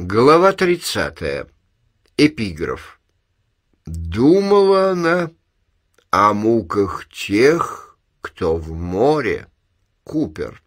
Глава 30. Эпиграф. Думала она о муках тех, кто в море. Купер.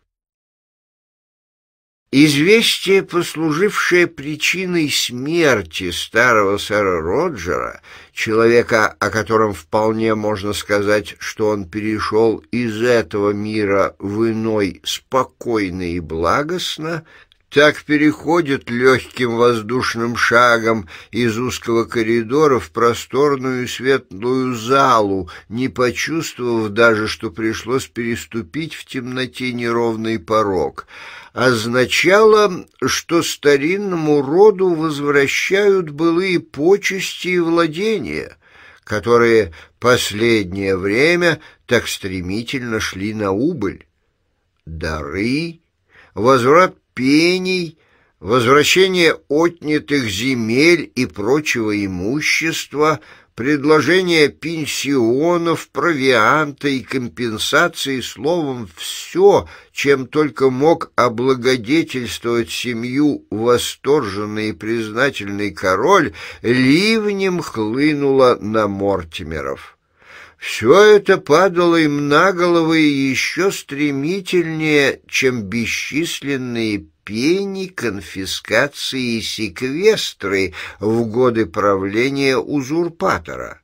Известие, послужившее причиной смерти старого сэра Роджера, человека, о котором вполне можно сказать, что он перешел из этого мира в иной спокойно и благостно, так переходит легким воздушным шагом из узкого коридора в просторную светлую залу, не почувствовав даже, что пришлось переступить в темноте неровный порог. Означало, что старинному роду возвращают былые почести и владения, которые последнее время так стремительно шли на убыль. Дары возврат ступеней, возвращение отнятых земель и прочего имущества, предложение пенсионов, провианта и компенсации, словом, все, чем только мог облагодетельствовать семью восторженный и признательный король, ливнем хлынуло на Мортимеров. Все это падало им на головы еще стремительнее, чем бесчисленные пени, конфискации и секвестры в годы правления узурпатора.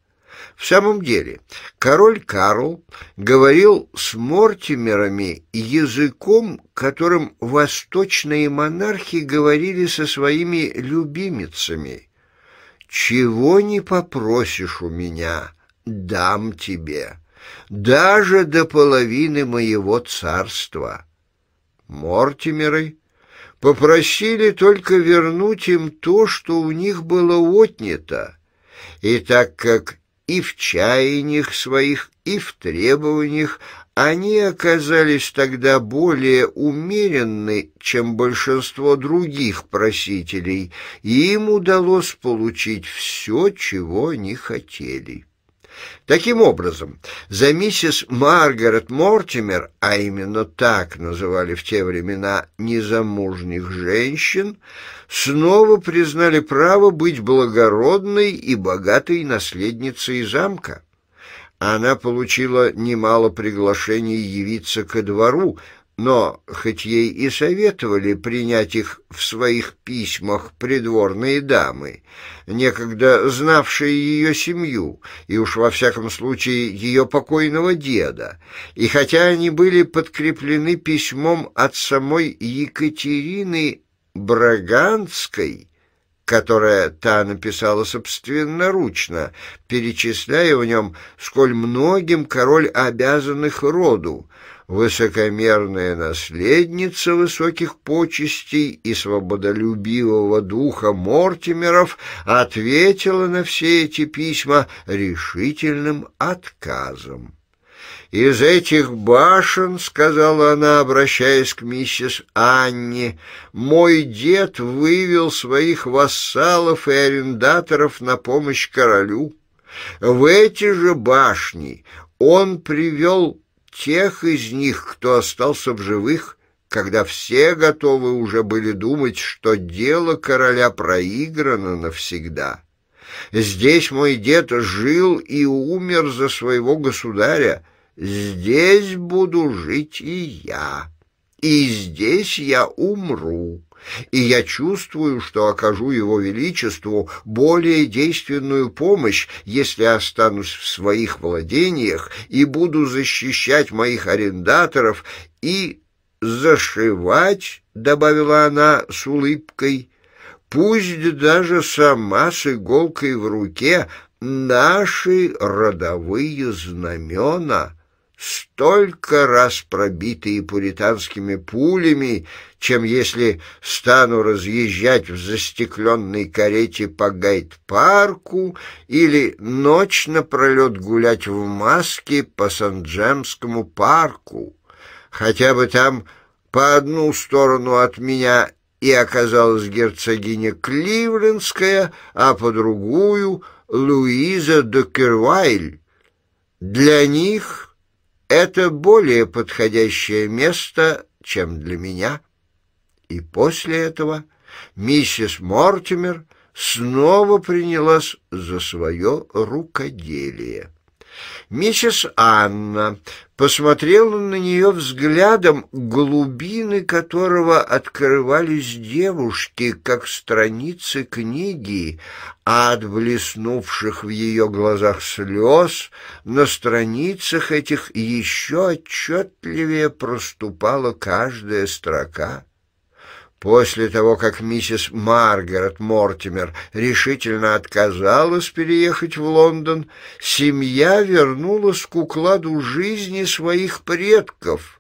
В самом деле, король Карл говорил с мортимерами языком, которым восточные монархи говорили со своими любимицами. «Чего не попросишь у меня, дам тебе, даже до половины моего царства». Мортимеры попросили только вернуть им то, что у них было отнято, и так как и в чаяниях своих, и в требованиях они оказались тогда более умеренны, чем большинство других просителей, и им удалось получить все, чего они хотели. Таким образом, за миссис Маргарет Мортимер, а именно так называли в те времена незамужних женщин, снова признали право быть благородной и богатой наследницей замка. Она получила немало приглашений явиться ко двору, но, хоть ей и советовали принять их в своих письмах придворные дамы, некогда знавшие ее семью и уж во всяком случае ее покойного деда, и хотя они были подкреплены письмом от самой Екатерины Браганской, которое та написала собственноручно, перечисляя в нем, сколь многим король обязанных роду, высокомерная наследница высоких почестей и свободолюбивого духа Мортимеров ответила на все эти письма решительным отказом. «Из этих башен, — сказала она, обращаясь к миссис Анне, — мой дед вывел своих вассалов и арендаторов на помощь королю. В эти же башни он привел тех из них, кто остался в живых, когда все готовы уже были думать, что дело короля проиграно навсегда. Здесь мой дед жил и умер за своего государя, здесь буду жить и я, и здесь я умру и я чувствую, что окажу его величеству более действенную помощь, если останусь в своих владениях и буду защищать моих арендаторов и зашивать, — добавила она с улыбкой, — пусть даже сама с иголкой в руке наши родовые знамена» столько раз пробитые пуританскими пулями, чем если стану разъезжать в застекленной карете по гайд-парку или ночь напролет гулять в маске по Сан-Джемскому парку. Хотя бы там по одну сторону от меня и оказалась герцогиня Кливлендская, а по другую — Луиза де Кервайль. Для них это более подходящее место, чем для меня. И после этого миссис Мортимер снова принялась за свое рукоделие. Миссис Анна посмотрела на нее взглядом, глубины которого открывались девушки, как страницы книги, а от блеснувших в ее глазах слез на страницах этих еще отчетливее проступала каждая строка. После того, как миссис Маргарет Мортимер решительно отказалась переехать в Лондон, семья вернулась к укладу жизни своих предков —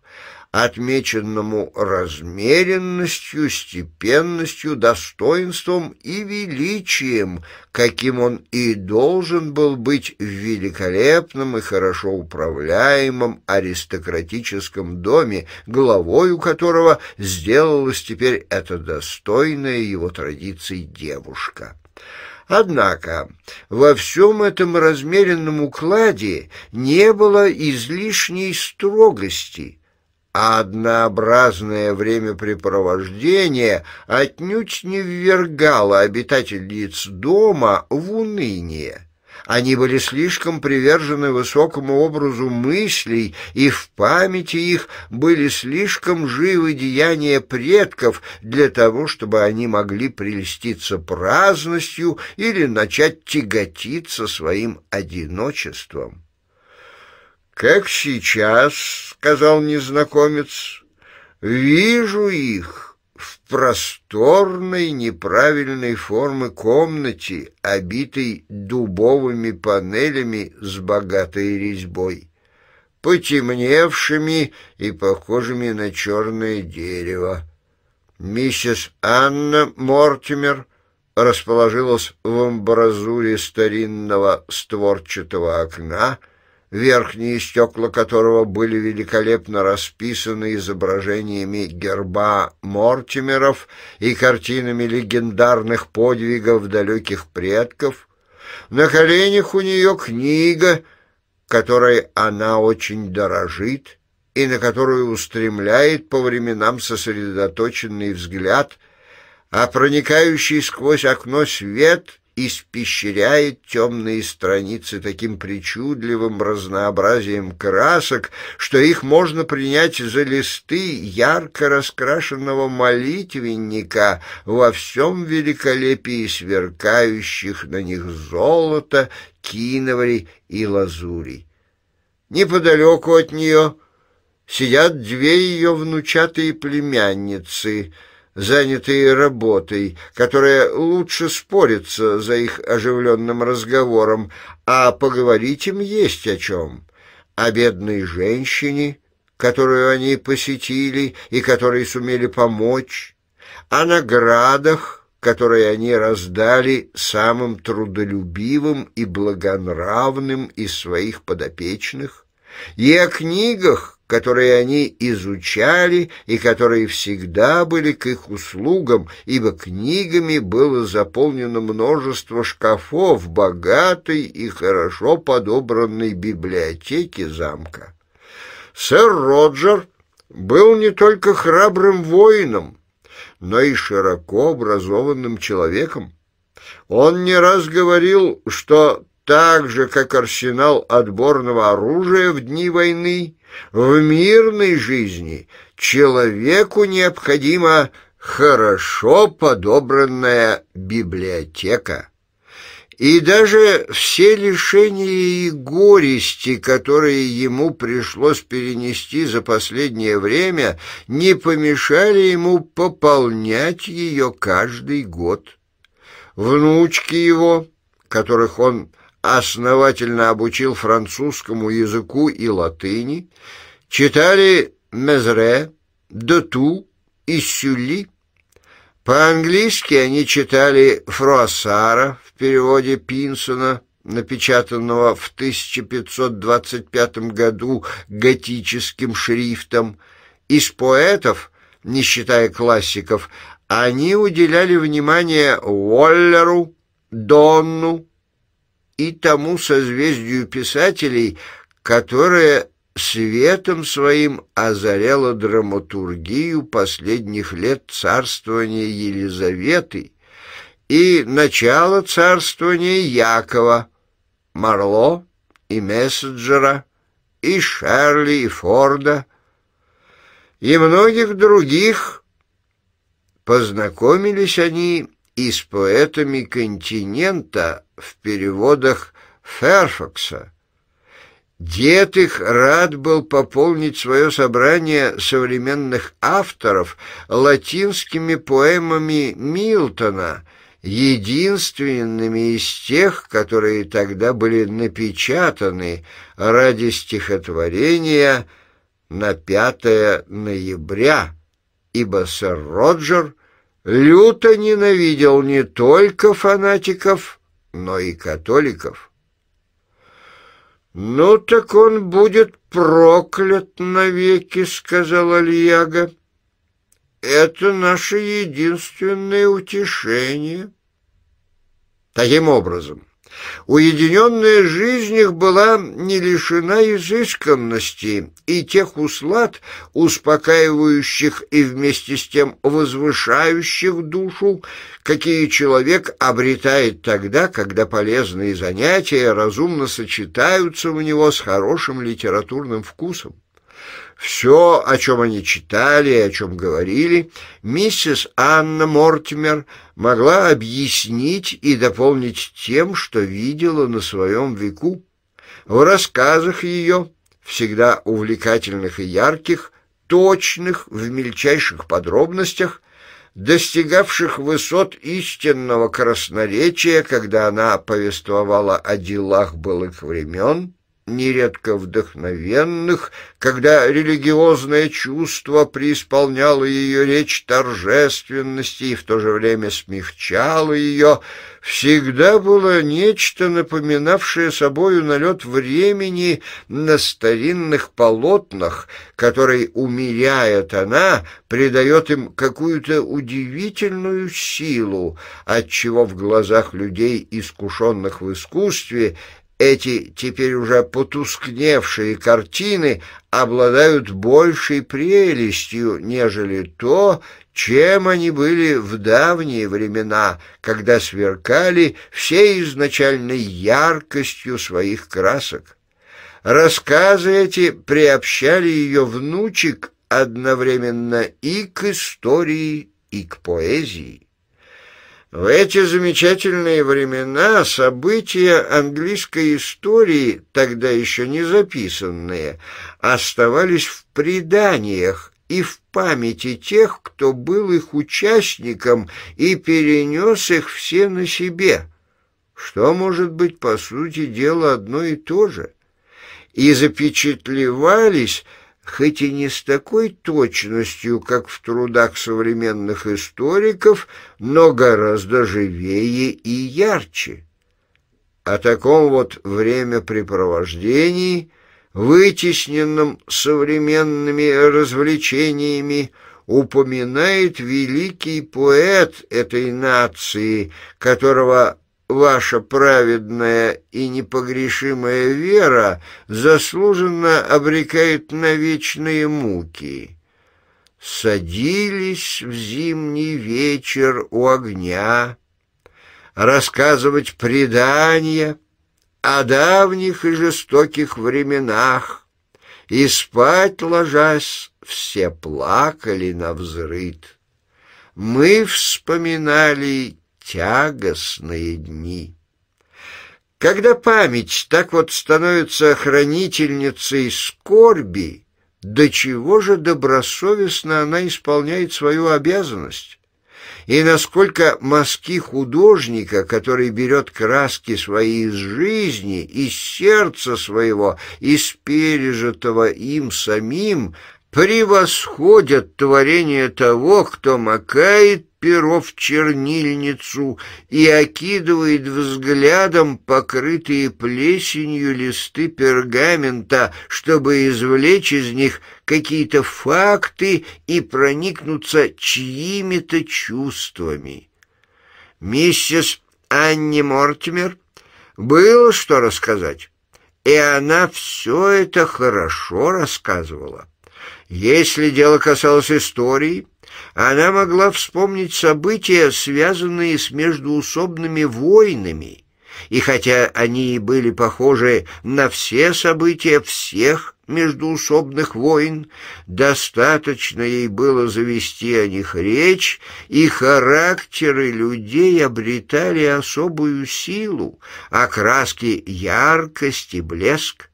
отмеченному размеренностью, степенностью, достоинством и величием, каким он и должен был быть в великолепном и хорошо управляемом аристократическом доме, главою которого сделалась теперь эта достойная его традиции девушка. Однако во всем этом размеренном укладе не было излишней строгости, а однообразное времяпрепровождение отнюдь не ввергало обитательниц дома в уныние. Они были слишком привержены высокому образу мыслей, и в памяти их были слишком живы деяния предков для того, чтобы они могли прельститься праздностью или начать тяготиться своим одиночеством. «Как сейчас», — сказал незнакомец, — «вижу их в просторной неправильной формы комнате, обитой дубовыми панелями с богатой резьбой, потемневшими и похожими на черное дерево. Миссис Анна Мортимер расположилась в амбразуре старинного створчатого окна — верхние стекла которого были великолепно расписаны изображениями герба Мортимеров и картинами легендарных подвигов далеких предков. На коленях у нее книга, которой она очень дорожит и на которую устремляет по временам сосредоточенный взгляд, а проникающий сквозь окно свет испещряет темные страницы таким причудливым разнообразием красок, что их можно принять за листы ярко раскрашенного молитвенника во всем великолепии сверкающих на них золота, киноварей и лазурей. Неподалеку от нее сидят две ее внучатые племянницы — занятые работой, которая лучше спорится за их оживленным разговором, а поговорить им есть о чем. О бедной женщине, которую они посетили и которой сумели помочь, о наградах, которые они раздали самым трудолюбивым и благонравным из своих подопечных, и о книгах, которые они изучали и которые всегда были к их услугам, ибо книгами было заполнено множество шкафов богатой и хорошо подобранной библиотеки замка. Сэр Роджер был не только храбрым воином, но и широко образованным человеком. Он не раз говорил, что так же, как арсенал отборного оружия в дни войны, в мирной жизни человеку необходима хорошо подобранная библиотека. И даже все лишения и горести, которые ему пришлось перенести за последнее время, не помешали ему пополнять ее каждый год. Внучки его, которых он основательно обучил французскому языку и латыни, читали Мезре, Доту и Сюли. По-английски они читали Фруассара в переводе Пинсона, напечатанного в 1525 году готическим шрифтом. Из поэтов, не считая классиков, они уделяли внимание Уоллеру, Донну, и тому созвездию писателей, которое светом своим озаряло драматургию последних лет царствования Елизаветы и начало царствования Якова, Марло и Месседжера и Шерли, и Форда, и многих других. Познакомились они и с поэтами континента, в переводах Ферфакса. Дед их рад был пополнить свое собрание современных авторов латинскими поэмами Милтона, единственными из тех, которые тогда были напечатаны ради стихотворения на 5 ноября, ибо сэр Роджер люто ненавидел не только фанатиков, но и католиков. «Ну так он будет проклят навеки», — сказал Альяга. «Это наше единственное утешение». Таким образом, Уединенная жизнь их была не лишена изысканности и тех услад, успокаивающих и вместе с тем возвышающих душу, какие человек обретает тогда, когда полезные занятия разумно сочетаются у него с хорошим литературным вкусом. Все, о чем они читали и о чем говорили, миссис Анна Мортимер могла объяснить и дополнить тем, что видела на своем веку. В рассказах ее, всегда увлекательных и ярких, точных в мельчайших подробностях, достигавших высот истинного красноречия, когда она повествовала о делах былых времен, нередко вдохновенных, когда религиозное чувство преисполняло ее речь торжественности и в то же время смягчало ее, всегда было нечто, напоминавшее собою налет времени на старинных полотнах, который, умеряет она, придает им какую-то удивительную силу, отчего в глазах людей, искушенных в искусстве, эти теперь уже потускневшие картины обладают большей прелестью, нежели то, чем они были в давние времена, когда сверкали всей изначальной яркостью своих красок. Рассказы эти приобщали ее внучек одновременно и к истории, и к поэзии. В эти замечательные времена события английской истории, тогда еще не записанные, оставались в преданиях и в памяти тех, кто был их участником и перенес их все на себе, что может быть, по сути дела, одно и то же, и запечатлевались хоть и не с такой точностью, как в трудах современных историков, но гораздо живее и ярче. О таком вот времяпрепровождении, вытесненном современными развлечениями, упоминает великий поэт этой нации, которого ваша праведная и непогрешимая вера заслуженно обрекает на вечные муки. Садились в зимний вечер у огня, рассказывать предания о давних и жестоких временах, и спать, ложась, все плакали на взрыд. Мы вспоминали тягостные дни. Когда память так вот становится хранительницей скорби, до чего же добросовестно она исполняет свою обязанность? И насколько мазки художника, который берет краски свои из жизни, из сердца своего, из пережитого им самим, превосходят творение того, кто макает перо в чернильницу и окидывает взглядом покрытые плесенью листы пергамента, чтобы извлечь из них какие-то факты и проникнуться чьими-то чувствами. Миссис Анни Мортимер было что рассказать, и она все это хорошо рассказывала. Если дело касалось истории, она могла вспомнить события, связанные с междуусобными войнами, и хотя они и были похожи на все события всех междуусобных войн, достаточно ей было завести о них речь, и характеры людей обретали особую силу, окраски яркость и блеск.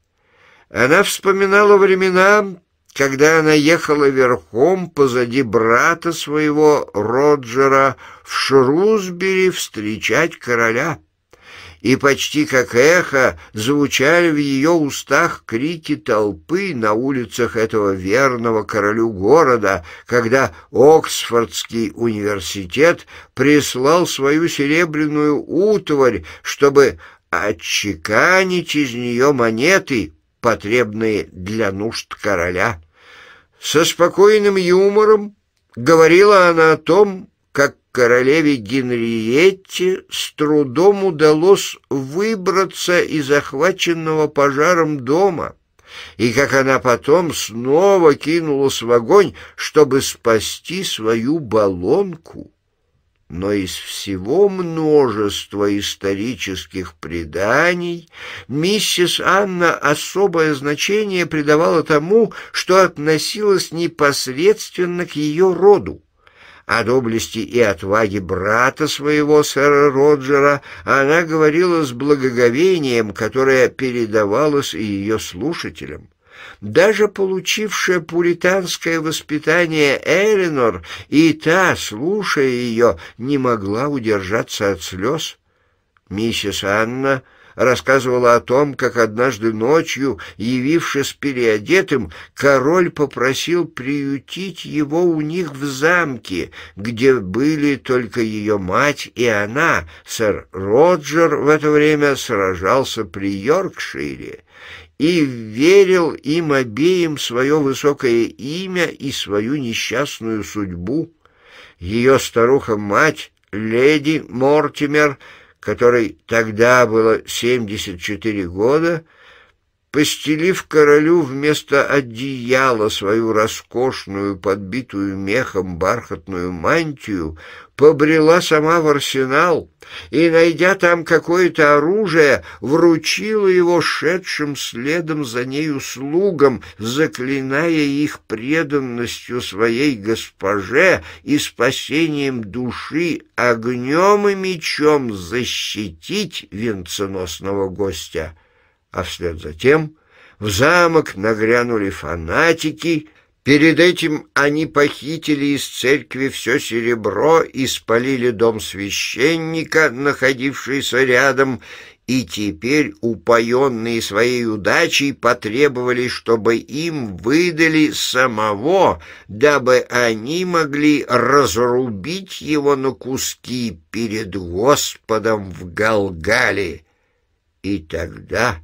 Она вспоминала времена, когда она ехала верхом позади брата своего Роджера в Шрусбери встречать короля. И почти как эхо звучали в ее устах крики толпы на улицах этого верного королю города, когда Оксфордский университет прислал свою серебряную утварь, чтобы отчеканить из нее монеты, потребные для нужд короля. Со спокойным юмором говорила она о том, как королеве Генриетте с трудом удалось выбраться из захваченного пожаром дома, и как она потом снова кинулась в огонь, чтобы спасти свою балонку но из всего множества исторических преданий миссис Анна особое значение придавала тому, что относилось непосредственно к ее роду. О доблести и отваге брата своего, сэра Роджера, она говорила с благоговением, которое передавалось и ее слушателям. Даже получившая пуританское воспитание Эленор и та, слушая ее, не могла удержаться от слез. Миссис Анна рассказывала о том, как однажды ночью, явившись переодетым, король попросил приютить его у них в замке, где были только ее мать и она. Сэр Роджер в это время сражался при Йоркшире и верил им обеим свое высокое имя и свою несчастную судьбу. Ее старуха-мать, леди Мортимер, которой тогда было 74 года, постелив королю вместо одеяла свою роскошную, подбитую мехом бархатную мантию, побрела сама в арсенал и, найдя там какое-то оружие, вручила его шедшим следом за ней услугам, заклиная их преданностью своей госпоже и спасением души огнем и мечом защитить венценосного гостя. А вслед за тем в замок нагрянули фанатики — Перед этим они похитили из церкви все серебро и спалили дом священника, находившийся рядом, и теперь, упоенные своей удачей, потребовали, чтобы им выдали самого, дабы они могли разрубить его на куски перед Господом в Галгале. И тогда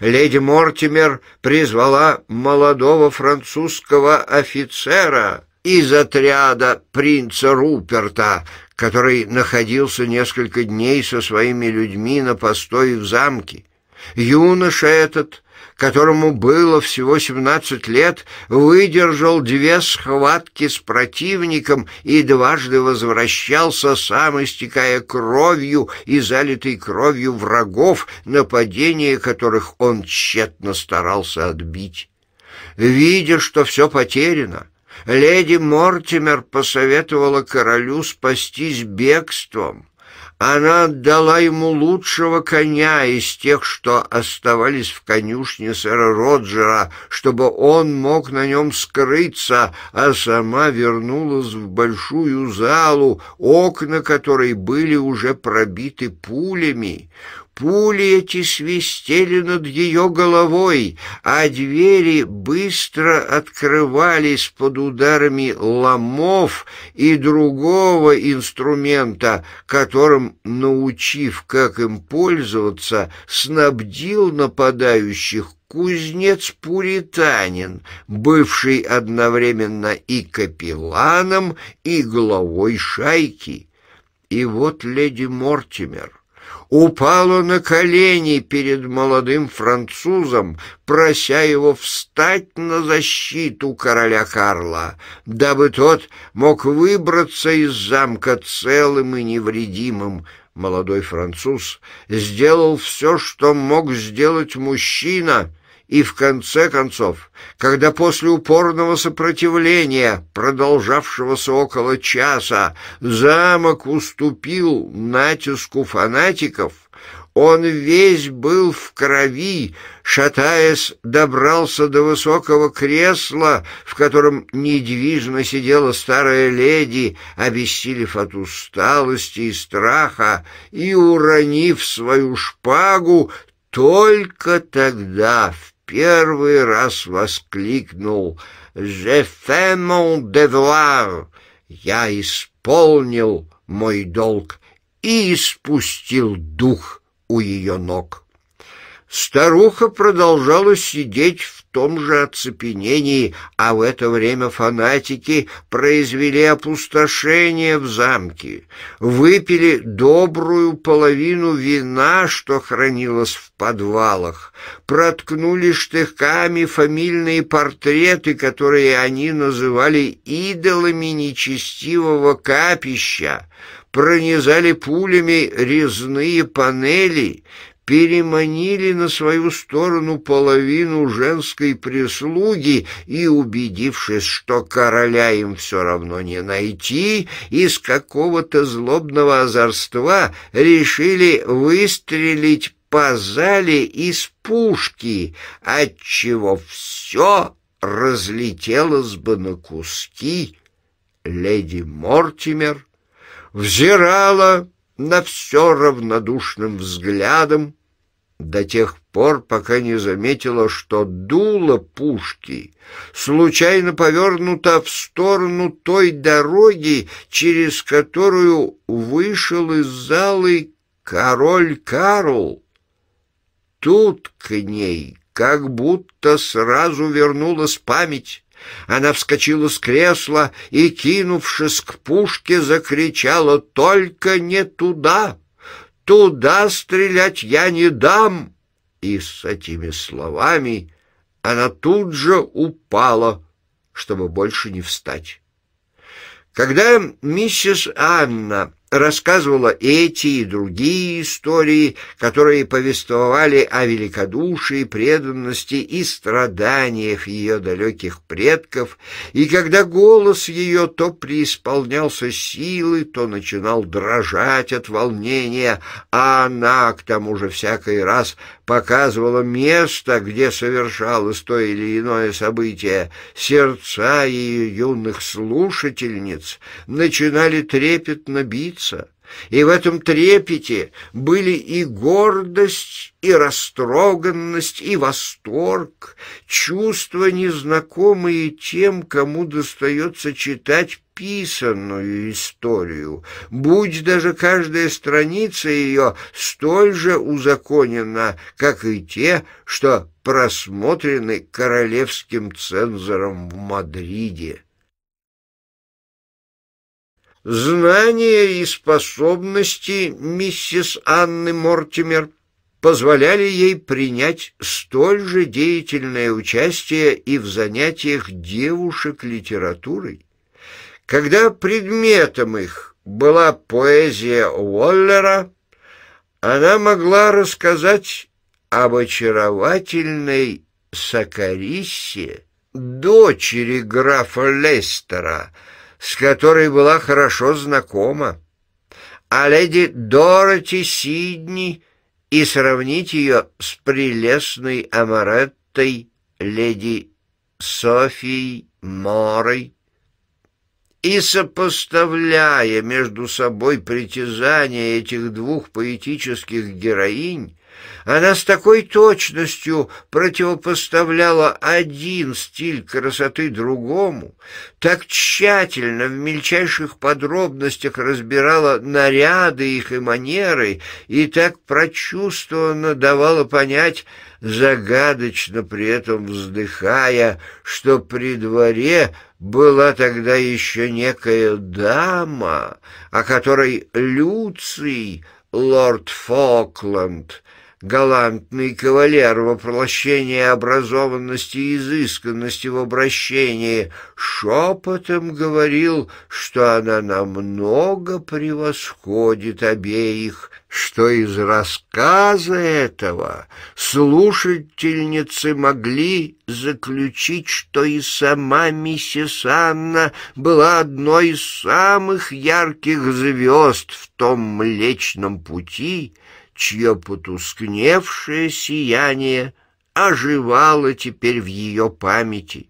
леди Мортимер призвала молодого французского офицера из отряда принца Руперта, который находился несколько дней со своими людьми на постое в замке. Юноша этот которому было всего 17 лет, выдержал две схватки с противником и дважды возвращался, сам истекая кровью и залитой кровью врагов, нападение которых он тщетно старался отбить. Видя, что все потеряно, леди Мортимер посоветовала королю спастись бегством. Она отдала ему лучшего коня из тех, что оставались в конюшне сэра Роджера, чтобы он мог на нем скрыться, а сама вернулась в большую залу, окна которой были уже пробиты пулями. Пули эти свистели над ее головой, а двери быстро открывались под ударами ломов и другого инструмента, которым, научив, как им пользоваться, снабдил нападающих кузнец-пуританин, бывший одновременно и капелланом, и главой шайки. И вот леди Мортимер упала на колени перед молодым французом, прося его встать на защиту короля Карла, дабы тот мог выбраться из замка целым и невредимым. Молодой француз сделал все, что мог сделать мужчина, и в конце концов, когда после упорного сопротивления, продолжавшегося около часа, замок уступил натиску фанатиков, он весь был в крови, шатаясь, добрался до высокого кресла, в котором недвижно сидела старая леди, обессилев от усталости и страха, и, уронив свою шпагу, только тогда, в первый раз воскликнул «Je fais mon devoir!» «Я исполнил мой долг!» и испустил дух у ее ног. Старуха продолжала сидеть в том же оцепенении, а в это время фанатики произвели опустошение в замке, выпили добрую половину вина, что хранилось в подвалах, проткнули штыками фамильные портреты, которые они называли идолами нечестивого капища, пронизали пулями резные панели, переманили на свою сторону половину женской прислуги и, убедившись, что короля им все равно не найти, из какого-то злобного озорства решили выстрелить по зале из пушки, отчего все разлетелось бы на куски. Леди Мортимер взирала на все равнодушным взглядом, до тех пор, пока не заметила, что дуло пушки случайно повернуто в сторону той дороги, через которую вышел из залы король Карл. Тут к ней как будто сразу вернулась память. Она вскочила с кресла и, кинувшись к пушке, закричала «Только не туда!» Туда стрелять я не дам!» И с этими словами она тут же упала, чтобы больше не встать. Когда миссис Анна рассказывала эти и другие истории, которые повествовали о великодушии, преданности и страданиях ее далеких предков, и когда голос ее то преисполнялся силы, то начинал дрожать от волнения, а она, к тому же, всякий раз показывала место, где совершалось то или иное событие. Сердца ее юных слушательниц начинали трепетно биться. И в этом трепете были и гордость, и растроганность, и восторг, чувства, незнакомые тем, кому достается читать писанную историю, будь даже каждая страница ее столь же узаконена, как и те, что просмотрены королевским цензором в Мадриде. Знания и способности миссис Анны Мортимер позволяли ей принять столь же деятельное участие и в занятиях девушек литературой. Когда предметом их была поэзия Уоллера, она могла рассказать об очаровательной Сакариссе, дочери графа Лестера, с которой была хорошо знакома, о а леди Дороти Сидни и сравнить ее с прелестной Амареттой леди Софией Морой и сопоставляя между собой притязания этих двух поэтических героинь, она с такой точностью противопоставляла один стиль красоты другому, так тщательно в мельчайших подробностях разбирала наряды их и манеры и так прочувствованно давала понять, загадочно при этом вздыхая, что при дворе была тогда еще некая дама, о которой Люций, лорд Фокленд галантный кавалер, воплощение образованности и изысканности в обращении, шепотом говорил, что она намного превосходит обеих, что из рассказа этого слушательницы могли заключить, что и сама миссис Анна была одной из самых ярких звезд в том Млечном Пути, чье потускневшее сияние оживало теперь в ее памяти,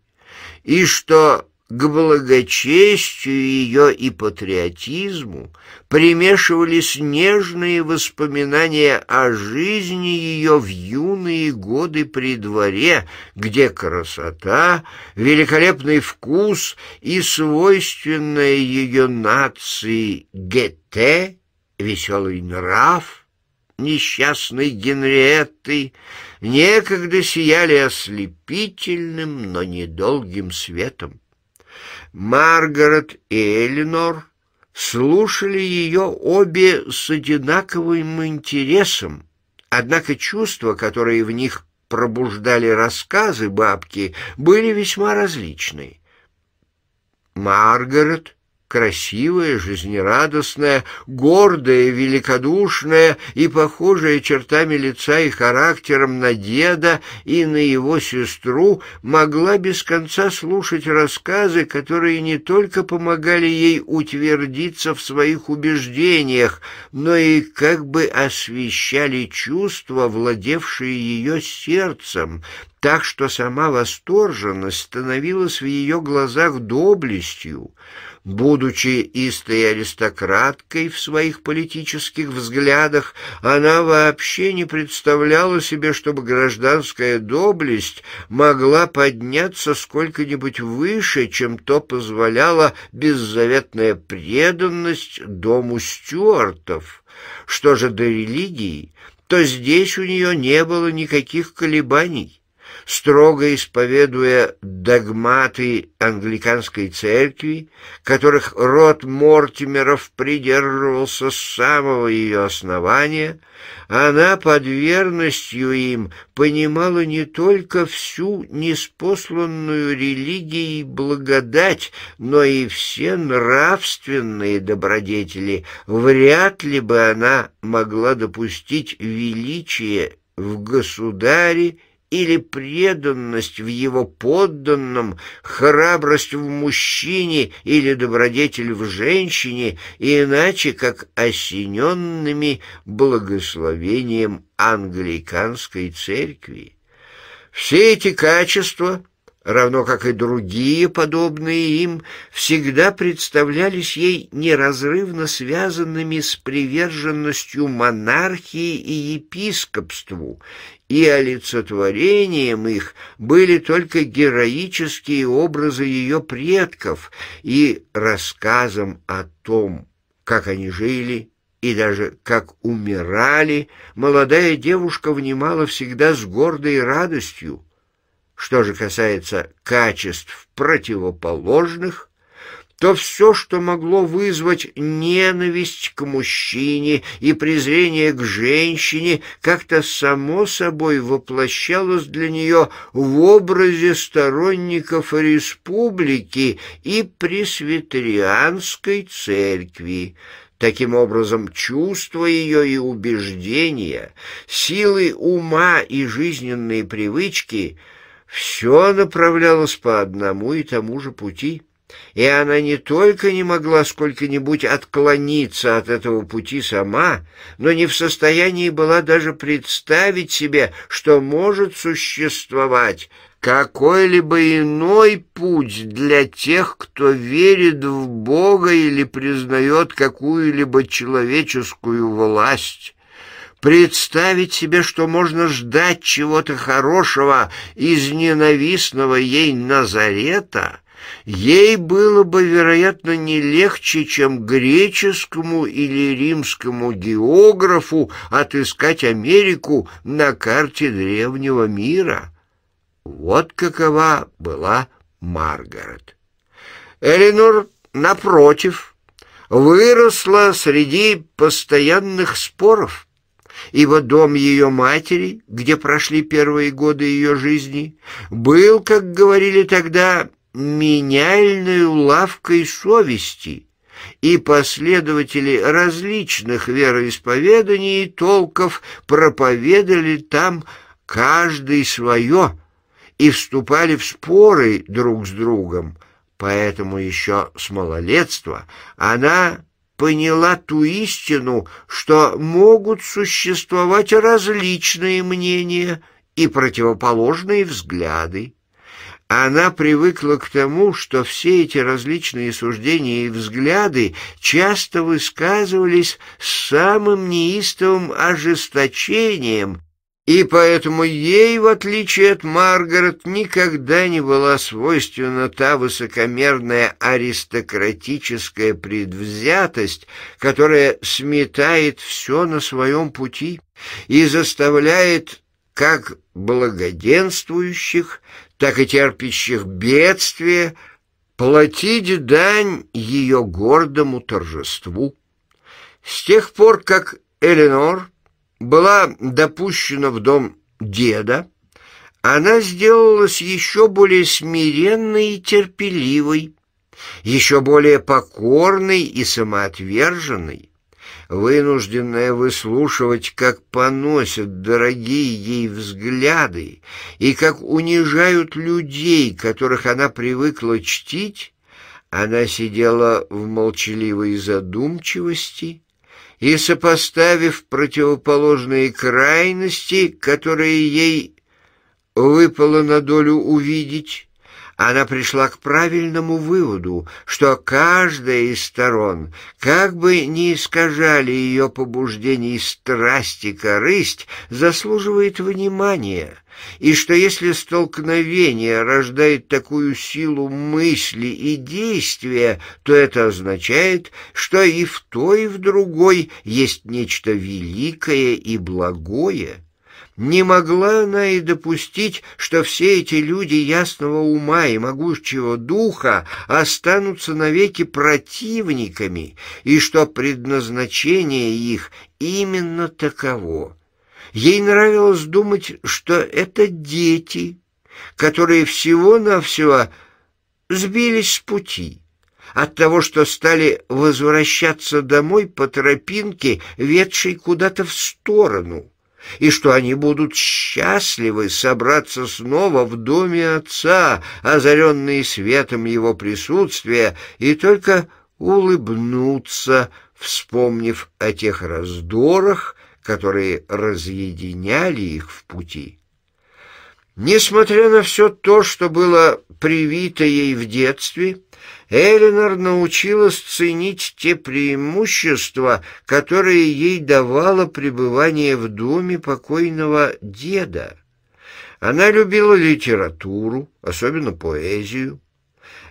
и что к благочестию ее и патриотизму примешивались нежные воспоминания о жизни ее в юные годы при дворе, где красота, великолепный вкус и свойственная ее нации гете, веселый нрав — несчастной Генриетты некогда сияли ослепительным, но недолгим светом. Маргарет и Элинор слушали ее обе с одинаковым интересом, однако чувства, которые в них пробуждали рассказы бабки, были весьма различны. Маргарет красивая, жизнерадостная, гордая, великодушная и похожая чертами лица и характером на деда и на его сестру, могла без конца слушать рассказы, которые не только помогали ей утвердиться в своих убеждениях, но и как бы освещали чувства, владевшие ее сердцем, так что сама восторженность становилась в ее глазах доблестью. Будучи истой аристократкой в своих политических взглядах, она вообще не представляла себе, чтобы гражданская доблесть могла подняться сколько-нибудь выше, чем то позволяла беззаветная преданность дому стюартов. Что же до религии, то здесь у нее не было никаких колебаний строго исповедуя догматы англиканской церкви, которых род Мортимеров придерживался с самого ее основания, она под верностью им понимала не только всю неспосланную религией благодать, но и все нравственные добродетели. Вряд ли бы она могла допустить величие в государе или преданность в его подданном, храбрость в мужчине или добродетель в женщине, иначе как осененными благословением англиканской церкви. Все эти качества, равно как и другие подобные им, всегда представлялись ей неразрывно связанными с приверженностью монархии и епископству, и олицетворением их были только героические образы ее предков и рассказом о том, как они жили и даже как умирали, молодая девушка внимала всегда с гордой радостью. Что же касается качеств противоположных, то все, что могло вызвать ненависть к мужчине и презрение к женщине, как-то само собой воплощалось для нее в образе сторонников республики и пресвитерианской церкви. Таким образом, чувства ее и убеждения, силы ума и жизненные привычки — все направлялось по одному и тому же пути — и она не только не могла сколько-нибудь отклониться от этого пути сама, но не в состоянии была даже представить себе, что может существовать какой-либо иной путь для тех, кто верит в Бога или признает какую-либо человеческую власть. Представить себе, что можно ждать чего-то хорошего из ненавистного ей Назарета — Ей было бы, вероятно, не легче, чем греческому или римскому географу отыскать Америку на карте древнего мира. Вот какова была Маргарет. Эленор, напротив, выросла среди постоянных споров, ибо дом ее матери, где прошли первые годы ее жизни, был, как говорили тогда, меняльной лавкой совести, и последователи различных вероисповеданий и толков проповедовали там каждый свое и вступали в споры друг с другом, поэтому еще с малолетства она поняла ту истину, что могут существовать различные мнения и противоположные взгляды. Она привыкла к тому, что все эти различные суждения и взгляды часто высказывались с самым неистовым ожесточением, и поэтому ей, в отличие от Маргарет, никогда не была свойственна та высокомерная аристократическая предвзятость, которая сметает все на своем пути и заставляет как благоденствующих, так и терпящих бедствие, платить дань ее гордому торжеству. С тех пор, как Эленор была допущена в дом деда, она сделалась еще более смиренной и терпеливой, еще более покорной и самоотверженной вынужденная выслушивать, как поносят дорогие ей взгляды и как унижают людей, которых она привыкла чтить, она сидела в молчаливой задумчивости и, сопоставив противоположные крайности, которые ей выпало на долю увидеть, она пришла к правильному выводу, что каждая из сторон, как бы ни искажали ее побуждений страсти и корысть, заслуживает внимания, и что если столкновение рождает такую силу мысли и действия, то это означает, что и в той, и в другой есть нечто великое и благое. Не могла она и допустить, что все эти люди ясного ума и могущего духа останутся навеки противниками, и что предназначение их именно таково. Ей нравилось думать, что это дети, которые всего-навсего сбились с пути от того, что стали возвращаться домой по тропинке, ведшей куда-то в сторону и что они будут счастливы собраться снова в доме отца, озаренные светом его присутствия, и только улыбнуться, вспомнив о тех раздорах, которые разъединяли их в пути. Несмотря на все то, что было привито ей в детстве, Эленор научилась ценить те преимущества, которые ей давало пребывание в доме покойного деда. Она любила литературу, особенно поэзию.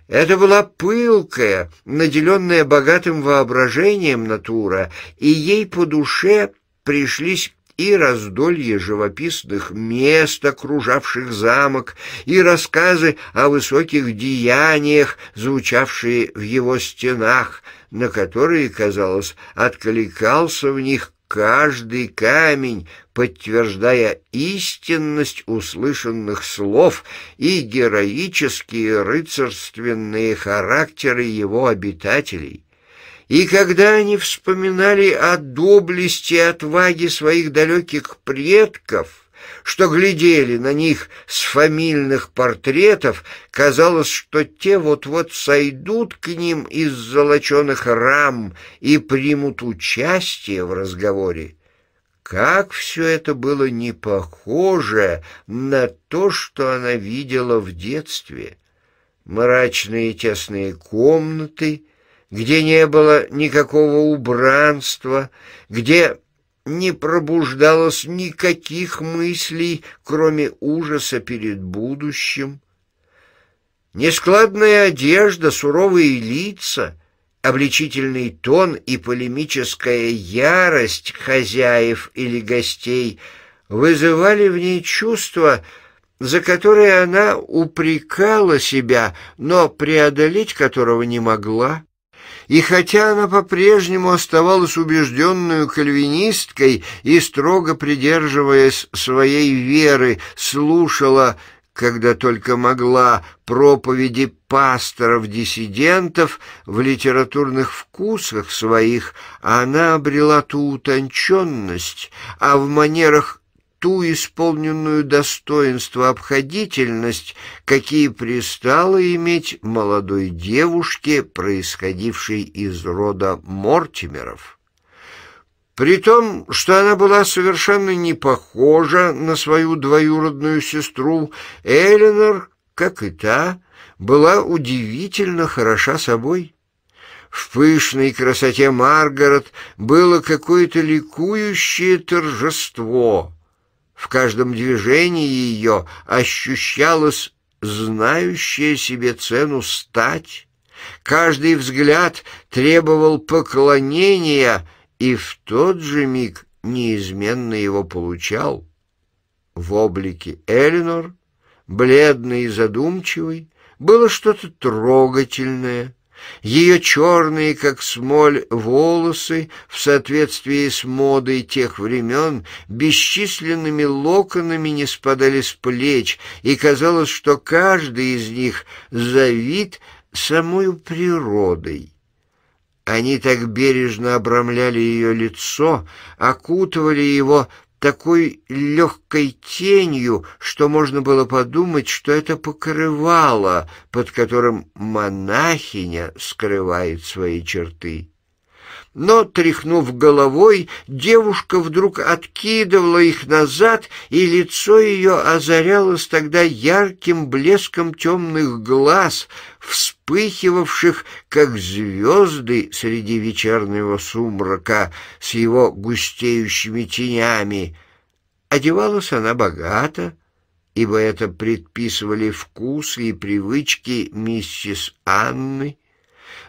Это была пылкая, наделенная богатым воображением натура, и ей по душе пришлись и раздолье живописных мест, окружавших замок, и рассказы о высоких деяниях, звучавшие в его стенах, на которые, казалось, откликался в них каждый камень, подтверждая истинность услышанных слов и героические рыцарственные характеры его обитателей. И когда они вспоминали о доблести и отваге своих далеких предков, что глядели на них с фамильных портретов, казалось, что те вот-вот сойдут к ним из золоченых рам и примут участие в разговоре. Как все это было не похоже на то, что она видела в детстве. Мрачные тесные комнаты, где не было никакого убранства, где не пробуждалось никаких мыслей, кроме ужаса перед будущим. Нескладная одежда, суровые лица, обличительный тон и полемическая ярость хозяев или гостей вызывали в ней чувство, за которое она упрекала себя, но преодолеть которого не могла. И хотя она по-прежнему оставалась убежденную кальвинисткой и, строго придерживаясь своей веры, слушала, когда только могла, проповеди пасторов-диссидентов в литературных вкусах своих, а она обрела ту утонченность, а в манерах ту исполненную достоинство обходительность, какие пристало иметь молодой девушке, происходившей из рода Мортимеров. При том, что она была совершенно не похожа на свою двоюродную сестру, Эленор, как и та, была удивительно хороша собой. В пышной красоте Маргарет было какое-то ликующее торжество — в каждом движении ее ощущалась знающая себе цену стать. Каждый взгляд требовал поклонения, и в тот же миг неизменно его получал. В облике Эллинор, бледный и задумчивый, было что-то трогательное, ее черные, как смоль, волосы в соответствии с модой тех времен бесчисленными локонами не спадали с плеч, и казалось, что каждый из них завид самою природой. Они так бережно обрамляли ее лицо, окутывали его такой легкой тенью, что можно было подумать, что это покрывало, под которым монахиня скрывает свои черты. Но, тряхнув головой, девушка вдруг откидывала их назад, и лицо ее озарялось тогда ярким блеском темных глаз — вспыхивавших, как звезды среди вечернего сумрака с его густеющими тенями. Одевалась она богато, ибо это предписывали вкусы и привычки миссис Анны.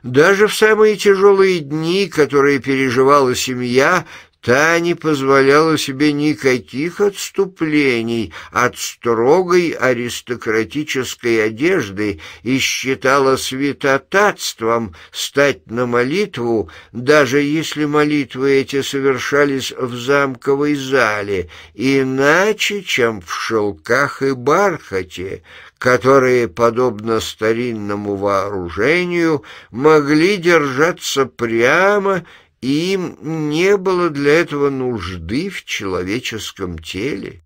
Даже в самые тяжелые дни, которые переживала семья, Та не позволяла себе никаких отступлений от строгой аристократической одежды и считала святотатством стать на молитву, даже если молитвы эти совершались в замковой зале, иначе, чем в шелках и бархате, которые, подобно старинному вооружению, могли держаться прямо и им не было для этого нужды в человеческом теле.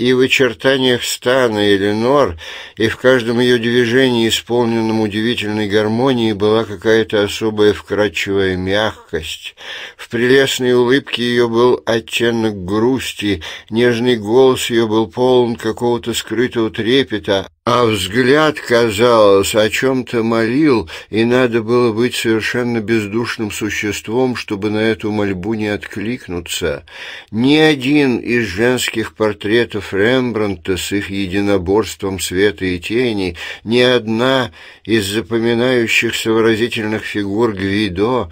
И в очертаниях стана Эленор, и в каждом ее движении, исполненном удивительной гармонией, была какая-то особая вкрадчивая мягкость. В прелестной улыбке ее был оттенок грусти, нежный голос ее был полон какого-то скрытого трепета, а взгляд, казалось, о чем-то молил, и надо было быть совершенно бездушным существом, чтобы на эту мольбу не откликнуться. Ни один из женских портретов Рембрандта с их единоборством света и тени, ни одна из запоминающихся выразительных фигур Гвидо,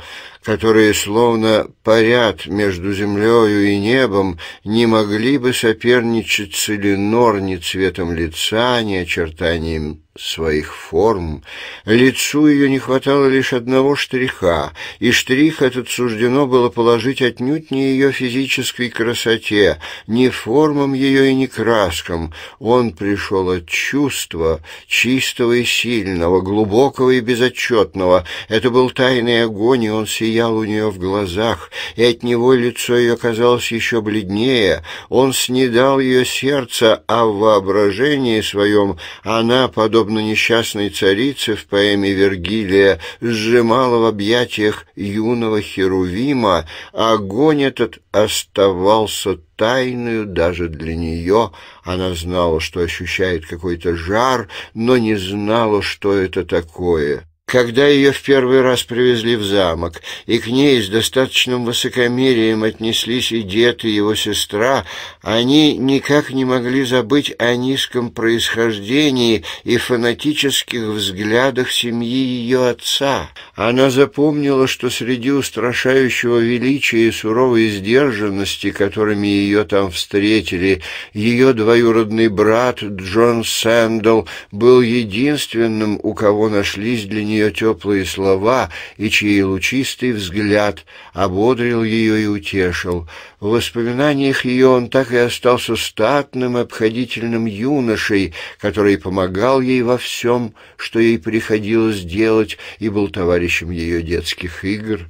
которые словно парят между землею и небом, не могли бы соперничать с Целинор ни цветом лица, ни очертанием своих форм, лицу ее не хватало лишь одного штриха, и штрих этот суждено было положить отнюдь не ее физической красоте, не формам ее и не краскам. Он пришел от чувства, чистого и сильного, глубокого и безотчетного. Это был тайный огонь, и он сиял у нее в глазах, и от него лицо ее казалось еще бледнее. Он снедал ее сердце, а в воображении своем она, подобно подобно несчастной царице в поэме Вергилия, сжимала в объятиях юного Херувима, огонь этот оставался тайную даже для нее. Она знала, что ощущает какой-то жар, но не знала, что это такое. Когда ее в первый раз привезли в замок, и к ней с достаточным высокомерием отнеслись и дед, и его сестра, они никак не могли забыть о низком происхождении и фанатических взглядах семьи ее отца. Она запомнила, что среди устрашающего величия и суровой сдержанности, которыми ее там встретили, ее двоюродный брат Джон Сэндл был единственным, у кого нашлись для нее нее теплые слова и чей лучистый взгляд ободрил ее и утешил. В воспоминаниях ее он так и остался статным, обходительным юношей, который помогал ей во всем, что ей приходилось делать, и был товарищем ее детских игр.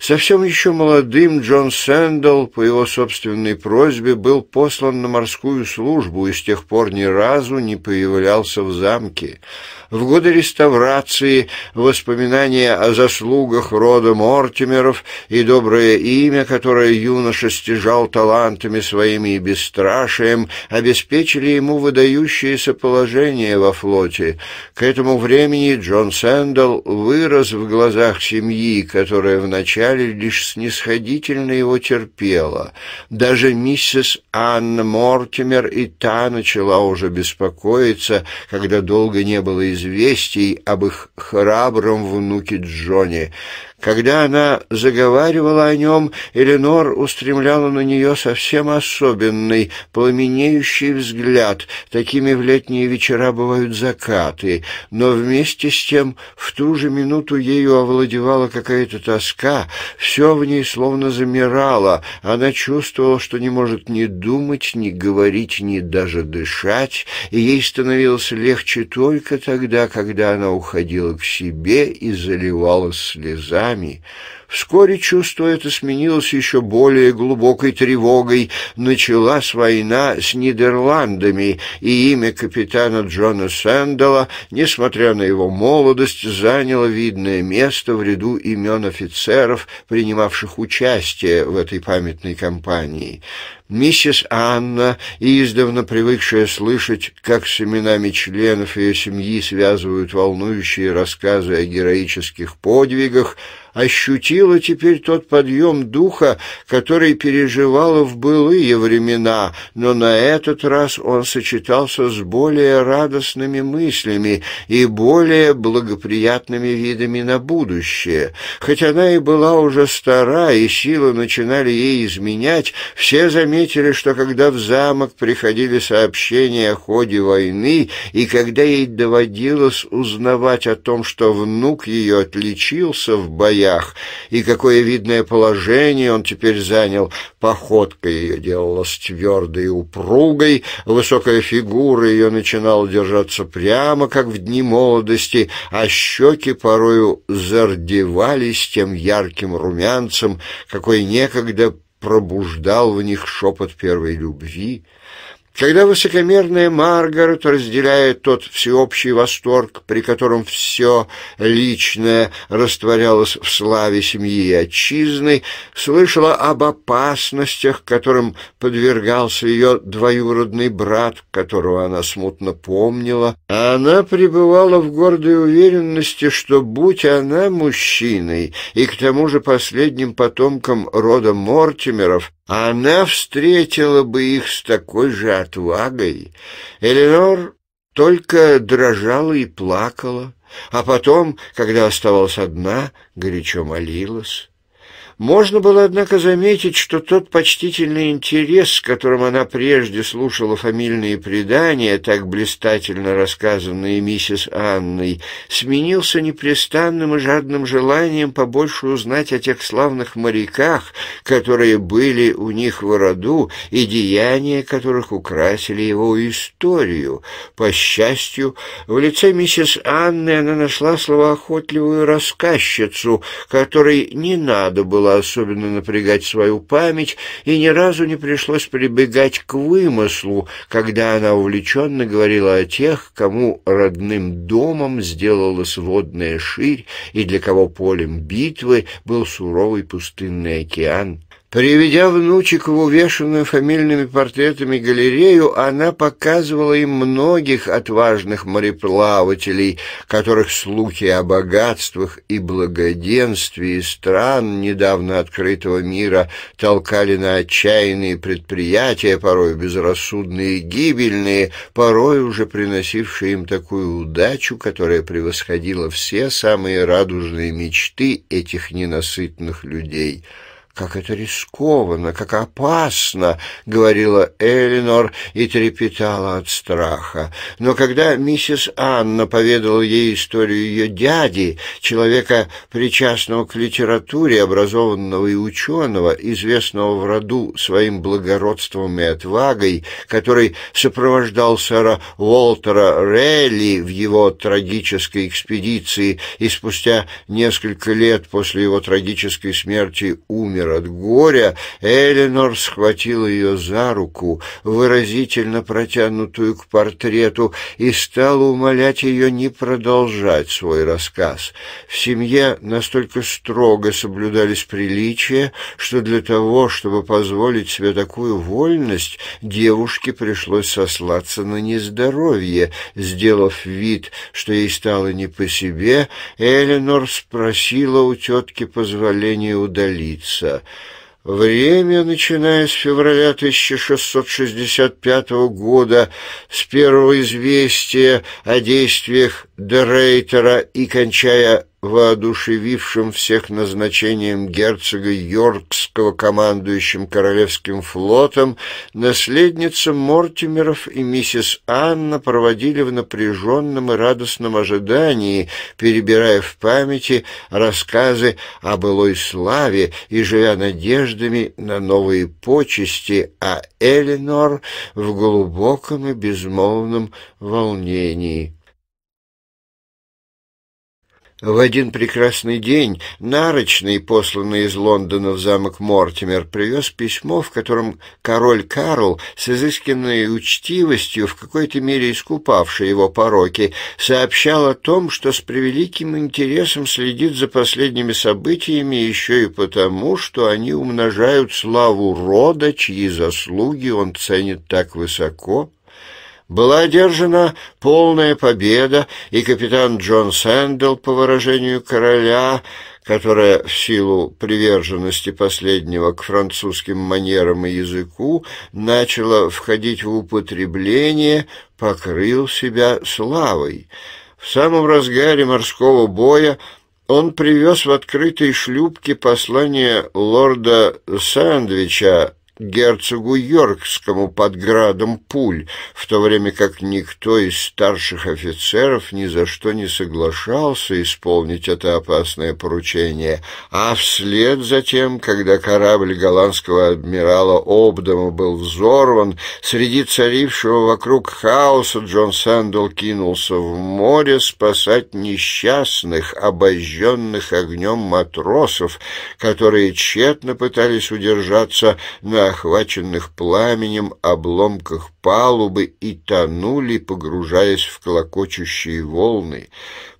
Совсем еще молодым Джон Сэндл, по его собственной просьбе, был послан на морскую службу и с тех пор ни разу не появлялся в замке. В годы реставрации воспоминания о заслугах рода Мортимеров и доброе имя, которое юноша стяжал талантами своими и бесстрашием, обеспечили ему выдающееся положение во флоте. К этому времени Джон Сэндл вырос в глазах семьи, которая вначале лишь снисходительно его терпела. Даже миссис Анна Мортимер и та начала уже беспокоиться, когда долго не было известно, известий об их храбром внуке Джоне, когда она заговаривала о нем, Эленор устремляла на нее совсем особенный, пламенеющий взгляд. Такими в летние вечера бывают закаты. Но вместе с тем в ту же минуту ею овладевала какая-то тоска. Все в ней словно замирало. Она чувствовала, что не может ни думать, ни говорить, ни даже дышать. И ей становилось легче только тогда, когда она уходила к себе и заливалась слезами руками, Вскоре чувство это сменилось еще более глубокой тревогой. Началась война с Нидерландами, и имя капитана Джона Сэндала, несмотря на его молодость, заняло видное место в ряду имен офицеров, принимавших участие в этой памятной кампании. Миссис Анна, издавна привыкшая слышать, как с именами членов ее семьи связывают волнующие рассказы о героических подвигах, ощутила теперь тот подъем духа, который переживала в былые времена, но на этот раз он сочетался с более радостными мыслями и более благоприятными видами на будущее. Хотя она и была уже стара, и силы начинали ей изменять, все заметили, что когда в замок приходили сообщения о ходе войны, и когда ей доводилось узнавать о том, что внук ее отличился в боях, друзьях, и какое видное положение он теперь занял. Походка ее делалась твердой и упругой, высокая фигура ее начинала держаться прямо, как в дни молодости, а щеки порою зардевались тем ярким румянцем, какой некогда пробуждал в них шепот первой любви — когда высокомерная Маргарет разделяет тот всеобщий восторг, при котором все личное растворялось в славе семьи и отчизны, слышала об опасностях, которым подвергался ее двоюродный брат, которого она смутно помнила, она пребывала в гордой уверенности, что будь она мужчиной и к тому же последним потомком рода Мортимеров, она встретила бы их с такой же отвагой, Эленор только дрожала и плакала, а потом, когда оставалась одна, горячо молилась. Можно было, однако, заметить, что тот почтительный интерес, с которым она прежде слушала фамильные предания, так блистательно рассказанные миссис Анной, сменился непрестанным и жадным желанием побольше узнать о тех славных моряках, которые были у них в роду, и деяния которых украсили его историю. По счастью, в лице миссис Анны она нашла словоохотливую рассказчицу, которой не надо было было особенно напрягать свою память, и ни разу не пришлось прибегать к вымыслу, когда она увлеченно говорила о тех, кому родным домом сделала сводная ширь и для кого полем битвы был суровый пустынный океан Приведя внучек в увешанную фамильными портретами галерею, она показывала им многих отважных мореплавателей, которых слухи о богатствах и благоденствии стран недавно открытого мира толкали на отчаянные предприятия, порой безрассудные и гибельные, порой уже приносившие им такую удачу, которая превосходила все самые радужные мечты этих ненасытных людей». «Как это рискованно, как опасно!» — говорила Элинор и трепетала от страха. Но когда миссис Анна поведала ей историю ее дяди, человека, причастного к литературе, образованного и ученого, известного в роду своим благородством и отвагой, который сопровождал сэра Уолтера Релли в его трагической экспедиции и спустя несколько лет после его трагической смерти умер умер от горя, Эленор схватила ее за руку, выразительно протянутую к портрету, и стала умолять ее не продолжать свой рассказ. В семье настолько строго соблюдались приличия, что для того, чтобы позволить себе такую вольность, девушке пришлось сослаться на нездоровье. Сделав вид, что ей стало не по себе, Эленор спросила у тетки позволения удалиться. Время, начиная с февраля 1665 года, с первого известия о действиях Дерейтера и кончая воодушевившим всех назначением герцога Йоркского командующим Королевским флотом, наследница Мортимеров и миссис Анна проводили в напряженном и радостном ожидании, перебирая в памяти рассказы о былой славе и живя надеждами на новые почести, а Эленор в глубоком и безмолвном волнении. В один прекрасный день Нарочный, посланный из Лондона в замок Мортимер, привез письмо, в котором король Карл с изысканной учтивостью, в какой-то мере искупавший его пороки, сообщал о том, что с превеликим интересом следит за последними событиями еще и потому, что они умножают славу рода, чьи заслуги он ценит так высоко, была одержана полная победа, и капитан Джон Сэндл, по выражению короля, которая в силу приверженности последнего к французским манерам и языку начала входить в употребление, покрыл себя славой. В самом разгаре морского боя он привез в открытой шлюпке послание лорда Сэндвича герцогу Йоркскому под градом пуль, в то время как никто из старших офицеров ни за что не соглашался исполнить это опасное поручение, а вслед за тем, когда корабль голландского адмирала Обдома был взорван, среди царившего вокруг хаоса Джон Сэндл кинулся в море спасать несчастных, обожженных огнем матросов, которые тщетно пытались удержаться на охваченных пламенем обломках палубы и тонули, погружаясь в колокочущие волны.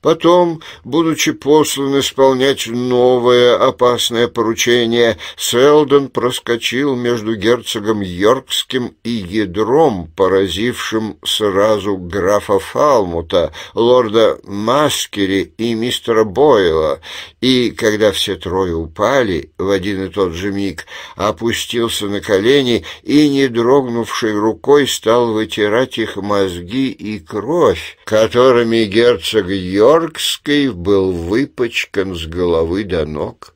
Потом, будучи послан исполнять новое опасное поручение, Селдон проскочил между герцогом Йоркским и ядром, поразившим сразу графа Фалмута, лорда Маскери и мистера Бойла, и, когда все трое упали в один и тот же миг, опустился на колени и, не дрогнувшей рукой, стал вытирать их мозги и кровь, которыми герцог Йорк Йоркской был выпачкан с головы до ног.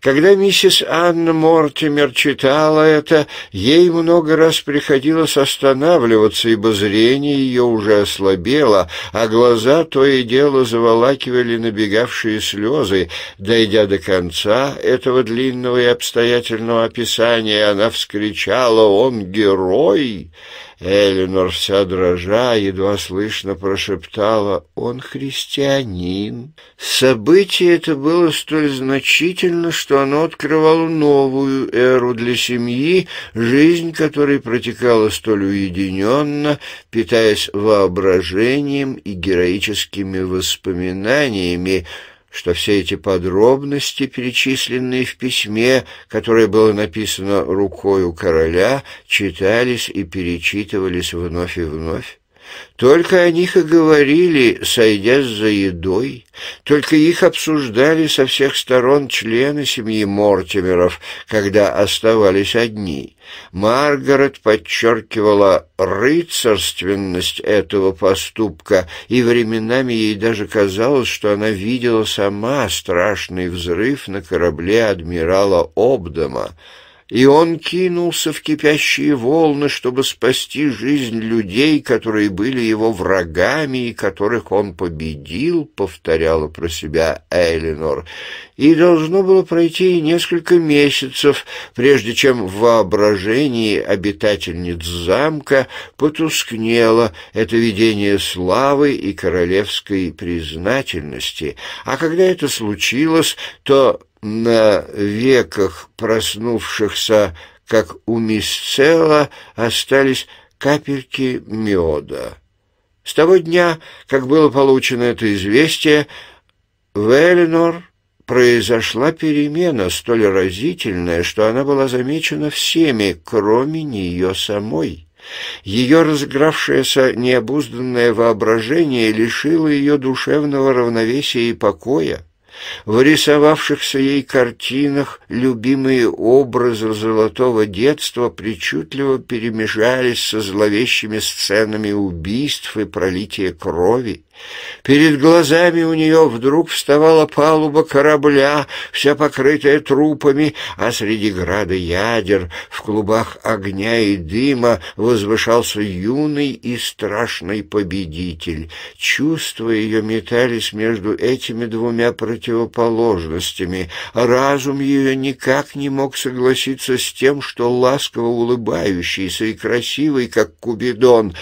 Когда миссис Анна Мортимер читала это, ей много раз приходилось останавливаться, ибо зрение ее уже ослабело, а глаза то и дело заволакивали набегавшие слезы. Дойдя до конца этого длинного и обстоятельного описания, она вскричала «Он герой!» Эленор вся дрожа, едва слышно прошептала «Он христианин». Событие это было столь значительно, что оно открывало новую эру для семьи, жизнь которой протекала столь уединенно, питаясь воображением и героическими воспоминаниями, что все эти подробности, перечисленные в письме, которое было написано рукою короля, читались и перечитывались вновь и вновь. Только о них и говорили, сойдясь за едой, только их обсуждали со всех сторон члены семьи Мортимеров, когда оставались одни. Маргарет подчеркивала рыцарственность этого поступка, и временами ей даже казалось, что она видела сама страшный взрыв на корабле адмирала Обдома и он кинулся в кипящие волны, чтобы спасти жизнь людей, которые были его врагами и которых он победил, повторяла про себя Элинор. И должно было пройти несколько месяцев, прежде чем в воображении обитательниц замка потускнело это видение славы и королевской признательности. А когда это случилось, то на веках проснувшихся, как у мисцела, остались капельки меда. С того дня, как было получено это известие, в Эленор произошла перемена, столь разительная, что она была замечена всеми, кроме нее самой. Ее разыгравшееся необузданное воображение лишило ее душевного равновесия и покоя. В рисовавшихся ей картинах любимые образы золотого детства причудливо перемежались со зловещими сценами убийств и пролития крови. Перед глазами у нее вдруг вставала палуба корабля, вся покрытая трупами, а среди града ядер в клубах огня и дыма возвышался юный и страшный победитель. Чувства ее метались между этими двумя противоположностями. Разум ее никак не мог согласиться с тем, что ласково улыбающийся и красивый, как Кубидон,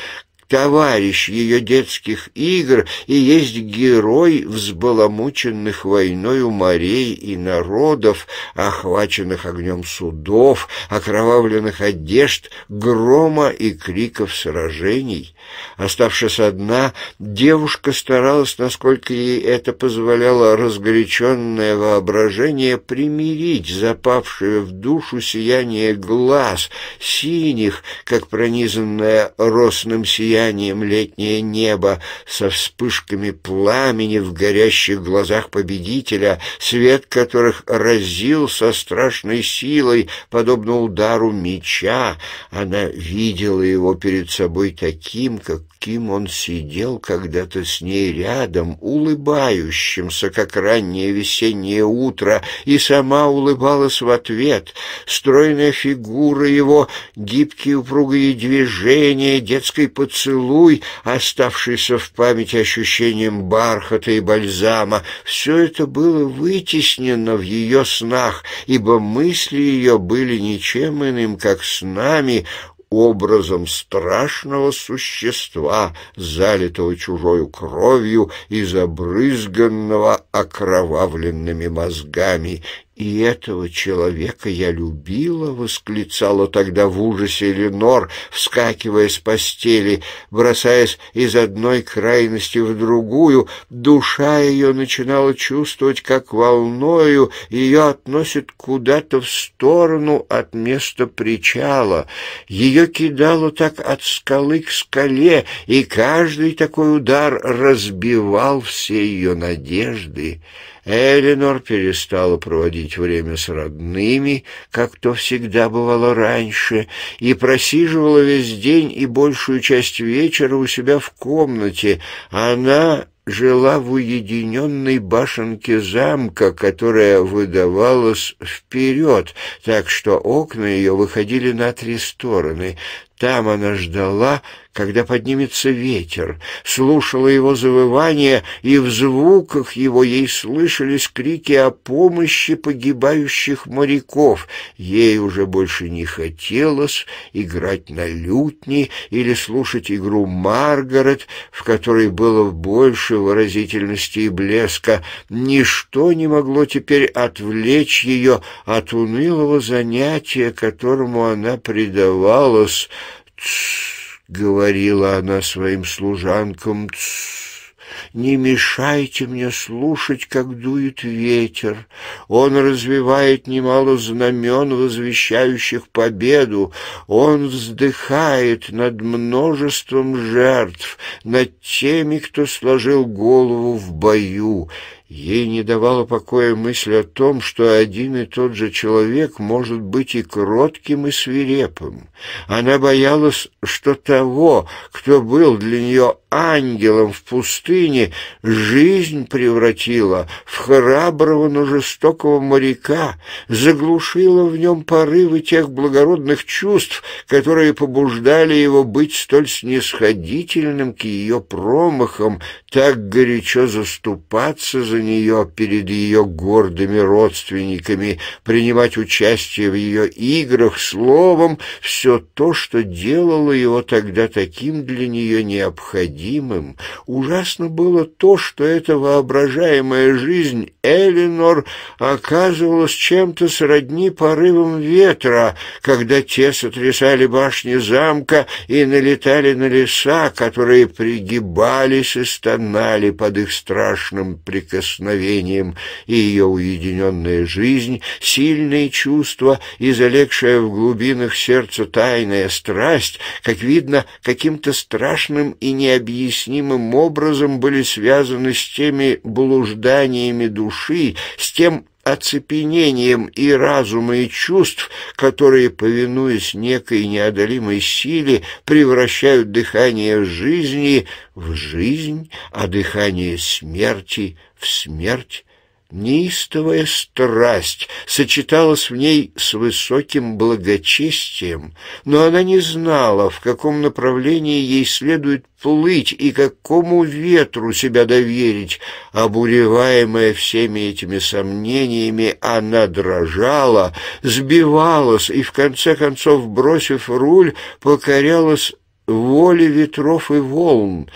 товарищ ее детских игр и есть герой взбаламученных войною морей и народов, охваченных огнем судов, окровавленных одежд, грома и криков сражений. Оставшись одна, девушка старалась, насколько ей это позволяло разгоряченное воображение, примирить запавшее в душу сияние глаз, синих, как пронизанное росным сиянием, сиянием летнее небо, со вспышками пламени в горящих глазах победителя, свет которых разил со страшной силой, подобно удару меча. Она видела его перед собой таким, как каким он сидел когда-то с ней рядом, улыбающимся, как раннее весеннее утро, и сама улыбалась в ответ. Стройная фигура его, гибкие упругие движения, детский поцелуй, оставшийся в памяти ощущением бархата и бальзама — все это было вытеснено в ее снах, ибо мысли ее были ничем иным, как снами, образом страшного существа, залитого чужою кровью и забрызганного окровавленными мозгами. «И этого человека я любила!» — восклицала тогда в ужасе Ленор, вскакивая с постели, бросаясь из одной крайности в другую. Душа ее начинала чувствовать, как волною ее относят куда-то в сторону от места причала. Ее кидало так от скалы к скале, и каждый такой удар разбивал все ее надежды. Эленор перестала проводить время с родными, как то всегда бывало раньше, и просиживала весь день и большую часть вечера у себя в комнате. Она жила в уединенной башенке замка, которая выдавалась вперед, так что окна ее выходили на три стороны. Там она ждала, когда поднимется ветер, слушала его завывание, и в звуках его ей слышались крики о помощи погибающих моряков. Ей уже больше не хотелось играть на лютни или слушать игру «Маргарет», в которой было больше выразительности и блеска. Ничто не могло теперь отвлечь ее от унылого занятия, которому она предавалась. Тссс! — говорила она своим служанкам, «Тссс, не мешайте мне слушать, как дует ветер. Он развивает немало знамен, возвещающих победу. Он вздыхает над множеством жертв, над теми, кто сложил голову в бою. Ей не давала покоя мысль о том, что один и тот же человек может быть и кротким, и свирепым. Она боялась, что того, кто был для нее ангелом в пустыне, жизнь превратила в храброго, но жестокого моряка, заглушила в нем порывы тех благородных чувств, которые побуждали его быть столь снисходительным к ее промахам, так горячо заступаться за нее перед ее гордыми родственниками, принимать участие в ее играх, словом, все то, что делало его тогда таким для нее необходимым неуловимым. Ужасно было то, что эта воображаемая жизнь Элинор оказывалась чем-то сродни порывам ветра, когда те сотрясали башни замка и налетали на леса, которые пригибались и стонали под их страшным прикосновением, и ее уединенная жизнь, сильные чувства и залегшая в глубинах сердца тайная страсть, как видно, каким-то страшным и необъяснимым необъяснимым образом были связаны с теми блужданиями души, с тем оцепенением и разума, и чувств, которые, повинуясь некой неодолимой силе, превращают дыхание жизни в жизнь, а дыхание смерти в смерть. Неистовая страсть сочеталась в ней с высоким благочестием, но она не знала, в каком направлении ей следует плыть и какому ветру себя доверить. Обуреваемая всеми этими сомнениями, она дрожала, сбивалась и, в конце концов, бросив руль, покорялась воле ветров и волн.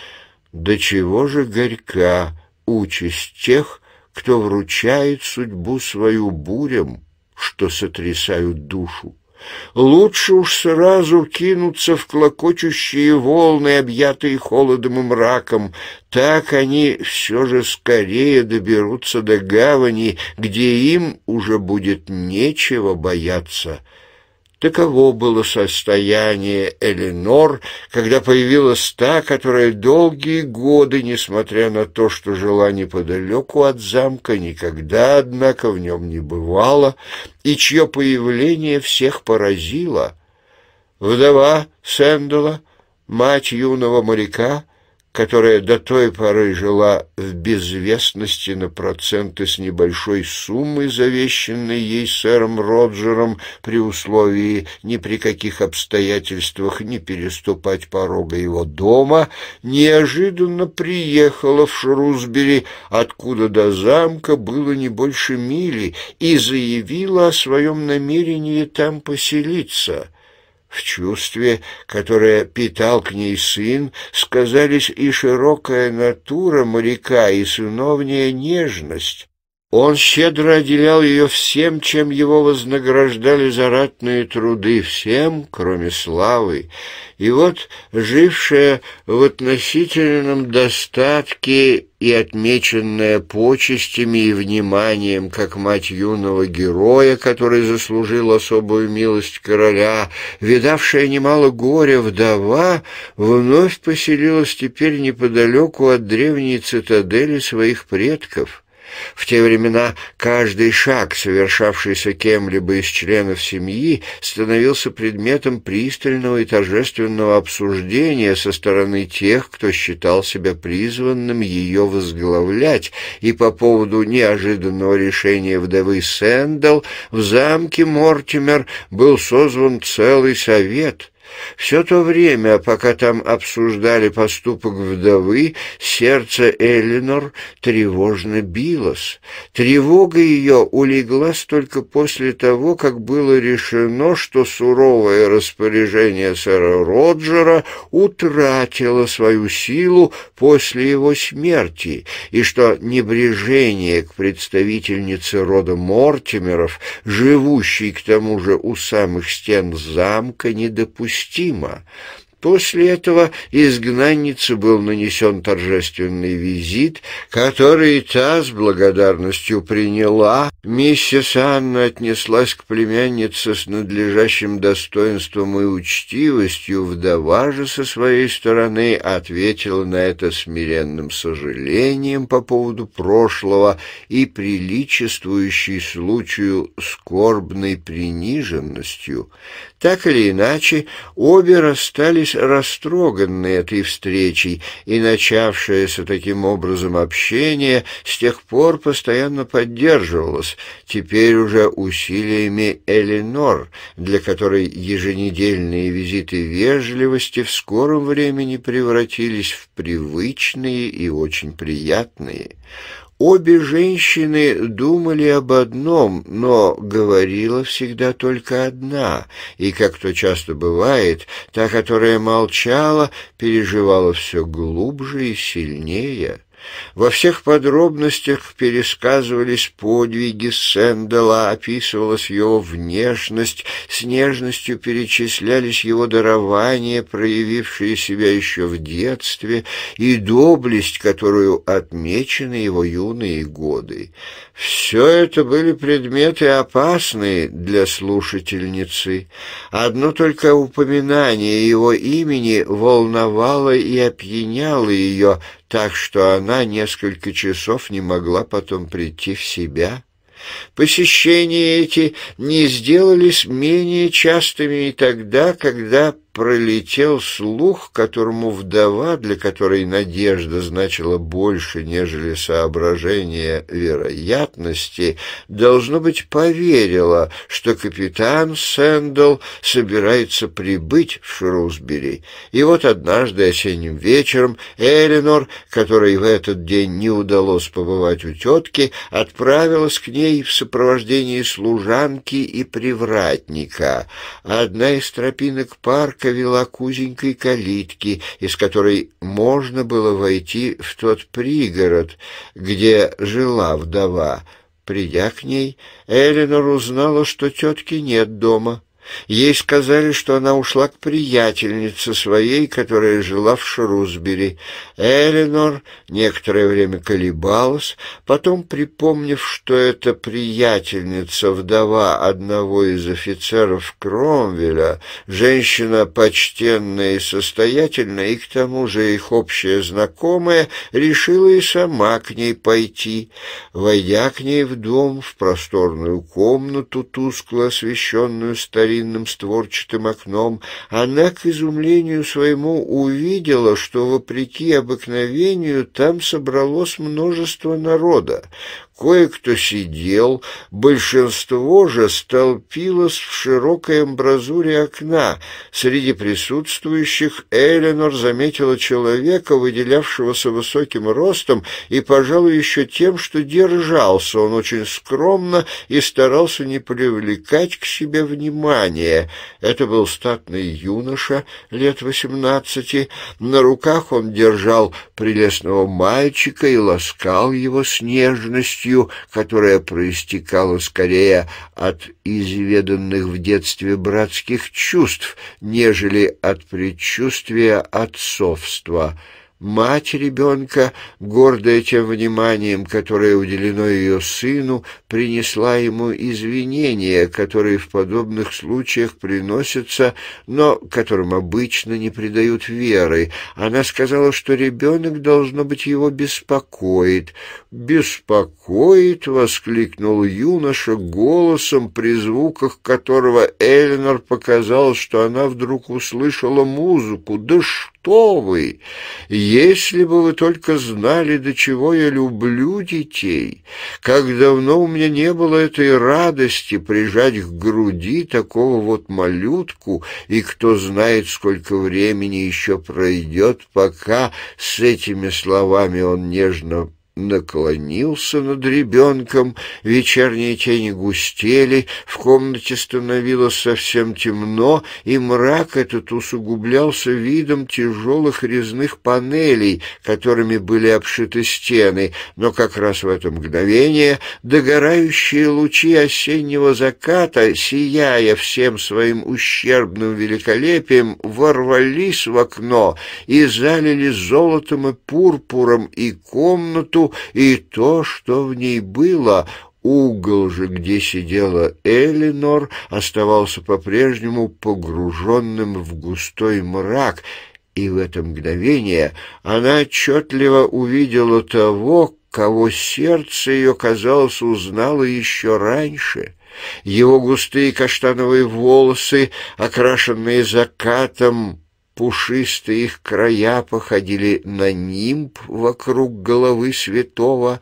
До чего же горька участь тех, кто вручает судьбу свою бурям, что сотрясают душу. Лучше уж сразу кинуться в клокочущие волны, объятые холодом и мраком. Так они все же скорее доберутся до гавани, где им уже будет нечего бояться — Таково было состояние Эленор, когда появилась та, которая долгие годы, несмотря на то, что жила неподалеку от замка, никогда, однако, в нем не бывала, и чье появление всех поразило. Вдова Сэндала, мать юного моряка, которая до той поры жила в безвестности на проценты с небольшой суммы, завещанной ей сэром Роджером при условии ни при каких обстоятельствах не переступать порога его дома, неожиданно приехала в Шрусбери, откуда до замка было не больше мили, и заявила о своем намерении там поселиться — в чувстве, которое питал к ней сын, сказались и широкая натура моряка, и сыновняя нежность. Он щедро отделял ее всем, чем его вознаграждали за ратные труды, всем, кроме славы. И вот, жившая в относительном достатке и отмеченная почестями и вниманием, как мать юного героя, который заслужил особую милость короля, видавшая немало горя вдова, вновь поселилась теперь неподалеку от древней цитадели своих предков — в те времена каждый шаг, совершавшийся кем-либо из членов семьи, становился предметом пристального и торжественного обсуждения со стороны тех, кто считал себя призванным ее возглавлять, и по поводу неожиданного решения вдовы Сэндл в замке Мортимер был созван целый совет, все то время, пока там обсуждали поступок вдовы, сердце Эллинор тревожно билось. Тревога ее улеглась только после того, как было решено, что суровое распоряжение сэра Роджера утратило свою силу после его смерти, и что небрежение к представительнице рода Мортимеров, живущей к тому же у самых стен замка, недопустимо недопустимо. После этого изгнаннице был нанесен торжественный визит, который та с благодарностью приняла. Миссис Анна отнеслась к племяннице с надлежащим достоинством и учтивостью, вдова же со своей стороны ответила на это смиренным сожалением по поводу прошлого и приличествующей случаю скорбной приниженностью. Так или иначе, обе расстались казалась растроганной этой встречей, и начавшееся таким образом общение с тех пор постоянно поддерживалось, теперь уже усилиями Эленор, для которой еженедельные визиты вежливости в скором времени превратились в привычные и очень приятные. Обе женщины думали об одном, но говорила всегда только одна, и, как то часто бывает, та, которая молчала, переживала все глубже и сильнее. Во всех подробностях пересказывались подвиги Сендела, описывалась его внешность, с нежностью перечислялись его дарования, проявившие себя еще в детстве, и доблесть, которую отмечены его юные годы. Все это были предметы опасные для слушательницы. Одно только упоминание его имени волновало и опьяняло ее, так что она несколько часов не могла потом прийти в себя. Посещения эти не сделались менее частыми и тогда, когда пролетел слух, которому вдова, для которой надежда значила больше, нежели соображение вероятности, должно быть, поверила, что капитан Сэндл собирается прибыть в Шрусбери. И вот однажды осенним вечером Эленор, которой в этот день не удалось побывать у тетки, отправилась к ней в сопровождении служанки и привратника. Одна из тропинок парка тропинка вела к узенькой калитке, из которой можно было войти в тот пригород, где жила вдова. Придя к ней, Эленор узнала, что тетки нет дома. Ей сказали, что она ушла к приятельнице своей, которая жила в Шрусбери. Эленор некоторое время колебалась, потом, припомнив, что эта приятельница, вдова одного из офицеров Кромвеля, женщина почтенная и состоятельная, и к тому же их общая знакомая, решила и сама к ней пойти. Войдя к ней в дом, в просторную комнату, тускло освещенную старинной, длинным створчатым окном, она, к изумлению своему, увидела, что, вопреки обыкновению, там собралось множество народа. Кое-кто сидел, большинство же столпилось в широкой амбразуре окна. Среди присутствующих Эленор заметила человека, выделявшегося высоким ростом и, пожалуй, еще тем, что держался он очень скромно и старался не привлекать к себе внимания. Это был статный юноша лет восемнадцати. На руках он держал прелестного мальчика и ласкал его с нежностью памятью, которая проистекала скорее от изведанных в детстве братских чувств, нежели от предчувствия отцовства — Мать ребенка, гордая тем вниманием, которое уделено ее сыну, принесла ему извинения, которые в подобных случаях приносятся, но которым обычно не придают веры. Она сказала, что ребенок, должно быть, его беспокоит. «Беспокоит!» — воскликнул юноша голосом, при звуках которого Эленор показал, что она вдруг услышала музыку. «Да что!» что вы! Если бы вы только знали, до чего я люблю детей, как давно у меня не было этой радости прижать к груди такого вот малютку, и кто знает, сколько времени еще пройдет, пока с этими словами он нежно наклонился над ребенком, вечерние тени густели, в комнате становилось совсем темно, и мрак этот усугублялся видом тяжелых резных панелей, которыми были обшиты стены, но как раз в это мгновение догорающие лучи осеннего заката, сияя всем своим ущербным великолепием, ворвались в окно и залили золотом и пурпуром и комнату, комнату и то, что в ней было. Угол же, где сидела Элинор, оставался по-прежнему погруженным в густой мрак, и в это мгновение она отчетливо увидела того, кого сердце ее, казалось, узнало еще раньше — его густые каштановые волосы, окрашенные закатом, Пушистые их края походили на нимб вокруг головы святого.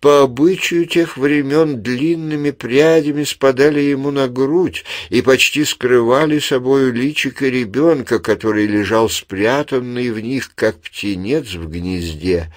По обычаю тех времен длинными прядями спадали ему на грудь и почти скрывали собою личико ребенка, который лежал спрятанный в них, как птенец в гнезде.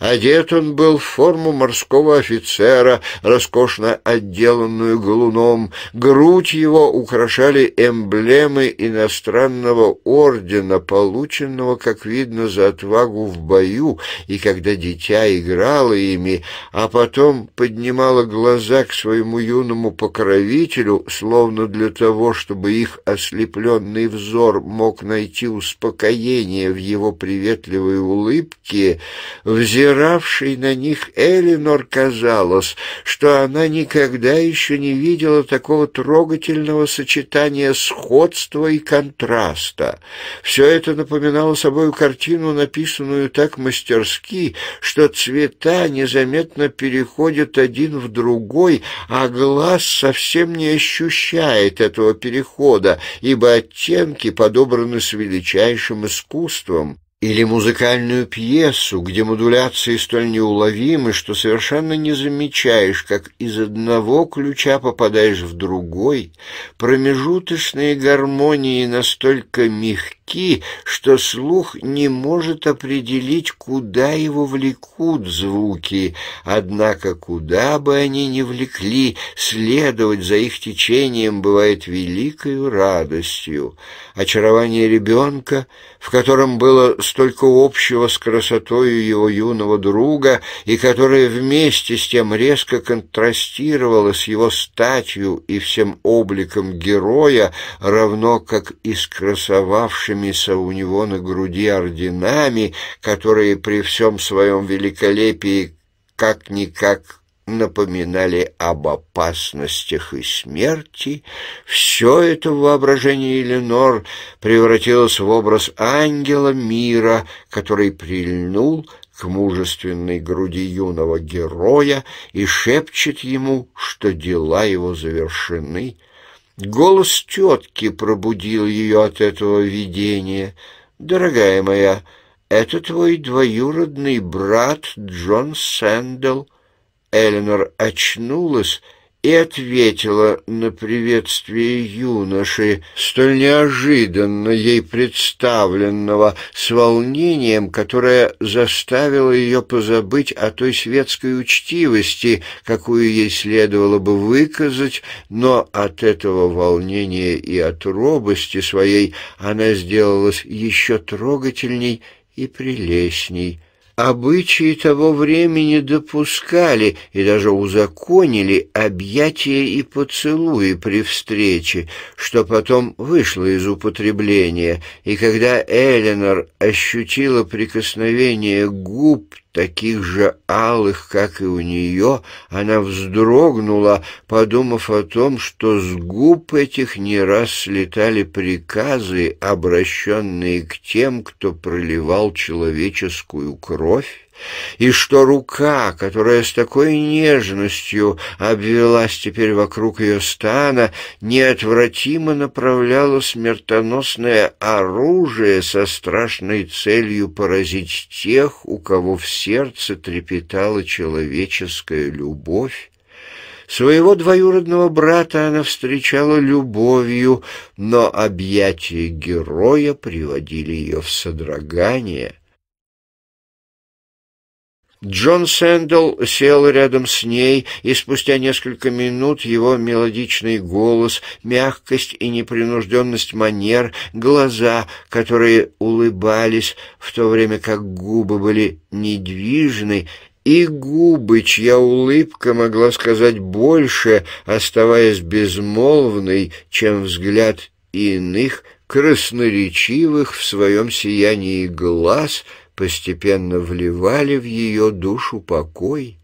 Одет он был в форму морского офицера, роскошно отделанную галуном. Грудь его украшали эмблемы иностранного ордена, полученного, как видно, за отвагу в бою, и когда дитя играло ими, а потом поднимала глаза к своему юному покровителю, словно для того, чтобы их ослепленный взор мог найти успокоение в его приветливой улыбке, взирая взиравшей на них Элинор казалось, что она никогда еще не видела такого трогательного сочетания сходства и контраста. Все это напоминало собой картину, написанную так мастерски, что цвета незаметно переходят один в другой, а глаз совсем не ощущает этого перехода, ибо оттенки подобраны с величайшим искусством или музыкальную пьесу, где модуляции столь неуловимы, что совершенно не замечаешь, как из одного ключа попадаешь в другой, промежуточные гармонии настолько мягки, что слух не может определить, куда его влекут звуки, однако куда бы они ни влекли, следовать за их течением бывает великою радостью. Очарование ребенка — в котором было столько общего с красотою его юного друга и которое вместе с тем резко контрастировало с его статью и всем обликом героя, равно как и с красовавшимися у него на груди орденами, которые при всем своем великолепии как-никак напоминали об опасностях и смерти, все это в воображении Эленор превратилось в образ ангела мира, который прильнул к мужественной груди юного героя и шепчет ему, что дела его завершены. Голос тетки пробудил ее от этого видения. «Дорогая моя, это твой двоюродный брат Джон Сэндл». Эленор очнулась и ответила на приветствие юноши, столь неожиданно ей представленного, с волнением, которое заставило ее позабыть о той светской учтивости, какую ей следовало бы выказать, но от этого волнения и от робости своей она сделалась еще трогательней и прелестней. Обычаи того времени допускали и даже узаконили объятия и поцелуи при встрече, что потом вышло из употребления, и когда Эленор ощутила прикосновение губ таких же алых, как и у нее, она вздрогнула, подумав о том, что с губ этих не раз слетали приказы, обращенные к тем, кто проливал человеческую кровь и что рука, которая с такой нежностью обвелась теперь вокруг ее стана, неотвратимо направляла смертоносное оружие со страшной целью поразить тех, у кого в сердце трепетала человеческая любовь. Своего двоюродного брата она встречала любовью, но объятия героя приводили ее в содрогание — Джон Сэндл сел рядом с ней, и спустя несколько минут его мелодичный голос, мягкость и непринужденность манер, глаза, которые улыбались, в то время как губы были недвижны, и губы, чья улыбка могла сказать больше, оставаясь безмолвной, чем взгляд иных красноречивых в своем сиянии глаз — постепенно вливали в ее душу покой.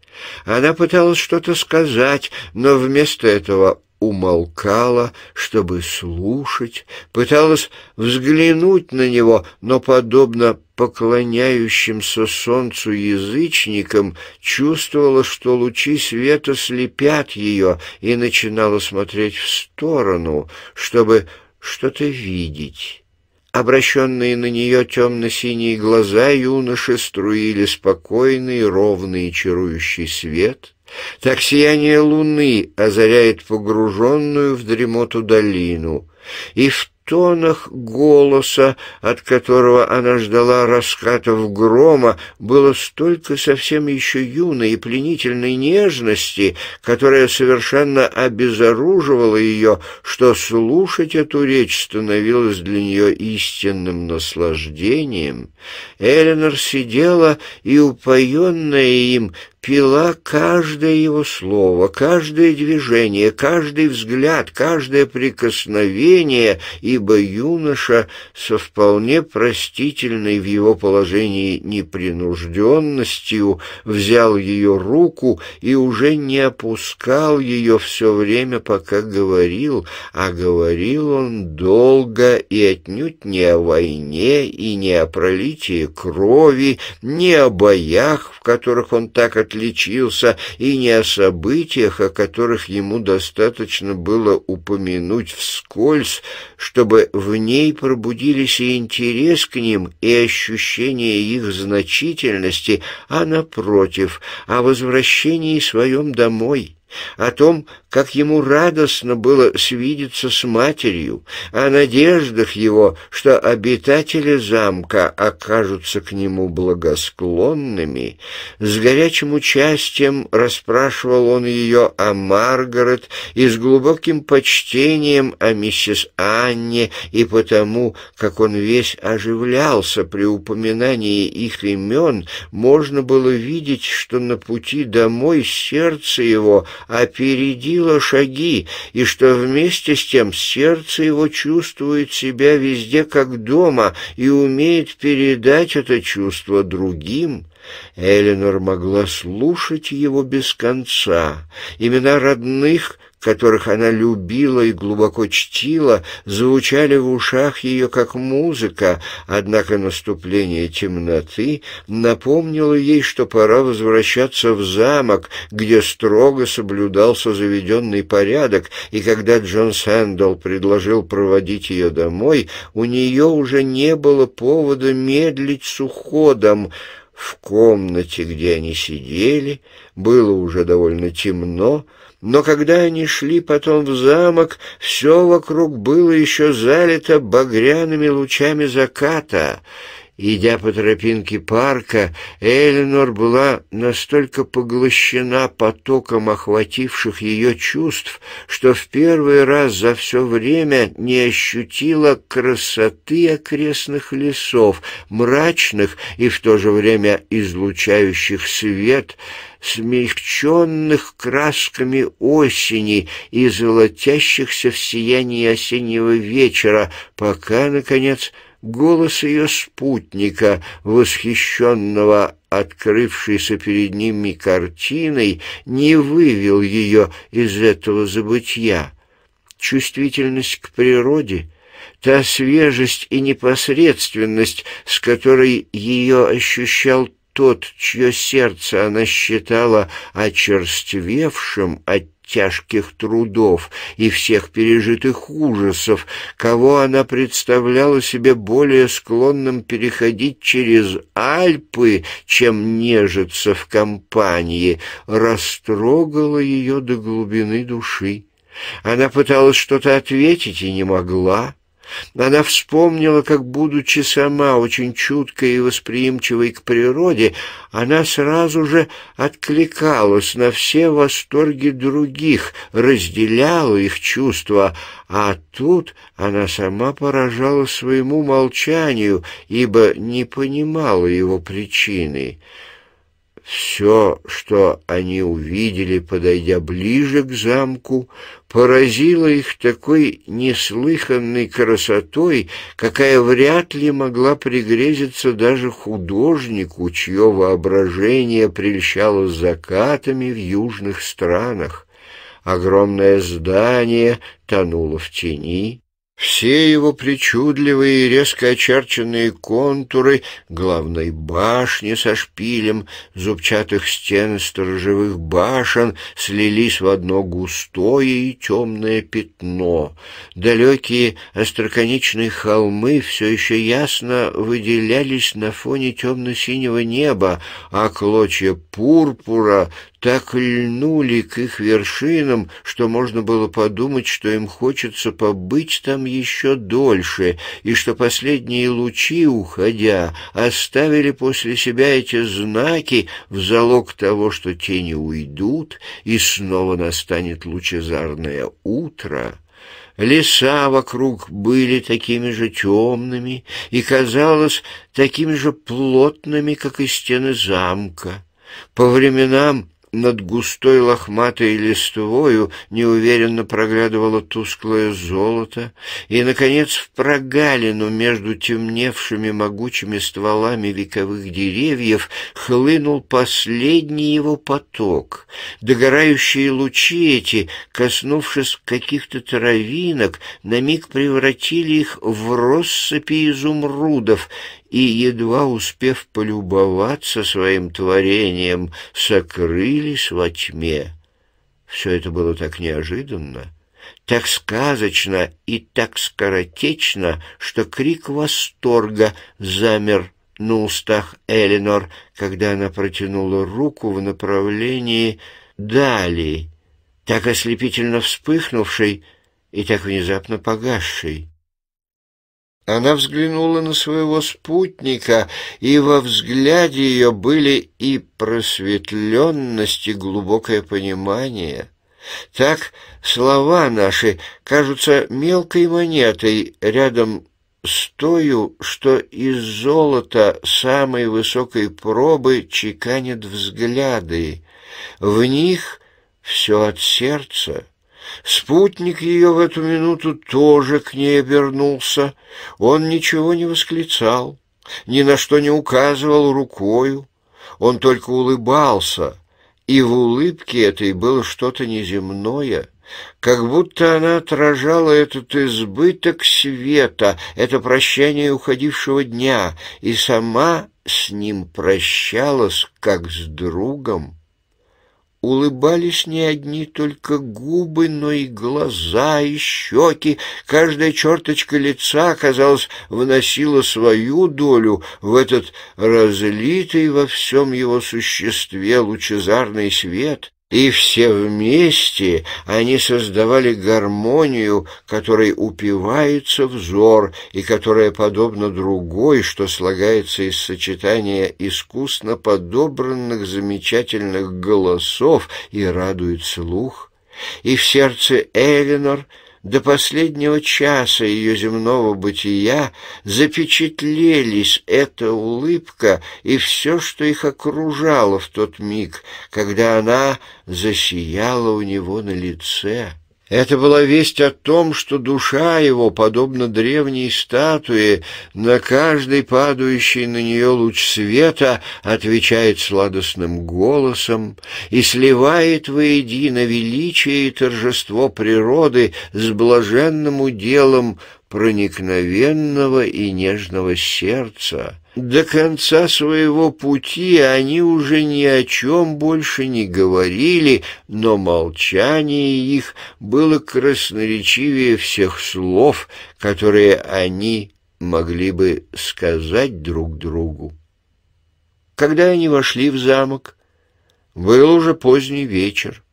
Она пыталась что-то сказать, но вместо этого умолкала, чтобы слушать, пыталась взглянуть на него, но, подобно поклоняющимся солнцу язычникам, чувствовала, что лучи света слепят ее, и начинала смотреть в сторону, чтобы что-то видеть. Обращенные на нее темно-синие глаза юноши струили спокойный, ровный, чарующий свет. Так сияние луны озаряет погруженную в дремоту долину. И в тонах голоса, от которого она ждала раскатов грома, было столько совсем еще юной и пленительной нежности, которая совершенно обезоруживала ее, что слушать эту речь становилось для нее истинным наслаждением. Эленор сидела и, упоенная им, пила каждое его слово, каждое движение, каждый взгляд, каждое прикосновение, ибо юноша со вполне простительной в его положении непринужденностью взял ее руку и уже не опускал ее все время, пока говорил, а говорил он долго и отнюдь не о войне и не о пролитии крови, не о боях, в которых он так отличался, отличился, и не о событиях, о которых ему достаточно было упомянуть вскользь, чтобы в ней пробудились и интерес к ним, и ощущение их значительности, а напротив, о возвращении своем домой, о том, как ему радостно было свидеться с матерью, а о надеждах его, что обитатели замка окажутся к нему благосклонными. С горячим участием расспрашивал он ее о Маргарет и с глубоким почтением о миссис Анне, и потому, как он весь оживлялся при упоминании их имен, можно было видеть, что на пути домой сердце его опередило слышала шаги, и что вместе с тем сердце его чувствует себя везде как дома и умеет передать это чувство другим. Эленор могла слушать его без конца. Имена родных — которых она любила и глубоко чтила, звучали в ушах ее как музыка, однако наступление темноты напомнило ей, что пора возвращаться в замок, где строго соблюдался заведенный порядок, и когда Джон Сэндл предложил проводить ее домой, у нее уже не было повода медлить с уходом, в комнате, где они сидели, было уже довольно темно, но когда они шли потом в замок, все вокруг было еще залито багряными лучами заката — Идя по тропинке парка, Эленор была настолько поглощена потоком охвативших ее чувств, что в первый раз за все время не ощутила красоты окрестных лесов, мрачных и в то же время излучающих свет, смягченных красками осени и золотящихся в сиянии осеннего вечера, пока, наконец, — голос ее спутника, восхищенного открывшейся перед ними картиной, не вывел ее из этого забытья. Чувствительность к природе, та свежесть и непосредственность, с которой ее ощущал тот, чье сердце она считала очерствевшим от тяжких трудов и всех пережитых ужасов, кого она представляла себе более склонным переходить через Альпы, чем нежиться в компании, растрогала ее до глубины души. Она пыталась что-то ответить и не могла. Она вспомнила, как, будучи сама очень чуткой и восприимчивой к природе, она сразу же откликалась на все восторги других, разделяла их чувства, а тут она сама поражала своему молчанию, ибо не понимала его причины. Все, что они увидели, подойдя ближе к замку, поразило их такой неслыханной красотой, какая вряд ли могла пригрезиться даже художнику, чье воображение прельщало закатами в южных странах. Огромное здание тонуло в тени, все его причудливые и резко очерченные контуры главной башни со шпилем, зубчатых стен сторожевых башен слились в одно густое и темное пятно. Далекие остроконечные холмы все еще ясно выделялись на фоне темно-синего неба, а клочья пурпура так льнули к их вершинам, что можно было подумать, что им хочется побыть там еще дольше, и что последние лучи, уходя, оставили после себя эти знаки в залог того, что тени уйдут, и снова настанет лучезарное утро. Леса вокруг были такими же темными и, казалось, такими же плотными, как и стены замка. По временам над густой лохматой листвою неуверенно проглядывало тусклое золото, и, наконец, в прогалину между темневшими могучими стволами вековых деревьев хлынул последний его поток. Догорающие лучи эти, коснувшись каких-то травинок, на миг превратили их в россыпи изумрудов, и, едва успев полюбоваться своим творением, сокрылись во тьме. Все это было так неожиданно, так сказочно и так скоротечно, что крик восторга замер на устах Элинор, когда она протянула руку в направлении дали, так ослепительно вспыхнувшей и так внезапно погасшей. Она взглянула на своего спутника, и во взгляде ее были и просветленность, и глубокое понимание. Так слова наши кажутся мелкой монетой рядом с тою, что из золота самой высокой пробы чеканят взгляды. В них все от сердца. Спутник ее в эту минуту тоже к ней обернулся. Он ничего не восклицал, ни на что не указывал рукою. Он только улыбался, и в улыбке этой было что-то неземное, как будто она отражала этот избыток света, это прощание уходившего дня, и сама с ним прощалась, как с другом. Улыбались не одни только губы, но и глаза, и щеки. Каждая черточка лица, казалось, вносила свою долю в этот разлитый во всем его существе лучезарный свет. И все вместе они создавали гармонию, которой упивается взор и которая подобна другой, что слагается из сочетания искусно подобранных замечательных голосов и радует слух. И в сердце Эленор — до последнего часа ее земного бытия запечатлелись эта улыбка и все, что их окружало в тот миг, когда она засияла у него на лице. Это была весть о том, что душа его, подобно древней статуе, на каждый падающий на нее луч света отвечает сладостным голосом и сливает воедино величие и торжество природы с блаженным уделом проникновенного и нежного сердца. До конца своего пути они уже ни о чем больше не говорили, но молчание их было красноречивее всех слов, которые они могли бы сказать друг другу. Когда они вошли в замок, был уже поздний вечер.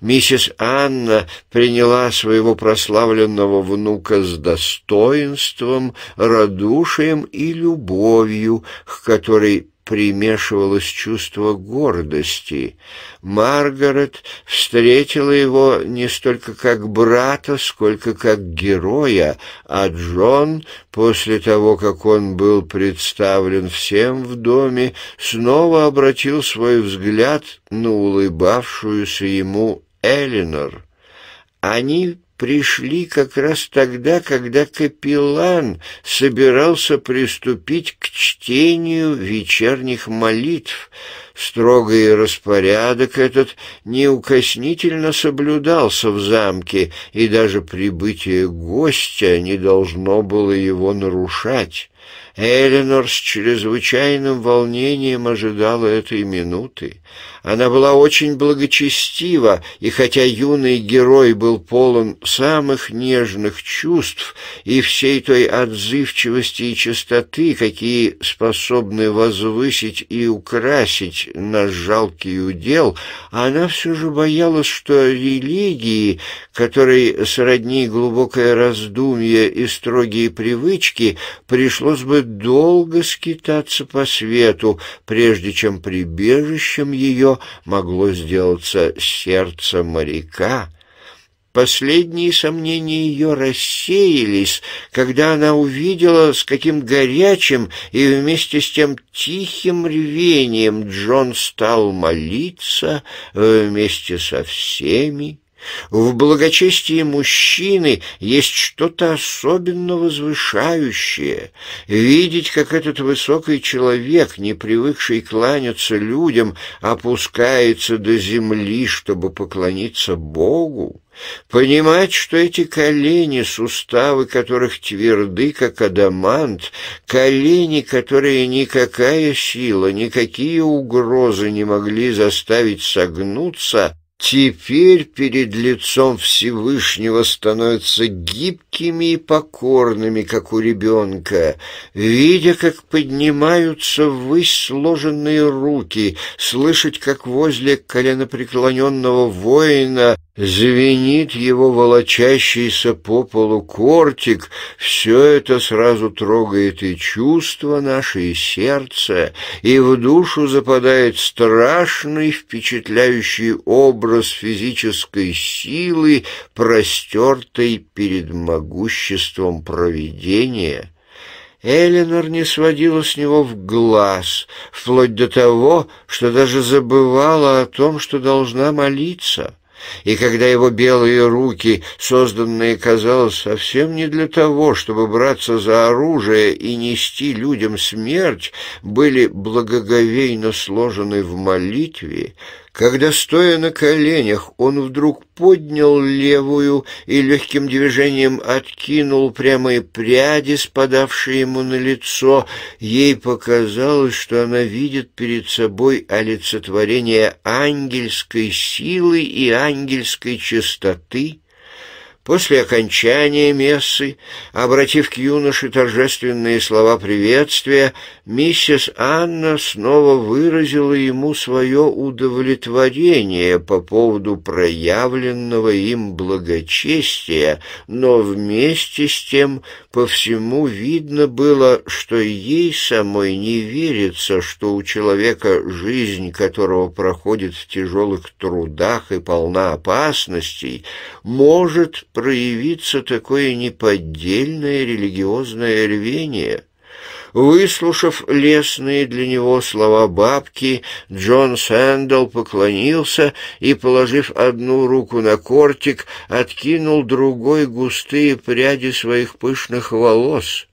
Миссис Анна приняла своего прославленного внука с достоинством, радушием и любовью, к которой примешивалось чувство гордости. Маргарет встретила его не столько как брата, сколько как героя, а Джон, после того, как он был представлен всем в доме, снова обратил свой взгляд на улыбавшуюся ему Элинор. Они пришли как раз тогда, когда капеллан собирался приступить к чтению вечерних молитв — Строгий распорядок этот неукоснительно соблюдался в замке, и даже прибытие гостя не должно было его нарушать. Эленор с чрезвычайным волнением ожидала этой минуты. Она была очень благочестива, и хотя юный герой был полон самых нежных чувств и всей той отзывчивости и чистоты, какие способны возвысить и украсить на жалкий удел, она все же боялась, что религии, которой сродни глубокое раздумье и строгие привычки, пришлось бы долго скитаться по свету, прежде чем прибежищем ее могло сделаться сердце моряка — Последние сомнения ее рассеялись, когда она увидела, с каким горячим и вместе с тем тихим рвением Джон стал молиться вместе со всеми. В благочестии мужчины есть что-то особенно возвышающее. Видеть, как этот высокий человек, не привыкший кланяться людям, опускается до земли, чтобы поклониться Богу, Понимать, что эти колени, суставы которых тверды, как адамант, колени, которые никакая сила, никакие угрозы не могли заставить согнуться, теперь перед лицом Всевышнего становятся гибкими и покорными, как у ребенка, видя, как поднимаются ввысь сложенные руки, слышать, как возле коленопреклоненного воина — звенит его волочащийся по полу кортик, все это сразу трогает и чувства наши, и сердце, и в душу западает страшный впечатляющий образ физической силы, простертой перед могуществом провидения». Эленор не сводила с него в глаз, вплоть до того, что даже забывала о том, что должна молиться и когда его белые руки, созданные, казалось, совсем не для того, чтобы браться за оружие и нести людям смерть, были благоговейно сложены в молитве, когда, стоя на коленях, он вдруг поднял левую и легким движением откинул прямые пряди, спадавшие ему на лицо, ей показалось, что она видит перед собой олицетворение ангельской силы и ангельской чистоты. После окончания мессы, обратив к юноше торжественные слова приветствия, Миссис Анна снова выразила ему свое удовлетворение по поводу проявленного им благочестия, но вместе с тем по всему видно было, что ей самой не верится, что у человека, жизнь которого проходит в тяжелых трудах и полна опасностей, может проявиться такое неподдельное религиозное рвение. Выслушав лесные для него слова бабки, Джон Сэндл поклонился и, положив одну руку на кортик, откинул другой густые пряди своих пышных волос.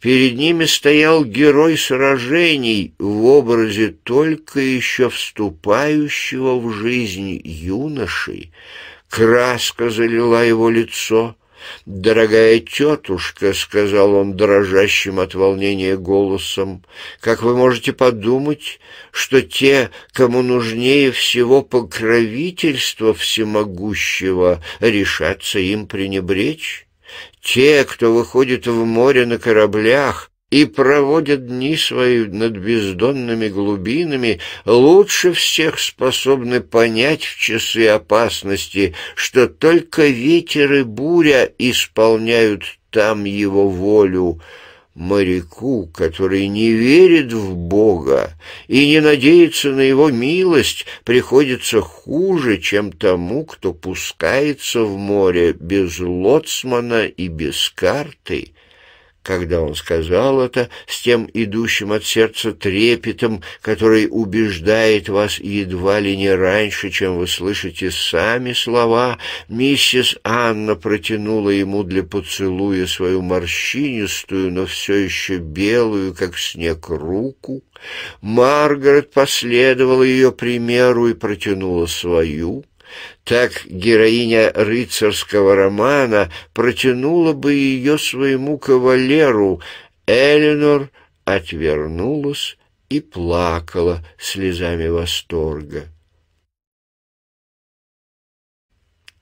Перед ними стоял герой сражений в образе только еще вступающего в жизнь юноши. Краска залила его лицо — «Дорогая тетушка», — сказал он дрожащим от волнения голосом, «как вы можете подумать, что те, кому нужнее всего покровительство всемогущего, решатся им пренебречь? Те, кто выходит в море на кораблях, и проводят дни свои над бездонными глубинами, лучше всех способны понять в часы опасности, что только ветер и буря исполняют там его волю. Моряку, который не верит в Бога и не надеется на его милость, приходится хуже, чем тому, кто пускается в море без лоцмана и без карты. Когда он сказал это, с тем идущим от сердца трепетом, который убеждает вас едва ли не раньше, чем вы слышите сами слова, миссис Анна протянула ему для поцелуя свою морщинистую, но все еще белую, как снег, руку. Маргарет последовала ее примеру и протянула свою. Так героиня рыцарского романа протянула бы ее своему кавалеру. Эленор отвернулась и плакала слезами восторга.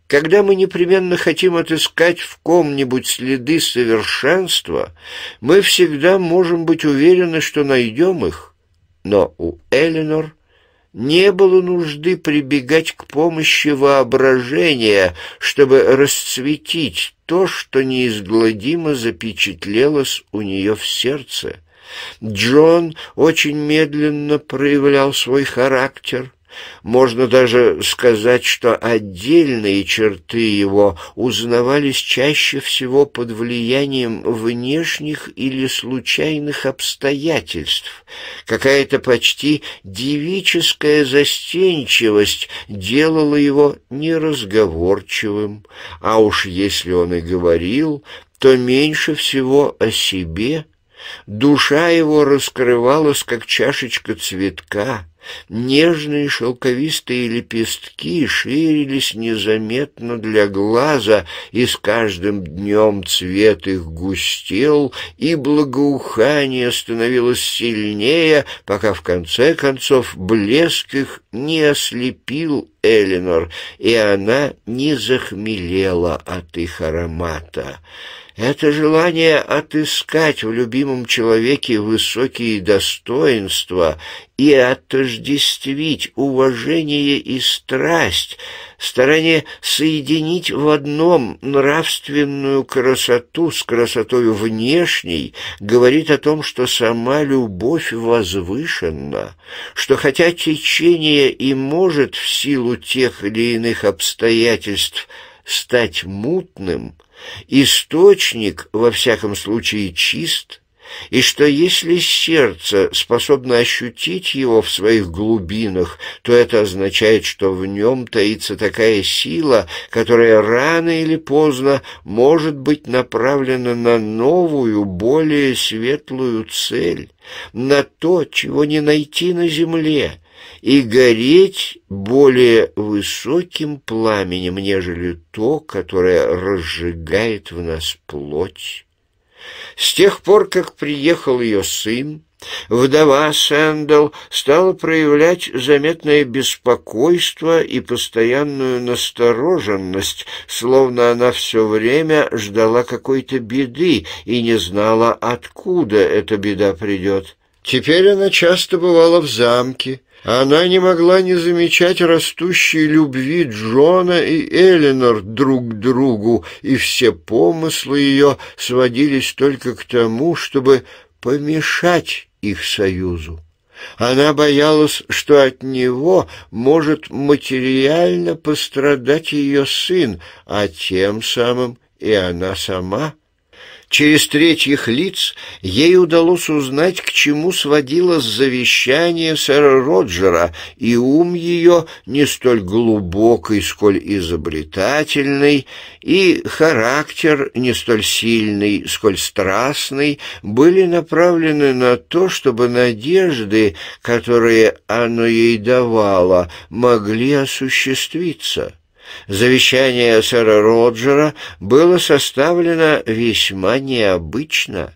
Когда мы непременно хотим отыскать в ком-нибудь следы совершенства, мы всегда можем быть уверены, что найдем их. Но у Эленор не было нужды прибегать к помощи воображения, чтобы расцветить то, что неизгладимо запечатлелось у нее в сердце. Джон очень медленно проявлял свой характер — можно даже сказать, что отдельные черты его узнавались чаще всего под влиянием внешних или случайных обстоятельств. Какая-то почти девическая застенчивость делала его неразговорчивым, а уж если он и говорил, то меньше всего о себе – Душа его раскрывалась, как чашечка цветка. Нежные шелковистые лепестки ширились незаметно для глаза, и с каждым днем цвет их густел, и благоухание становилось сильнее, пока в конце концов блеск их не ослепил Эленор, и она не захмелела от их аромата. Это желание отыскать в любимом человеке высокие достоинства и отождествить уважение и страсть, старание соединить в одном нравственную красоту с красотой внешней, говорит о том, что сама любовь возвышенна, что хотя течение и может в силу тех или иных обстоятельств стать мутным – источник, во всяком случае, чист, и что если сердце способно ощутить его в своих глубинах, то это означает, что в нем таится такая сила, которая рано или поздно может быть направлена на новую, более светлую цель, на то, чего не найти на земле, и гореть более высоким пламенем, нежели то, которое разжигает в нас плоть. С тех пор, как приехал ее сын, Вдова Сэндл стала проявлять заметное беспокойство и постоянную настороженность, словно она все время ждала какой-то беды и не знала, откуда эта беда придет. Теперь она часто бывала в замке, она не могла не замечать растущей любви Джона и Эленор друг к другу, и все помыслы ее сводились только к тому, чтобы помешать их союзу. Она боялась, что от него может материально пострадать ее сын, а тем самым и она сама. Через третьих лиц ей удалось узнать, к чему сводилось завещание сэра Роджера, и ум ее не столь глубокий, сколь изобретательный, и характер не столь сильный, сколь страстный, были направлены на то, чтобы надежды, которые оно ей давало, могли осуществиться. Завещание сэра Роджера было составлено весьма необычно.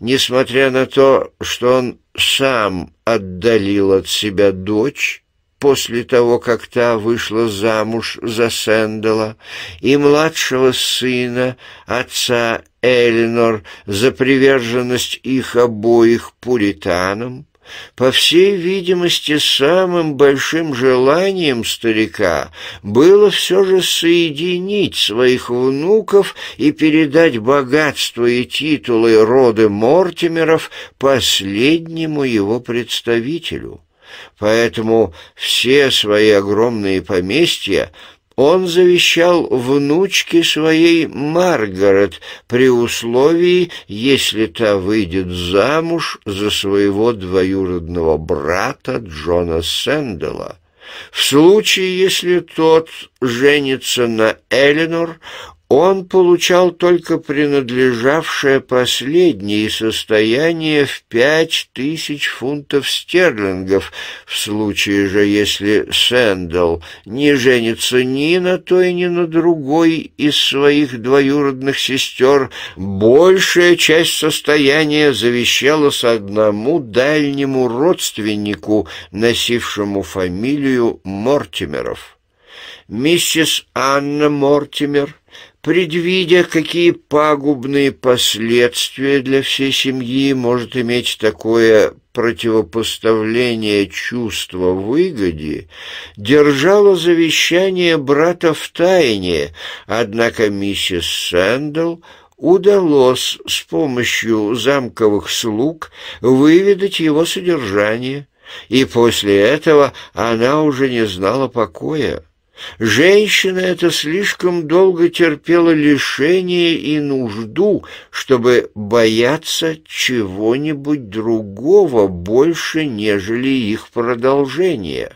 Несмотря на то, что он сам отдалил от себя дочь, после того, как та вышла замуж за Сэндала, и младшего сына, отца Элинор, за приверженность их обоих пуританам, по всей видимости, самым большим желанием старика было все же соединить своих внуков и передать богатство и титулы рода Мортимеров последнему его представителю. Поэтому все свои огромные поместья он завещал внучке своей Маргарет при условии, если та выйдет замуж за своего двоюродного брата Джона Сэндела. В случае, если тот женится на Эленор, он получал только принадлежавшее последнее состояние в пять тысяч фунтов стерлингов, в случае же, если Сэндл не женится ни на той, ни на другой из своих двоюродных сестер, большая часть состояния завещалась одному дальнему родственнику, носившему фамилию Мортимеров. Миссис Анна Мортимер предвидя, какие пагубные последствия для всей семьи может иметь такое противопоставление чувства выгоде, держала завещание брата в тайне, однако миссис Сэндл удалось с помощью замковых слуг выведать его содержание, и после этого она уже не знала покоя. Женщина эта слишком долго терпела лишение и нужду, чтобы бояться чего-нибудь другого больше, нежели их продолжения.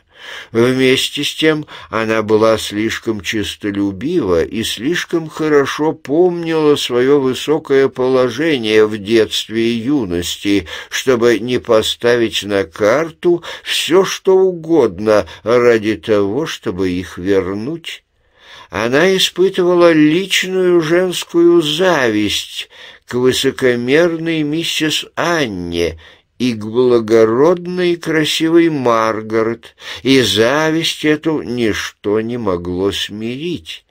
Вместе с тем она была слишком честолюбива и слишком хорошо помнила свое высокое положение в детстве и юности, чтобы не поставить на карту все, что угодно ради того, чтобы их вернуть. Она испытывала личную женскую зависть к высокомерной миссис Анне, и к благородной и красивой Маргарет, и зависть эту ничто не могло смирить.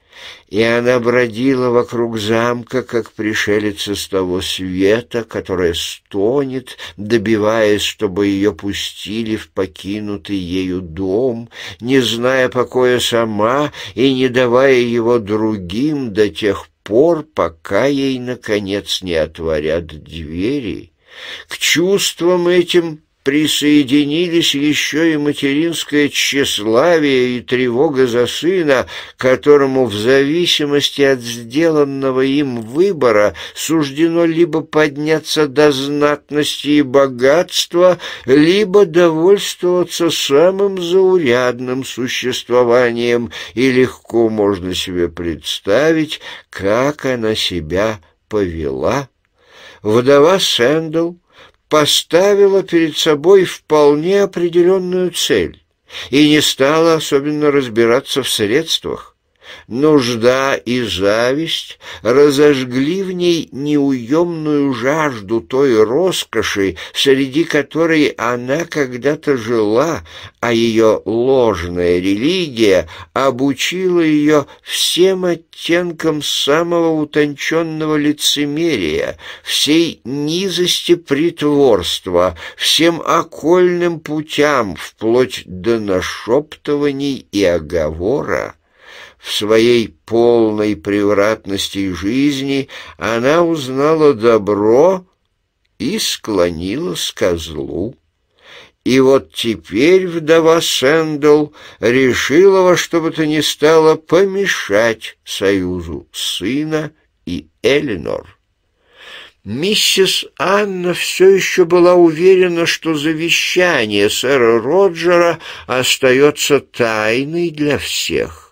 И она бродила вокруг замка, как пришелец с того света, которая стонет, добиваясь, чтобы ее пустили в покинутый ею дом, не зная покоя сама и не давая его другим до тех пор, пока ей, наконец, не отворят двери к чувствам этим присоединились еще и материнское тщеславие и тревога за сына, которому в зависимости от сделанного им выбора суждено либо подняться до знатности и богатства, либо довольствоваться самым заурядным существованием, и легко можно себе представить, как она себя повела Вдова Сэндл поставила перед собой вполне определенную цель и не стала особенно разбираться в средствах. Нужда и зависть разожгли в ней неуемную жажду той роскоши, среди которой она когда-то жила, а ее ложная религия обучила ее всем оттенкам самого утонченного лицемерия, всей низости притворства, всем окольным путям, вплоть до нашептываний и оговора. В своей полной превратности жизни она узнала добро и склонилась ко злу. И вот теперь вдова Сэндл решила во что бы то ни стало помешать союзу сына и Элинор. Миссис Анна все еще была уверена, что завещание сэра Роджера остается тайной для всех.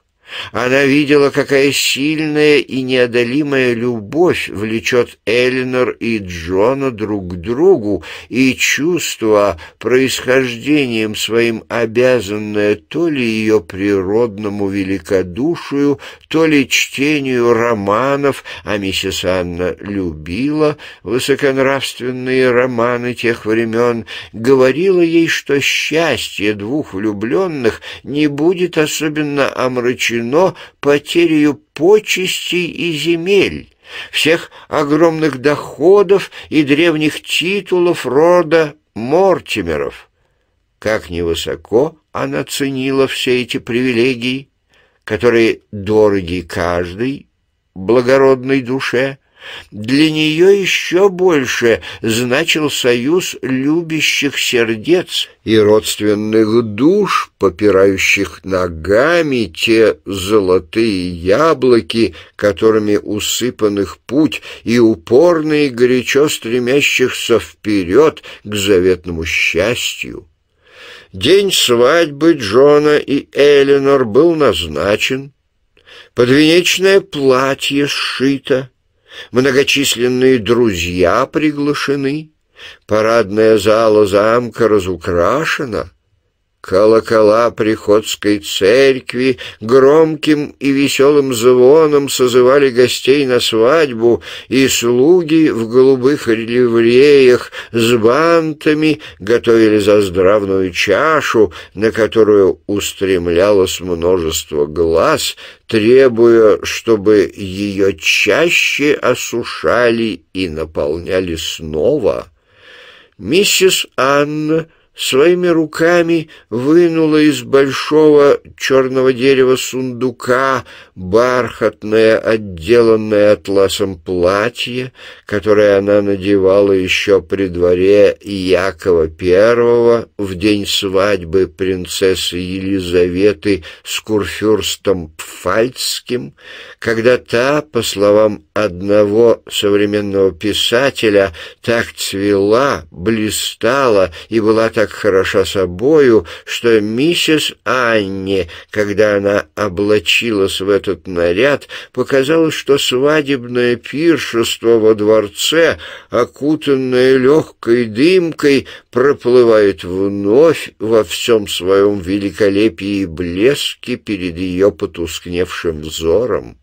Она видела, какая сильная и неодолимая любовь влечет Эллинор и Джона друг к другу, и чувство, происхождением своим обязанное то ли ее природному великодушию, то ли чтению романов, а миссис Анна любила высоконравственные романы тех времен, говорила ей, что счастье двух влюбленных не будет особенно омрачено, обречено потерю почестей и земель, всех огромных доходов и древних титулов рода Мортимеров. Как невысоко она ценила все эти привилегии, которые дороги каждой благородной душе, для нее еще больше значил союз любящих сердец и родственных душ, попирающих ногами те золотые яблоки, которыми усыпан их путь, и упорно и горячо стремящихся вперед к заветному счастью. День свадьбы Джона и Эленор был назначен. Подвенечное платье сшито — Многочисленные друзья приглашены. Парадная зала замка разукрашена. Колокола приходской церкви громким и веселым звоном созывали гостей на свадьбу, и слуги в голубых ливреях с бантами готовили заздравную чашу, на которую устремлялось множество глаз, требуя, чтобы ее чаще осушали и наполняли снова. Миссис Анна своими руками вынула из большого черного дерева сундука бархатное, отделанное атласом платье, которое она надевала еще при дворе Якова I в день свадьбы принцессы Елизаветы с курфюрстом Пфальцким, когда та, по словам одного современного писателя, так цвела, блистала и была так так хороша собою, что миссис Анни, когда она облачилась в этот наряд, показалось, что свадебное пиршество во дворце, окутанное легкой дымкой, проплывает вновь во всем своем великолепии и блеске перед ее потускневшим взором.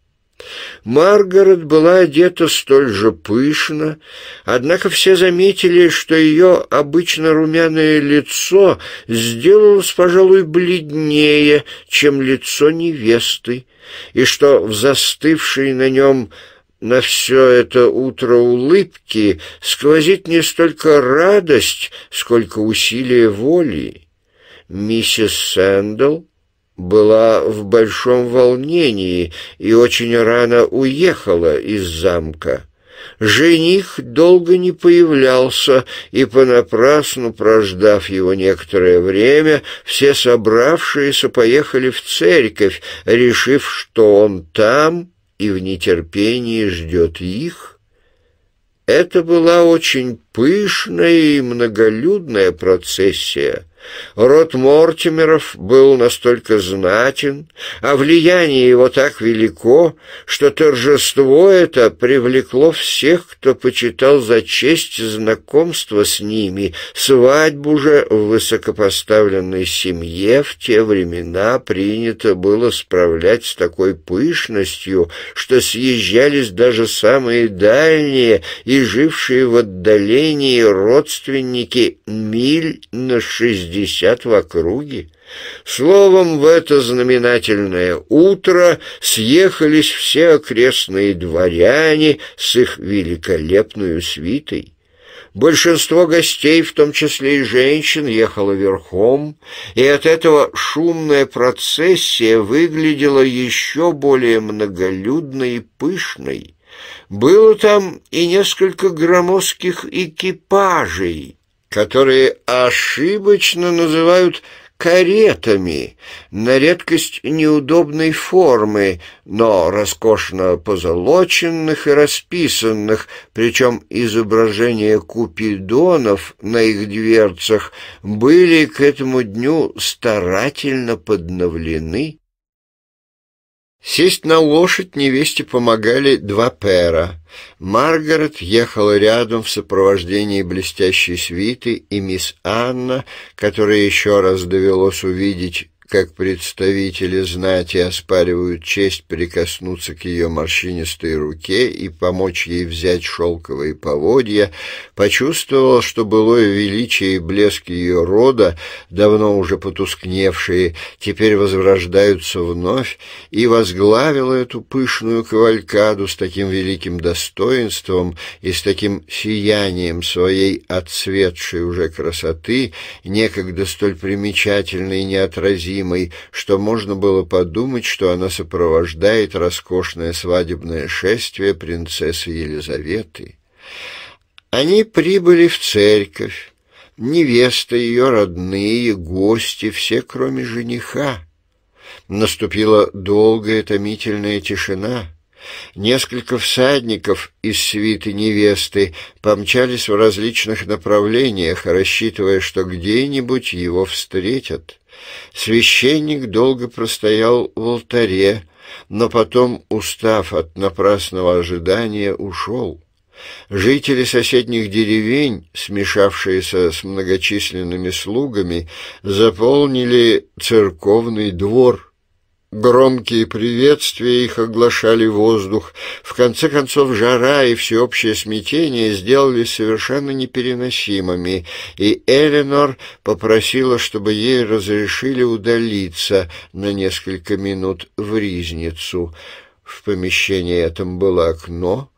Маргарет была одета столь же пышно, однако все заметили, что ее обычно румяное лицо сделалось, пожалуй, бледнее, чем лицо невесты, и что в застывшей на нем на все это утро улыбки сквозит не столько радость, сколько усилие воли. Миссис Сэндл была в большом волнении и очень рано уехала из замка. Жених долго не появлялся, и понапрасну, прождав его некоторое время, все собравшиеся поехали в церковь, решив, что он там и в нетерпении ждет их. Это была очень пышная и многолюдная процессия. Род Мортимеров был настолько знатен, а влияние его так велико, что торжество это привлекло всех, кто почитал за честь знакомства с ними, свадьбу же в высокопоставленной семье в те времена принято было справлять с такой пышностью, что съезжались даже самые дальние и жившие в отдалении родственники миль на шестьдесят шестьдесят в округе. Словом, в это знаменательное утро съехались все окрестные дворяне с их великолепную свитой. Большинство гостей, в том числе и женщин, ехало верхом, и от этого шумная процессия выглядела еще более многолюдной и пышной. Было там и несколько громоздких экипажей, которые ошибочно называют каретами, на редкость неудобной формы, но роскошно позолоченных и расписанных, причем изображения купидонов на их дверцах были к этому дню старательно подновлены. Сесть на лошадь невесте помогали два пера. Маргарет ехала рядом в сопровождении блестящей свиты, и мисс Анна, которая еще раз довелось увидеть как представители знати оспаривают честь прикоснуться к ее морщинистой руке и помочь ей взять шелковые поводья, почувствовала, что былое величие и блеск ее рода, давно уже потускневшие, теперь возрождаются вновь, и возглавила эту пышную кавалькаду с таким великим достоинством и с таким сиянием своей отцветшей уже красоты, некогда столь примечательной и неотразимой, неуловимой, что можно было подумать, что она сопровождает роскошное свадебное шествие принцессы Елизаветы. Они прибыли в церковь. Невеста, ее родные, гости, все, кроме жениха. Наступила долгая томительная тишина — Несколько всадников из свиты невесты помчались в различных направлениях, рассчитывая, что где-нибудь его встретят. Священник долго простоял в алтаре, но потом, устав от напрасного ожидания, ушел. Жители соседних деревень, смешавшиеся с многочисленными слугами, заполнили церковный двор — Громкие приветствия их оглашали воздух. В конце концов, жара и всеобщее смятение сделали совершенно непереносимыми, и Эленор попросила, чтобы ей разрешили удалиться на несколько минут в ризницу. В помещении этом было окно,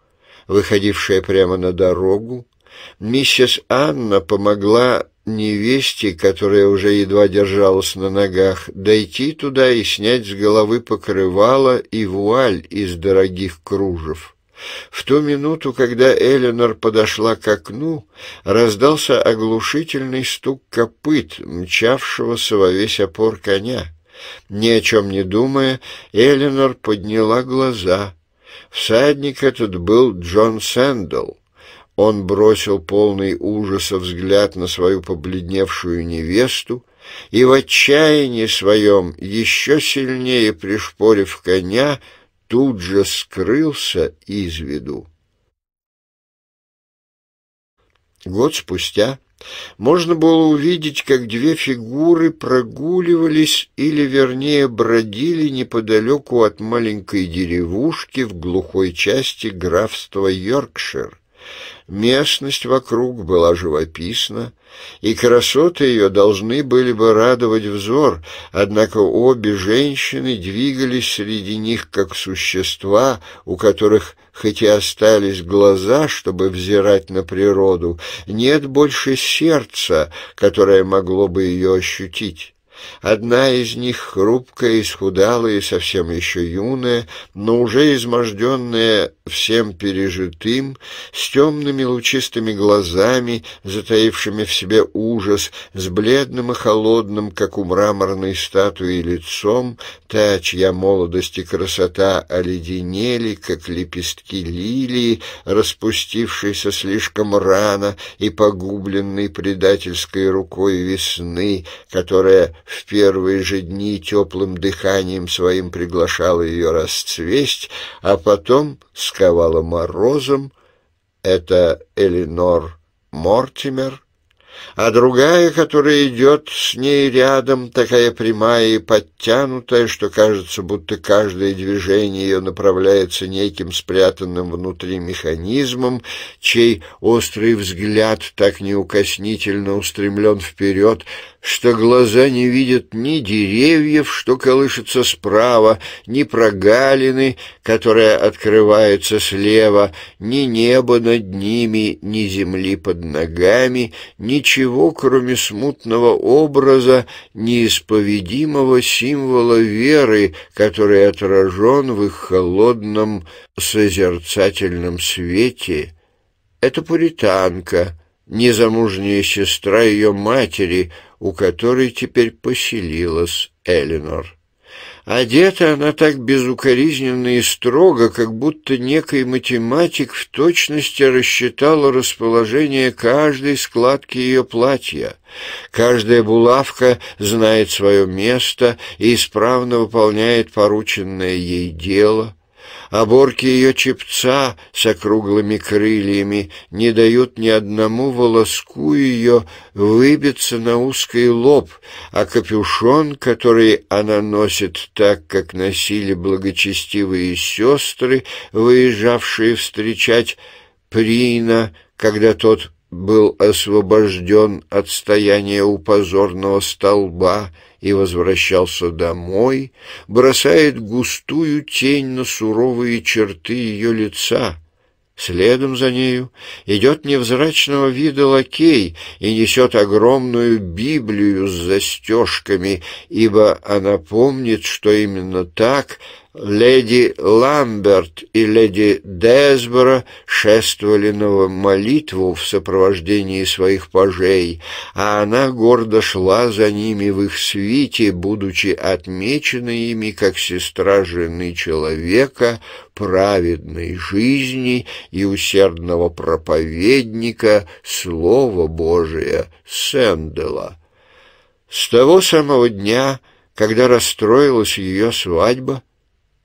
выходившее прямо на дорогу. Миссис Анна помогла невесте, которая уже едва держалась на ногах, дойти туда и снять с головы покрывало и вуаль из дорогих кружев. В ту минуту, когда Эленор подошла к окну, раздался оглушительный стук копыт, мчавшегося во весь опор коня. Ни о чем не думая, Эленор подняла глаза. Всадник этот был Джон Сэндл. Он бросил полный ужаса взгляд на свою побледневшую невесту и в отчаянии своем, еще сильнее пришпорив коня, тут же скрылся из виду. Год спустя можно было увидеть, как две фигуры прогуливались или, вернее, бродили неподалеку от маленькой деревушки в глухой части графства Йоркшир. Местность вокруг была живописна, и красоты ее должны были бы радовать взор, однако обе женщины двигались среди них как существа, у которых хоть и остались глаза, чтобы взирать на природу, нет больше сердца, которое могло бы ее ощутить. Одна из них, хрупкая, исхудалая и совсем еще юная, но уже изможденная всем пережитым, с темными лучистыми глазами, затаившими в себе ужас, с бледным и холодным, как у мраморной статуи, лицом, та, чья молодость и красота оледенели, как лепестки лилии, распустившейся слишком рано и погубленной предательской рукой весны, которая в первые же дни теплым дыханием своим приглашала ее расцвесть, а потом сковала морозом. Это Элинор Мортимер — а другая, которая идет с ней рядом, такая прямая и подтянутая, что кажется, будто каждое движение ее направляется неким спрятанным внутри механизмом, чей острый взгляд так неукоснительно устремлен вперед, что глаза не видят ни деревьев, что колышется справа, ни прогалины, которая открывается слева, ни неба над ними, ни земли под ногами, ни ничего, кроме смутного образа неисповедимого символа веры, который отражен в их холодном созерцательном свете. Это пуританка, незамужняя сестра ее матери, у которой теперь поселилась Эленор. Одета она так безукоризненно и строго, как будто некий математик в точности рассчитал расположение каждой складки ее платья. Каждая булавка знает свое место и исправно выполняет порученное ей дело. Оборки ее чепца с округлыми крыльями не дают ни одному волоску ее выбиться на узкий лоб, а капюшон, который она носит так, как носили благочестивые сестры, выезжавшие встречать Прина, когда тот был освобожден от стояния у позорного столба, и возвращался домой, бросает густую тень на суровые черты ее лица. Следом за нею идет невзрачного вида лакей и несет огромную Библию с застежками, ибо она помнит, что именно так Леди Ламберт и леди Дезбора шествовали на молитву в сопровождении своих пажей, а она гордо шла за ними в их свите, будучи отмеченной ими как сестра жены человека, праведной жизни и усердного проповедника Слова Божия Сэндела. С того самого дня, когда расстроилась ее свадьба,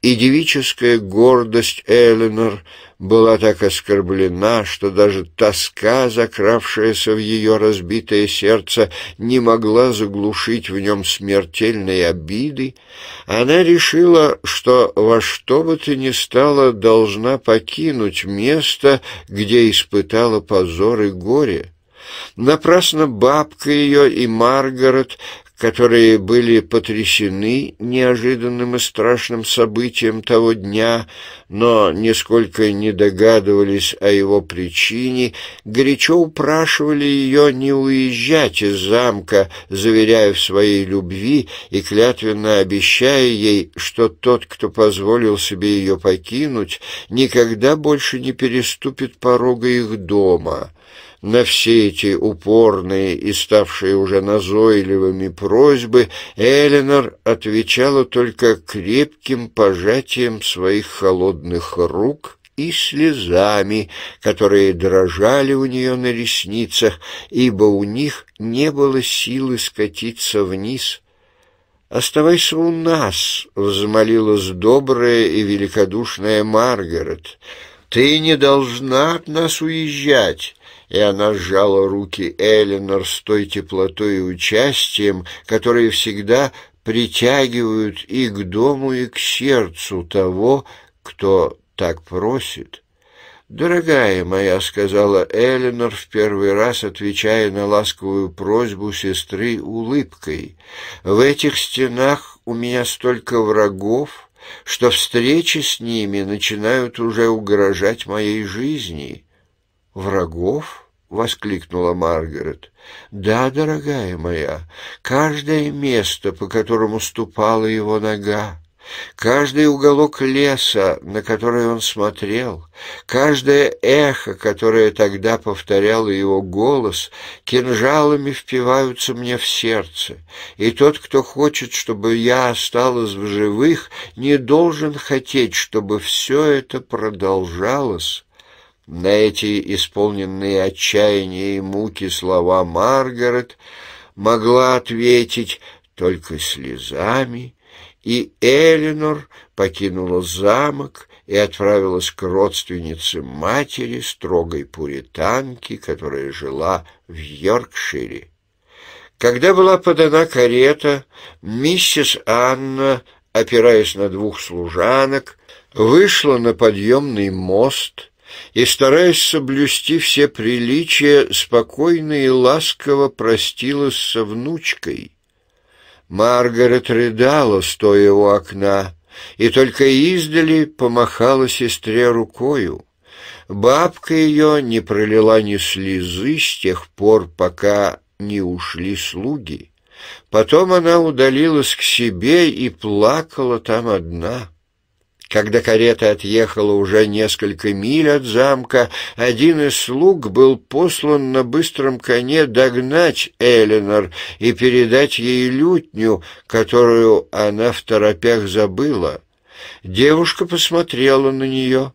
и девическая гордость Эленор была так оскорблена, что даже тоска, закравшаяся в ее разбитое сердце, не могла заглушить в нем смертельной обиды, она решила, что во что бы то ни стало должна покинуть место, где испытала позор и горе. Напрасно бабка ее и Маргарет которые были потрясены неожиданным и страшным событием того дня, но нисколько не догадывались о его причине, горячо упрашивали ее не уезжать из замка, заверяя в своей любви и клятвенно обещая ей, что тот, кто позволил себе ее покинуть, никогда больше не переступит порога их дома. На все эти упорные и ставшие уже назойливыми просьбы Эленор отвечала только крепким пожатием своих холодных рук и слезами, которые дрожали у нее на ресницах, ибо у них не было силы скатиться вниз. «Оставайся у нас», — взмолилась добрая и великодушная Маргарет. «Ты не должна от нас уезжать и она сжала руки Эленор с той теплотой и участием, которые всегда притягивают и к дому, и к сердцу того, кто так просит. «Дорогая моя», — сказала Эленор в первый раз, отвечая на ласковую просьбу сестры улыбкой, «в этих стенах у меня столько врагов, что встречи с ними начинают уже угрожать моей жизни врагов?» — воскликнула Маргарет. «Да, дорогая моя, каждое место, по которому ступала его нога, каждый уголок леса, на который он смотрел, каждое эхо, которое тогда повторяло его голос, кинжалами впиваются мне в сердце, и тот, кто хочет, чтобы я осталась в живых, не должен хотеть, чтобы все это продолжалось на эти исполненные отчаяния и муки слова Маргарет могла ответить только слезами, и Эленор покинула замок и отправилась к родственнице матери, строгой пуританке, которая жила в Йоркшире. Когда была подана карета, миссис Анна, опираясь на двух служанок, вышла на подъемный мост — и, стараясь соблюсти все приличия, спокойно и ласково простилась со внучкой. Маргарет рыдала, стоя у окна, и только издали помахала сестре рукою. Бабка ее не пролила ни слезы с тех пор, пока не ушли слуги. Потом она удалилась к себе и плакала там одна. Когда карета отъехала уже несколько миль от замка, один из слуг был послан на быстром коне догнать Эленор и передать ей лютню, которую она в торопях забыла. Девушка посмотрела на нее.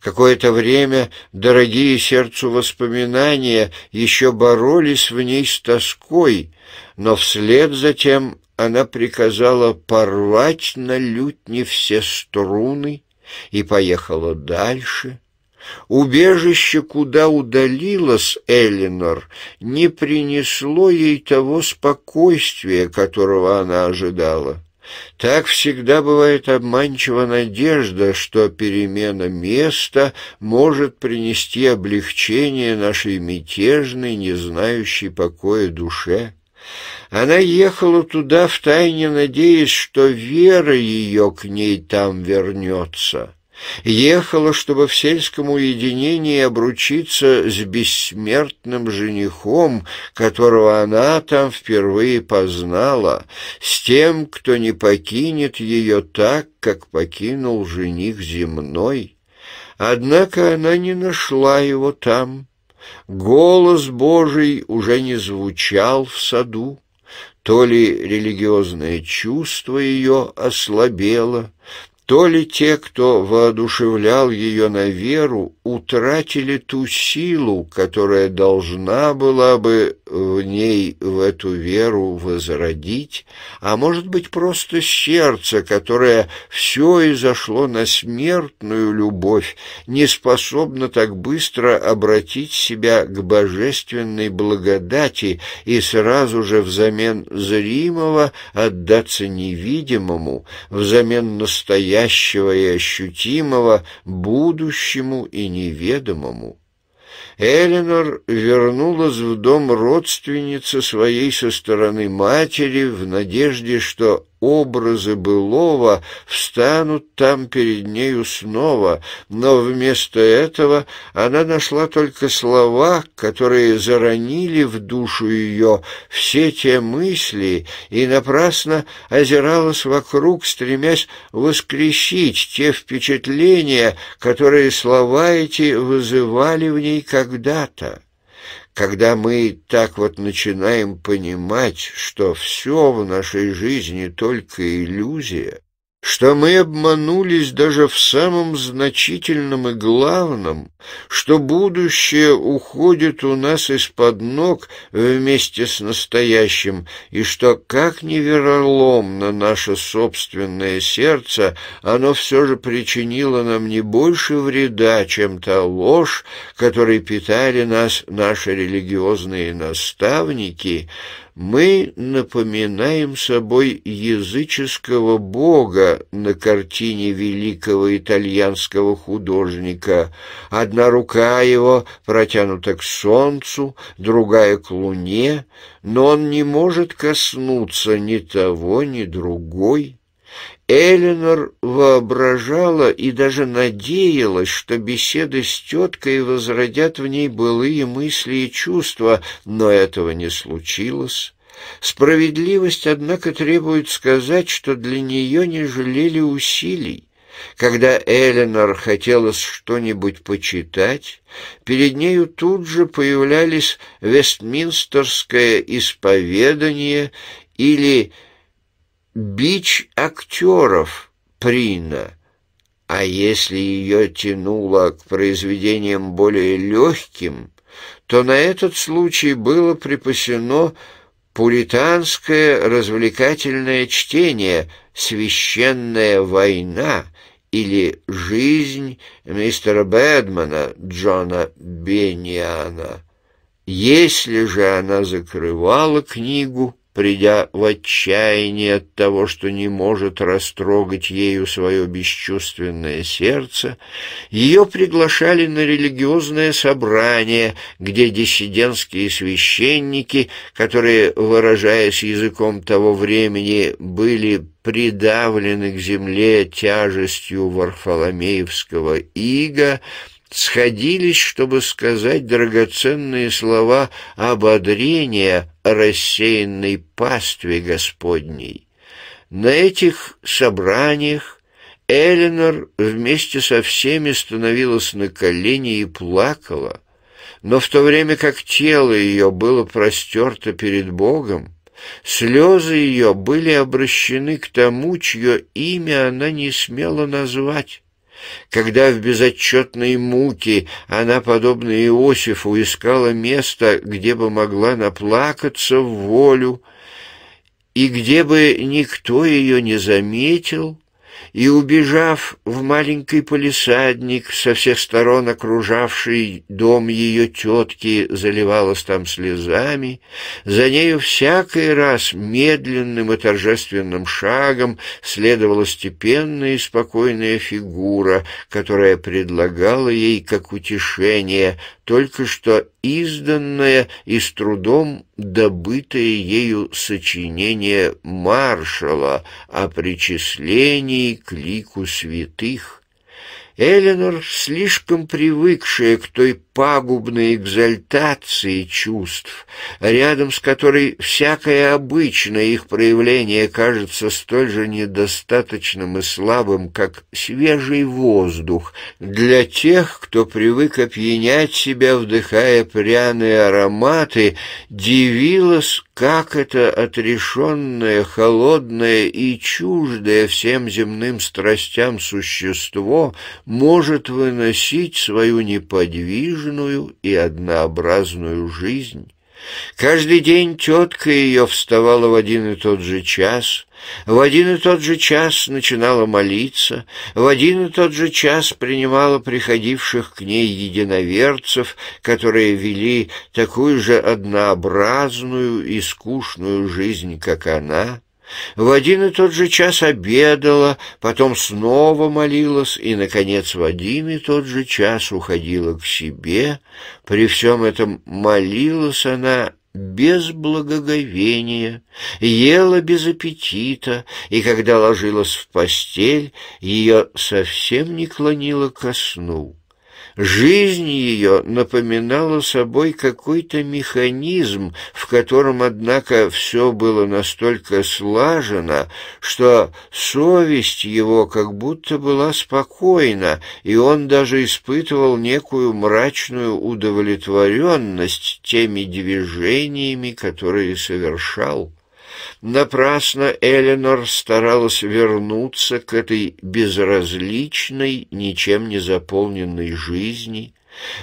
Какое-то время дорогие сердцу воспоминания еще боролись в ней с тоской, но вслед затем она приказала порвать на лютне все струны и поехала дальше. Убежище, куда удалилась Элинор, не принесло ей того спокойствия, которого она ожидала. Так всегда бывает обманчива надежда, что перемена места может принести облегчение нашей мятежной, не знающей покоя душе. Она ехала туда, втайне надеясь, что вера ее к ней там вернется. Ехала, чтобы в сельском уединении обручиться с бессмертным женихом, которого она там впервые познала, с тем, кто не покинет ее так, как покинул жених земной. Однако она не нашла его там, Голос Божий уже не звучал в саду, то ли религиозное чувство ее ослабело, то ли те, кто воодушевлял ее на веру, утратили ту силу, которая должна была бы в ней в эту веру возродить, а может быть просто сердце, которое все и зашло на смертную любовь, не способно так быстро обратить себя к божественной благодати и сразу же взамен зримого отдаться невидимому, взамен настоящему, настоящего и ощутимого будущему и неведомому. Эленор вернулась в дом родственницы своей со стороны матери в надежде, что образы былого встанут там перед нею снова, но вместо этого она нашла только слова, которые заронили в душу ее все те мысли и напрасно озиралась вокруг, стремясь воскресить те впечатления, которые слова эти вызывали в ней когда-то когда мы так вот начинаем понимать, что все в нашей жизни только иллюзия, что мы обманулись даже в самом значительном и главном, что будущее уходит у нас из-под ног вместе с настоящим, и что, как невероломно наше собственное сердце, оно все же причинило нам не больше вреда, чем та ложь, которой питали нас наши религиозные наставники, мы напоминаем собой языческого бога на картине великого итальянского художника. Одна рука его протянута к солнцу, другая — к луне, но он не может коснуться ни того, ни другой. Эленор воображала и даже надеялась, что беседы с теткой возродят в ней былые мысли и чувства, но этого не случилось. Справедливость, однако, требует сказать, что для нее не жалели усилий. Когда Эленор хотелось что-нибудь почитать, перед нею тут же появлялись «Вестминстерское исповедание» или «Вестминстерское бич актеров Прина, а если ее тянуло к произведениям более легким, то на этот случай было припасено пуританское развлекательное чтение «Священная война» или «Жизнь мистера Бэдмана» Джона Бениана. Если же она закрывала книгу, придя в отчаяние от того, что не может растрогать ею свое бесчувственное сердце, ее приглашали на религиозное собрание, где диссидентские священники, которые, выражаясь языком того времени, были придавлены к земле тяжестью Варфоломеевского ига, сходились, чтобы сказать драгоценные слова ободрения о рассеянной пастве Господней. На этих собраниях Эленор вместе со всеми становилась на колени и плакала, но в то время как тело ее было простерто перед Богом, слезы ее были обращены к тому, чье имя она не смела назвать когда в безотчетной муке она, подобно Иосифу, искала место, где бы могла наплакаться в волю, и где бы никто ее не заметил, и, убежав в маленький полисадник, со всех сторон окружавший дом ее тетки, заливалась там слезами, за нею всякий раз медленным и торжественным шагом следовала степенная и спокойная фигура, которая предлагала ей как утешение только что изданное и с трудом добытое ею сочинение маршала о причислении к лику святых. Эленор, слишком привыкшая к той пагубной экзальтации чувств, рядом с которой всякое обычное их проявление кажется столь же недостаточным и слабым, как свежий воздух, для тех, кто привык опьянять себя, вдыхая пряные ароматы, дивилась, как это отрешенное, холодное и чуждое всем земным страстям существо может выносить свою неподвижную и однообразную жизнь, Каждый день тетка ее вставала в один и тот же час, в один и тот же час начинала молиться, в один и тот же час принимала приходивших к ней единоверцев, которые вели такую же однообразную и скучную жизнь, как она, в один и тот же час обедала, потом снова молилась и, наконец, в один и тот же час уходила к себе. При всем этом молилась она без благоговения, ела без аппетита, и когда ложилась в постель, ее совсем не клонило ко сну. Жизнь ее напоминала собой какой-то механизм, в котором, однако, все было настолько слажено, что совесть его как будто была спокойна, и он даже испытывал некую мрачную удовлетворенность теми движениями, которые совершал. Напрасно Эленор старалась вернуться к этой безразличной, ничем не заполненной жизни.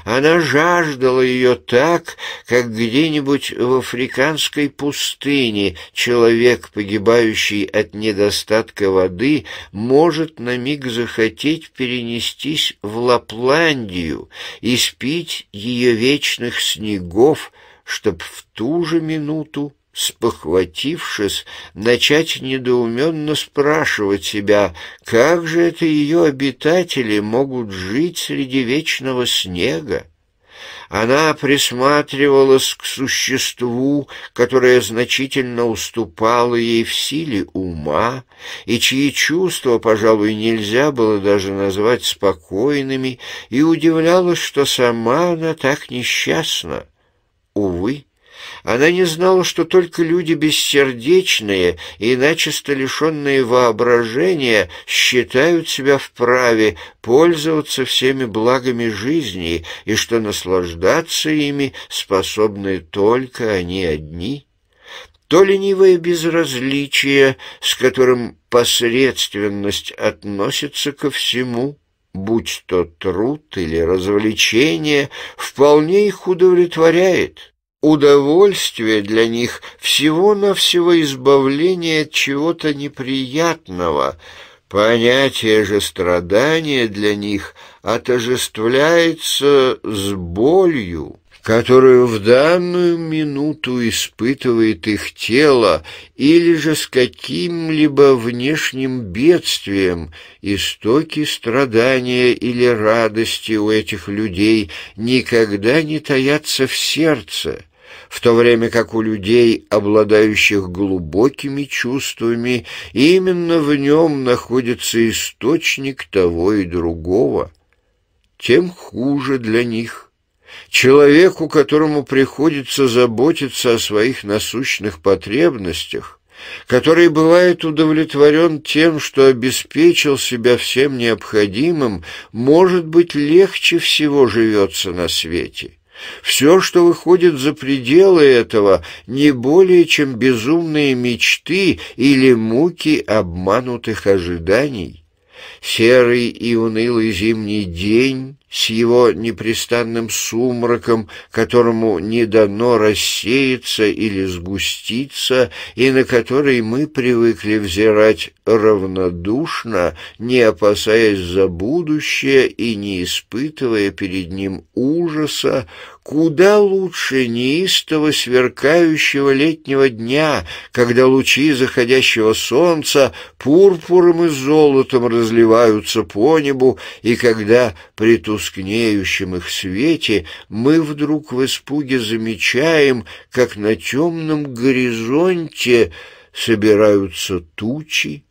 Она жаждала ее так, как где-нибудь в африканской пустыне человек, погибающий от недостатка воды, может на миг захотеть перенестись в Лапландию и спить ее вечных снегов, чтоб в ту же минуту спохватившись, начать недоуменно спрашивать себя, как же это ее обитатели могут жить среди вечного снега. Она присматривалась к существу, которое значительно уступало ей в силе ума, и чьи чувства, пожалуй, нельзя было даже назвать спокойными, и удивлялась, что сама она так несчастна. Увы, она не знала, что только люди бессердечные и начисто лишенные воображения считают себя вправе пользоваться всеми благами жизни и что наслаждаться ими способны только они одни. То ленивое безразличие, с которым посредственность относится ко всему, будь то труд или развлечение, вполне их удовлетворяет. Удовольствие для них всего-навсего избавление от чего-то неприятного. Понятие же страдания для них отожествляется с болью которую в данную минуту испытывает их тело, или же с каким-либо внешним бедствием, истоки страдания или радости у этих людей никогда не таятся в сердце, в то время как у людей, обладающих глубокими чувствами, именно в нем находится источник того и другого, тем хуже для них Человеку, которому приходится заботиться о своих насущных потребностях, который бывает удовлетворен тем, что обеспечил себя всем необходимым, может быть, легче всего живется на свете. Все, что выходит за пределы этого, не более чем безумные мечты или муки обманутых ожиданий. Серый и унылый зимний день с его непрестанным сумраком, которому не дано рассеяться или сгуститься, и на который мы привыкли взирать равнодушно, не опасаясь за будущее и не испытывая перед ним ужаса, куда лучше неистово сверкающего летнего дня, когда лучи заходящего солнца пурпуром и золотом разливаются по небу, и когда притушеваются тускнеющем их свете мы вдруг в испуге замечаем, как на темном горизонте собираются тучи,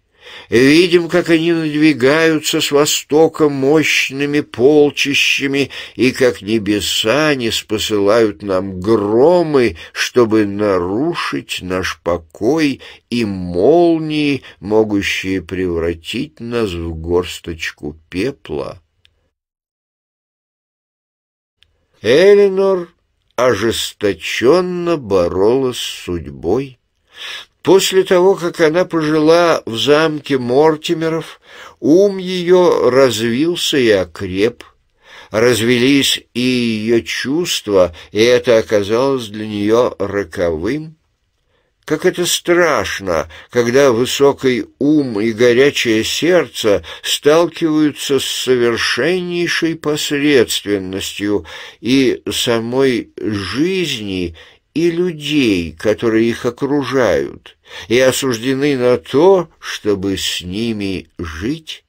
Видим, как они надвигаются с востока мощными полчищами, и как небеса не спосылают нам громы, чтобы нарушить наш покой, и молнии, могущие превратить нас в горсточку пепла. Эленор ожесточенно боролась с судьбой. После того, как она пожила в замке Мортимеров, ум ее развился и окреп. Развелись и ее чувства, и это оказалось для нее роковым. Как это страшно, когда высокий ум и горячее сердце сталкиваются с совершеннейшей посредственностью и самой жизни и людей, которые их окружают, и осуждены на то, чтобы с ними жить.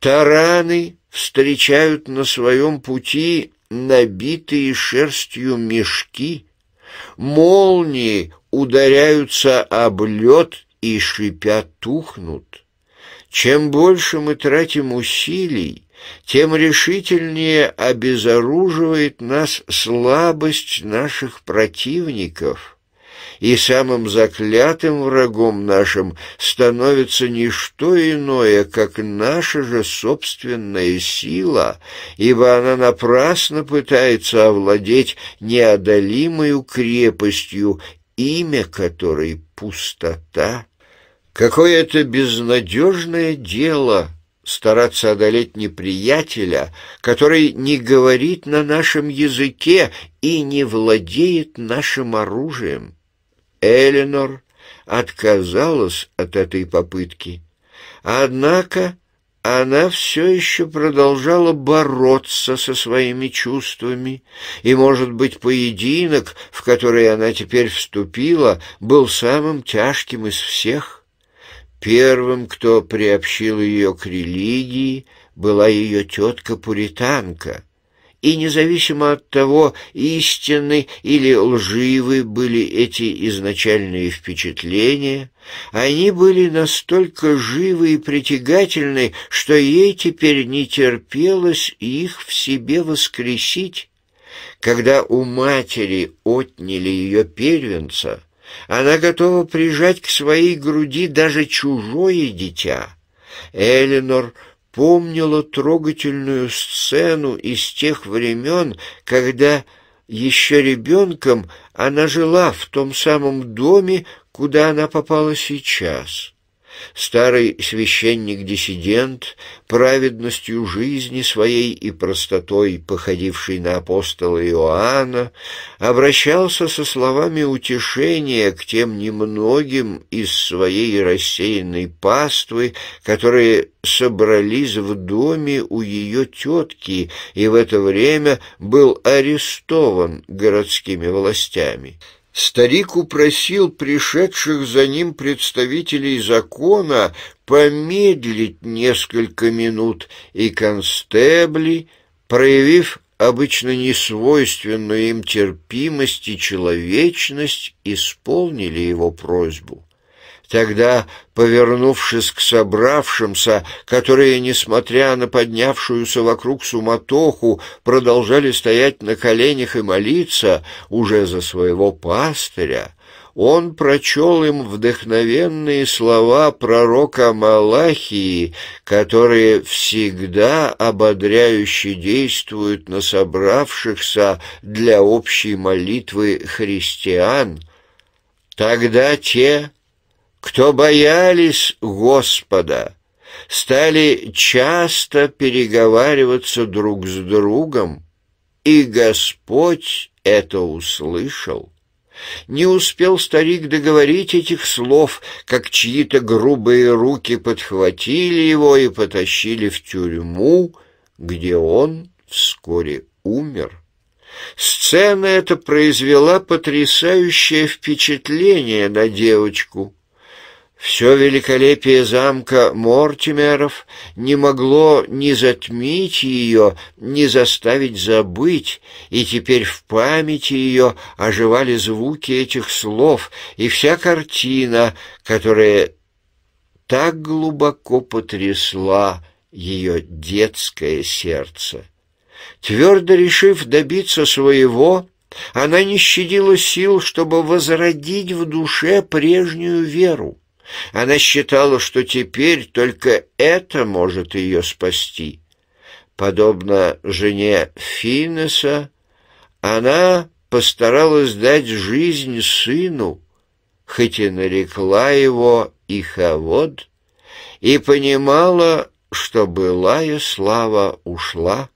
Тараны встречают на своем пути набитые шерстью мешки, молнии ударяются об лед и шипя тухнут. Чем больше мы тратим усилий, тем решительнее обезоруживает нас слабость наших противников, и самым заклятым врагом нашим становится не что иное, как наша же собственная сила, ибо она напрасно пытается овладеть неодолимою крепостью имя которой пустота. Какое это безнадежное дело стараться одолеть неприятеля, который не говорит на нашем языке и не владеет нашим оружием. Эленор отказалась от этой попытки. Однако она все еще продолжала бороться со своими чувствами, и, может быть, поединок, в который она теперь вступила, был самым тяжким из всех. Первым, кто приобщил ее к религии, была ее тетка-пуританка — и независимо от того, истинны или лживы были эти изначальные впечатления, они были настолько живы и притягательны, что ей теперь не терпелось их в себе воскресить. Когда у матери отняли ее первенца, она готова прижать к своей груди даже чужое дитя. Эленор — помнила трогательную сцену из тех времен, когда еще ребенком она жила в том самом доме, куда она попала сейчас. Старый священник-диссидент, праведностью жизни своей и простотой, походивший на апостола Иоанна, обращался со словами утешения к тем немногим из своей рассеянной паствы, которые собрались в доме у ее тетки и в это время был арестован городскими властями. Старик упросил пришедших за ним представителей закона помедлить несколько минут, и констебли, проявив обычно несвойственную им терпимость и человечность, исполнили его просьбу. Тогда, повернувшись к собравшимся, которые, несмотря на поднявшуюся вокруг суматоху, продолжали стоять на коленях и молиться уже за своего пастыря, он прочел им вдохновенные слова пророка Малахии, которые всегда ободряюще действуют на собравшихся для общей молитвы христиан. Тогда те, кто боялись Господа, стали часто переговариваться друг с другом, и Господь это услышал. Не успел старик договорить этих слов, как чьи-то грубые руки подхватили его и потащили в тюрьму, где он вскоре умер. Сцена эта произвела потрясающее впечатление на девочку — все великолепие замка Мортимеров не могло ни затмить ее, ни заставить забыть, и теперь в памяти ее оживали звуки этих слов, и вся картина, которая так глубоко потрясла ее детское сердце. Твердо решив добиться своего, она не щадила сил, чтобы возродить в душе прежнюю веру. Она считала, что теперь только это может ее спасти. Подобно жене Финнеса, она постаралась дать жизнь сыну, хоть и нарекла его Иховод, и понимала, что былая слава ушла,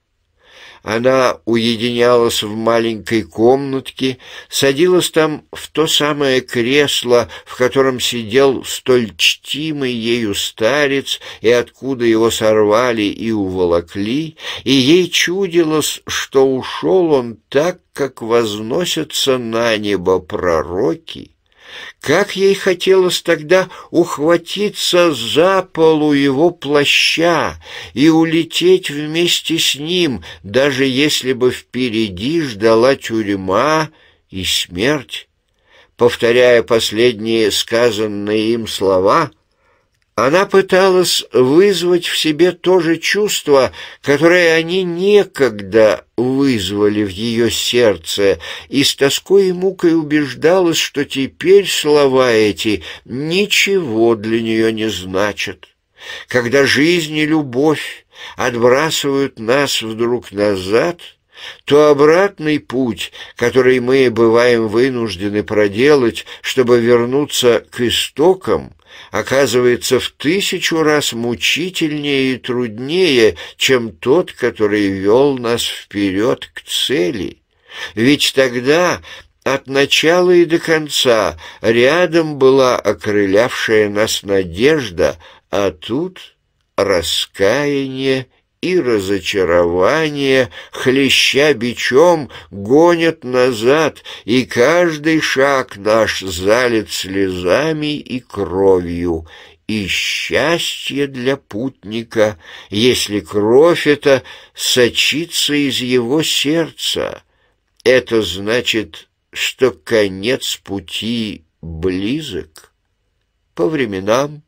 она уединялась в маленькой комнатке, садилась там в то самое кресло, в котором сидел столь чтимый ею старец, и откуда его сорвали и уволокли, и ей чудилось, что ушел он так, как возносятся на небо пророки. Как ей хотелось тогда ухватиться за полу его плаща и улететь вместе с ним, даже если бы впереди ждала тюрьма и смерть. Повторяя последние сказанные им слова, она пыталась вызвать в себе то же чувство, которое они некогда вызвали в ее сердце, и с тоской и мукой убеждалась, что теперь слова эти ничего для нее не значат. Когда жизнь и любовь отбрасывают нас вдруг назад — то обратный путь, который мы бываем вынуждены проделать, чтобы вернуться к истокам, оказывается в тысячу раз мучительнее и труднее, чем тот, который вел нас вперед к цели. Ведь тогда от начала и до конца рядом была окрылявшая нас надежда, а тут раскаяние и разочарование, хлеща бичом, гонят назад, и каждый шаг наш залит слезами и кровью, и счастье для путника, если кровь эта сочится из его сердца. Это значит, что конец пути близок. По временам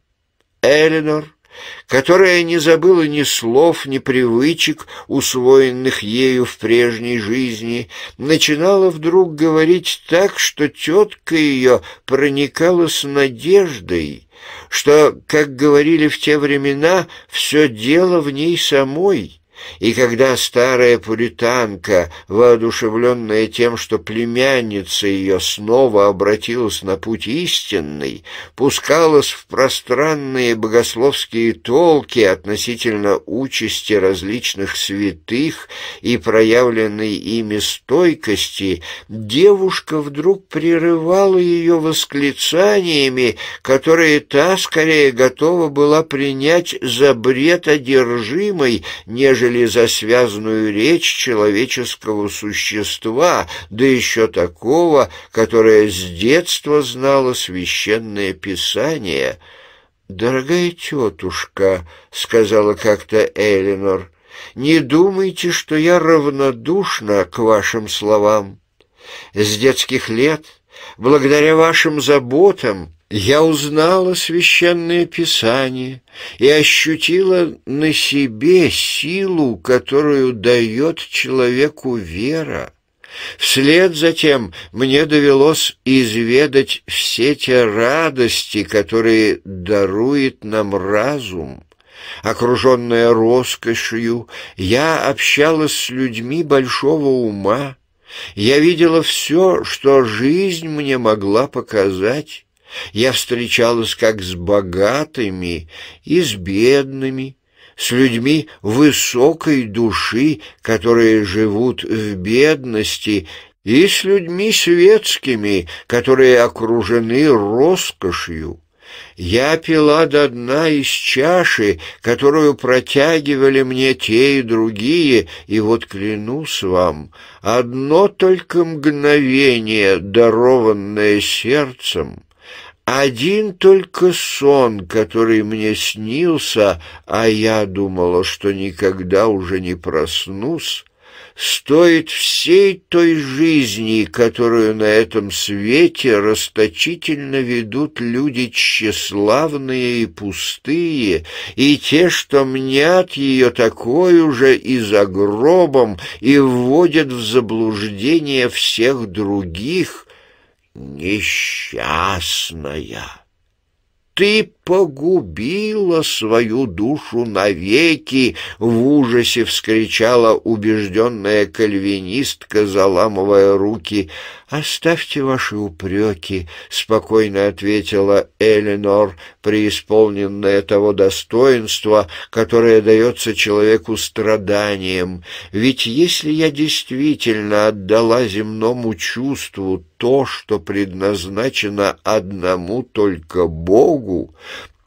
Эленор — которая не забыла ни слов, ни привычек, усвоенных ею в прежней жизни, начинала вдруг говорить так, что тетка ее проникала с надеждой, что, как говорили в те времена, все дело в ней самой — и когда старая пуританка, воодушевленная тем, что племянница ее снова обратилась на путь истинный, пускалась в пространные богословские толки относительно участи различных святых и проявленной ими стойкости, девушка вдруг прерывала ее восклицаниями, которые та скорее готова была принять за бред одержимой, нежели приняли за связанную речь человеческого существа, да еще такого, которое с детства знало священное писание. «Дорогая тетушка», — сказала как-то Элинор, — «не думайте, что я равнодушна к вашим словам. С детских лет, благодаря вашим заботам, я узнала священное писание и ощутила на себе силу, которую дает человеку вера. Вслед за тем мне довелось изведать все те радости, которые дарует нам разум. Окруженная роскошью, я общалась с людьми большого ума, я видела все, что жизнь мне могла показать. Я встречалась как с богатыми и с бедными, с людьми высокой души, которые живут в бедности, и с людьми светскими, которые окружены роскошью. Я пила до дна из чаши, которую протягивали мне те и другие, и вот клянусь вам, одно только мгновение, дарованное сердцем — один только сон, который мне снился, а я думала, что никогда уже не проснусь, стоит всей той жизни, которую на этом свете расточительно ведут люди тщеславные и пустые, и те, что мнят ее такой уже и за гробом, и вводят в заблуждение всех других, несчастная. Ты погубила свою душу навеки!» — в ужасе вскричала убежденная кальвинистка, заламывая руки. «Оставьте ваши упреки», — спокойно ответила Эленор, преисполненная того достоинства, которое дается человеку страданием. «Ведь если я действительно отдала земному чувству то, что предназначено одному только Богу,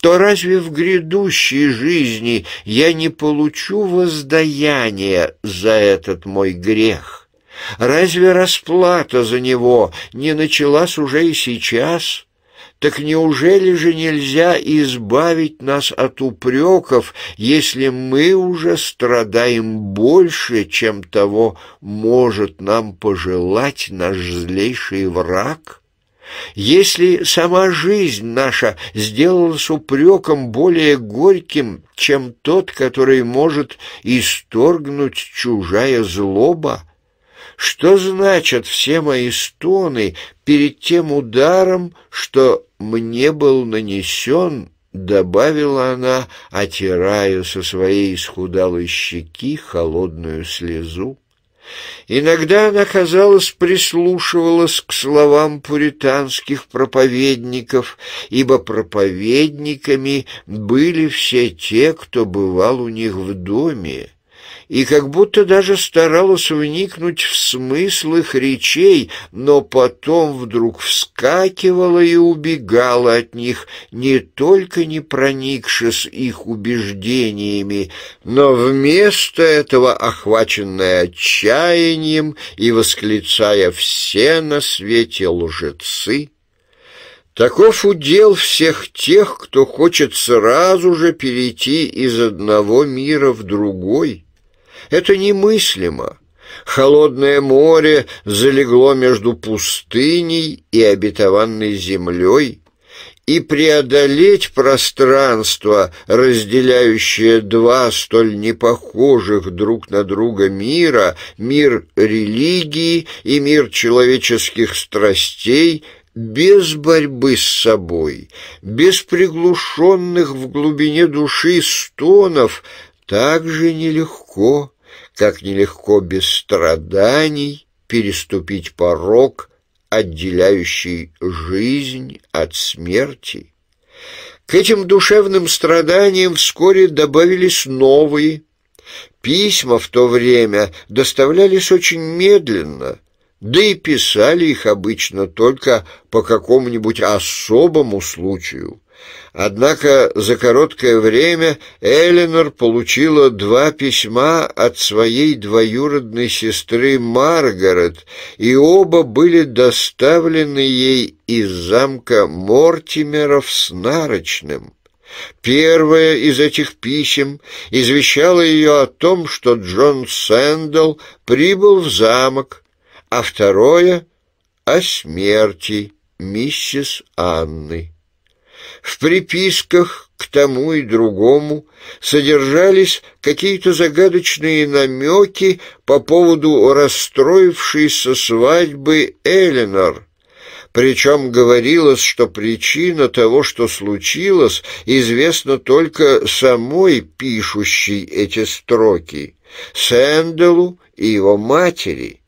то разве в грядущей жизни я не получу воздаяния за этот мой грех? Разве расплата за него не началась уже и сейчас? Так неужели же нельзя избавить нас от упреков, если мы уже страдаем больше, чем того может нам пожелать наш злейший враг?» Если сама жизнь наша сделалась упреком более горьким, чем тот, который может исторгнуть чужая злоба, что значат все мои стоны перед тем ударом, что мне был нанесен, добавила она, отирая со своей исхудалой щеки холодную слезу. Иногда она, казалось, прислушивалась к словам пуританских проповедников, ибо проповедниками были все те, кто бывал у них в доме и как будто даже старалась вникнуть в смысл их речей, но потом вдруг вскакивала и убегала от них, не только не проникшись их убеждениями, но вместо этого охваченная отчаянием и восклицая «все на свете лжецы». Таков удел всех тех, кто хочет сразу же перейти из одного мира в другой. Это немыслимо. Холодное море залегло между пустыней и обетованной землей, и преодолеть пространство, разделяющее два столь непохожих друг на друга мира, мир религии и мир человеческих страстей, без борьбы с собой, без приглушенных в глубине души стонов, так же нелегко, как нелегко без страданий переступить порог, отделяющий жизнь от смерти. К этим душевным страданиям вскоре добавились новые. Письма в то время доставлялись очень медленно, да и писали их обычно только по какому-нибудь особому случаю. Однако за короткое время Эленор получила два письма от своей двоюродной сестры Маргарет, и оба были доставлены ей из замка Мортимеров с Нарочным. Первое из этих писем извещало ее о том, что Джон Сэндл прибыл в замок, а второе — о смерти миссис Анны. В приписках к тому и другому содержались какие-то загадочные намеки по поводу расстроившейся свадьбы Эленор. Причем говорилось, что причина того, что случилось, известна только самой пишущей эти строки, Сэндалу и его матери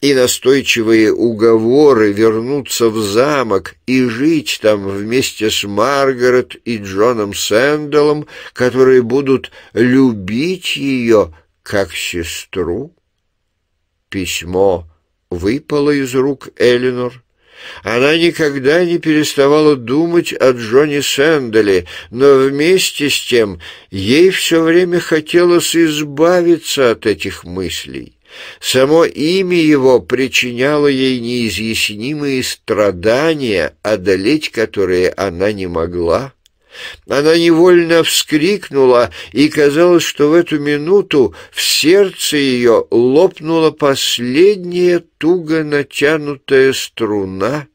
и настойчивые уговоры вернуться в замок и жить там вместе с Маргарет и Джоном Сэндалом, которые будут любить ее как сестру? Письмо выпало из рук Эллинор. Она никогда не переставала думать о Джоне Сэндале, но вместе с тем ей все время хотелось избавиться от этих мыслей. Само имя его причиняло ей неизъяснимые страдания, одолеть которые она не могла. Она невольно вскрикнула, и казалось, что в эту минуту в сердце ее лопнула последняя туго натянутая струна.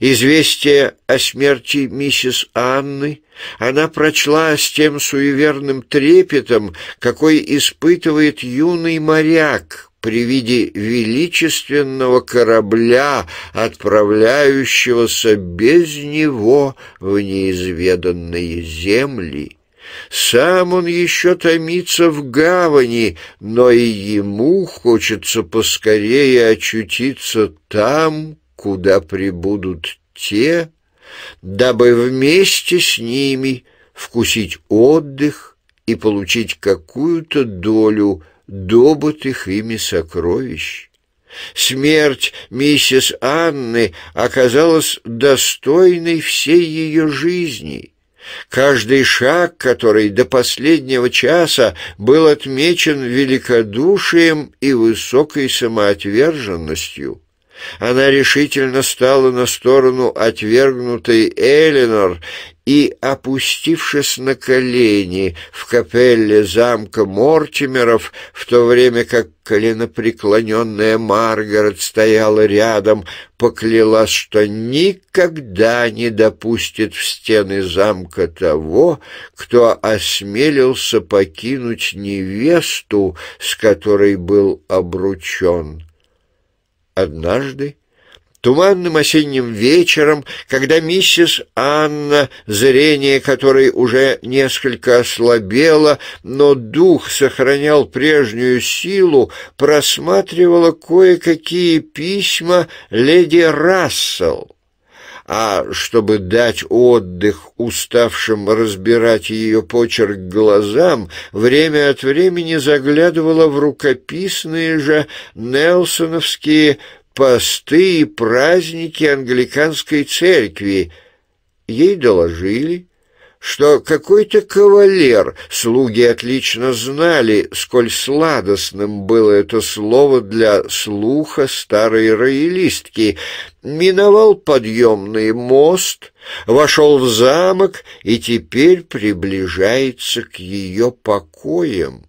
Известие о смерти миссис Анны она прочла с тем суеверным трепетом, какой испытывает юный моряк при виде величественного корабля, отправляющегося без него в неизведанные земли. Сам он еще томится в гавани, но и ему хочется поскорее очутиться там, куда прибудут те, дабы вместе с ними вкусить отдых и получить какую-то долю добытых ими сокровищ. Смерть миссис Анны оказалась достойной всей ее жизни. Каждый шаг, который до последнего часа был отмечен великодушием и высокой самоотверженностью. Она решительно стала на сторону отвергнутой Эленор и, опустившись на колени в капелле замка Мортимеров, в то время как коленопреклоненная Маргарет стояла рядом, поклялась, что никогда не допустит в стены замка того, кто осмелился покинуть невесту, с которой был обручен. Однажды, туманным осенним вечером, когда миссис Анна, зрение которой уже несколько ослабело, но дух сохранял прежнюю силу, просматривала кое-какие письма леди Рассел а чтобы дать отдых уставшим разбирать ее почерк глазам, время от времени заглядывала в рукописные же нелсоновские посты и праздники англиканской церкви. Ей доложили, что какой-то кавалер, слуги отлично знали, сколь сладостным было это слово для слуха старой роялистки, миновал подъемный мост, вошел в замок и теперь приближается к ее покоям.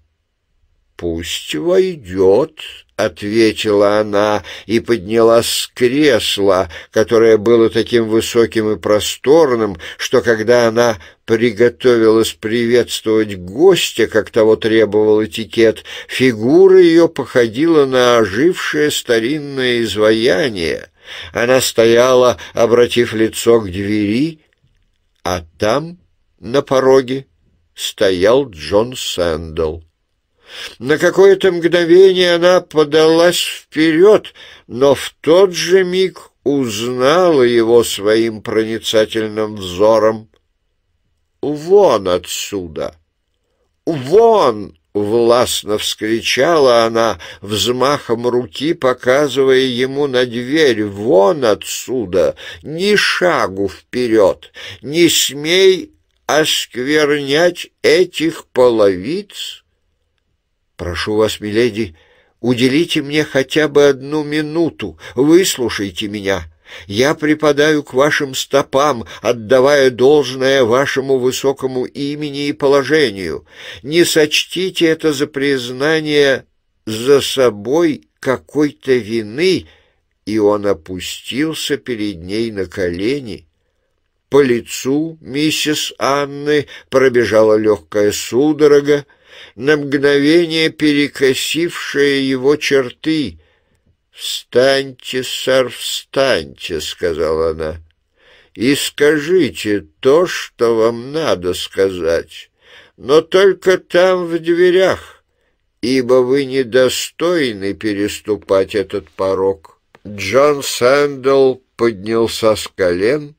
«Пусть войдет», — ответила она и поднялась с кресла, которое было таким высоким и просторным, что когда она приготовилась приветствовать гостя, как того требовал этикет, фигура ее походила на ожившее старинное изваяние. Она стояла, обратив лицо к двери, а там, на пороге, стоял Джон Сэндл. На какое-то мгновение она подалась вперед, но в тот же миг узнала его своим проницательным взором. «Вон отсюда! Вон!» — властно вскричала она, взмахом руки показывая ему на дверь. «Вон отсюда! Ни шагу вперед! Не смей осквернять этих половиц!» Прошу вас, миледи, уделите мне хотя бы одну минуту, выслушайте меня. Я припадаю к вашим стопам, отдавая должное вашему высокому имени и положению. Не сочтите это за признание за собой какой-то вины, и он опустился перед ней на колени. По лицу миссис Анны пробежала легкая судорога, на мгновение перекосившие его черты. «Встаньте, сэр, встаньте!» — сказала она. «И скажите то, что вам надо сказать, но только там, в дверях, ибо вы недостойны переступать этот порог». Джон Сэндл поднялся с колен —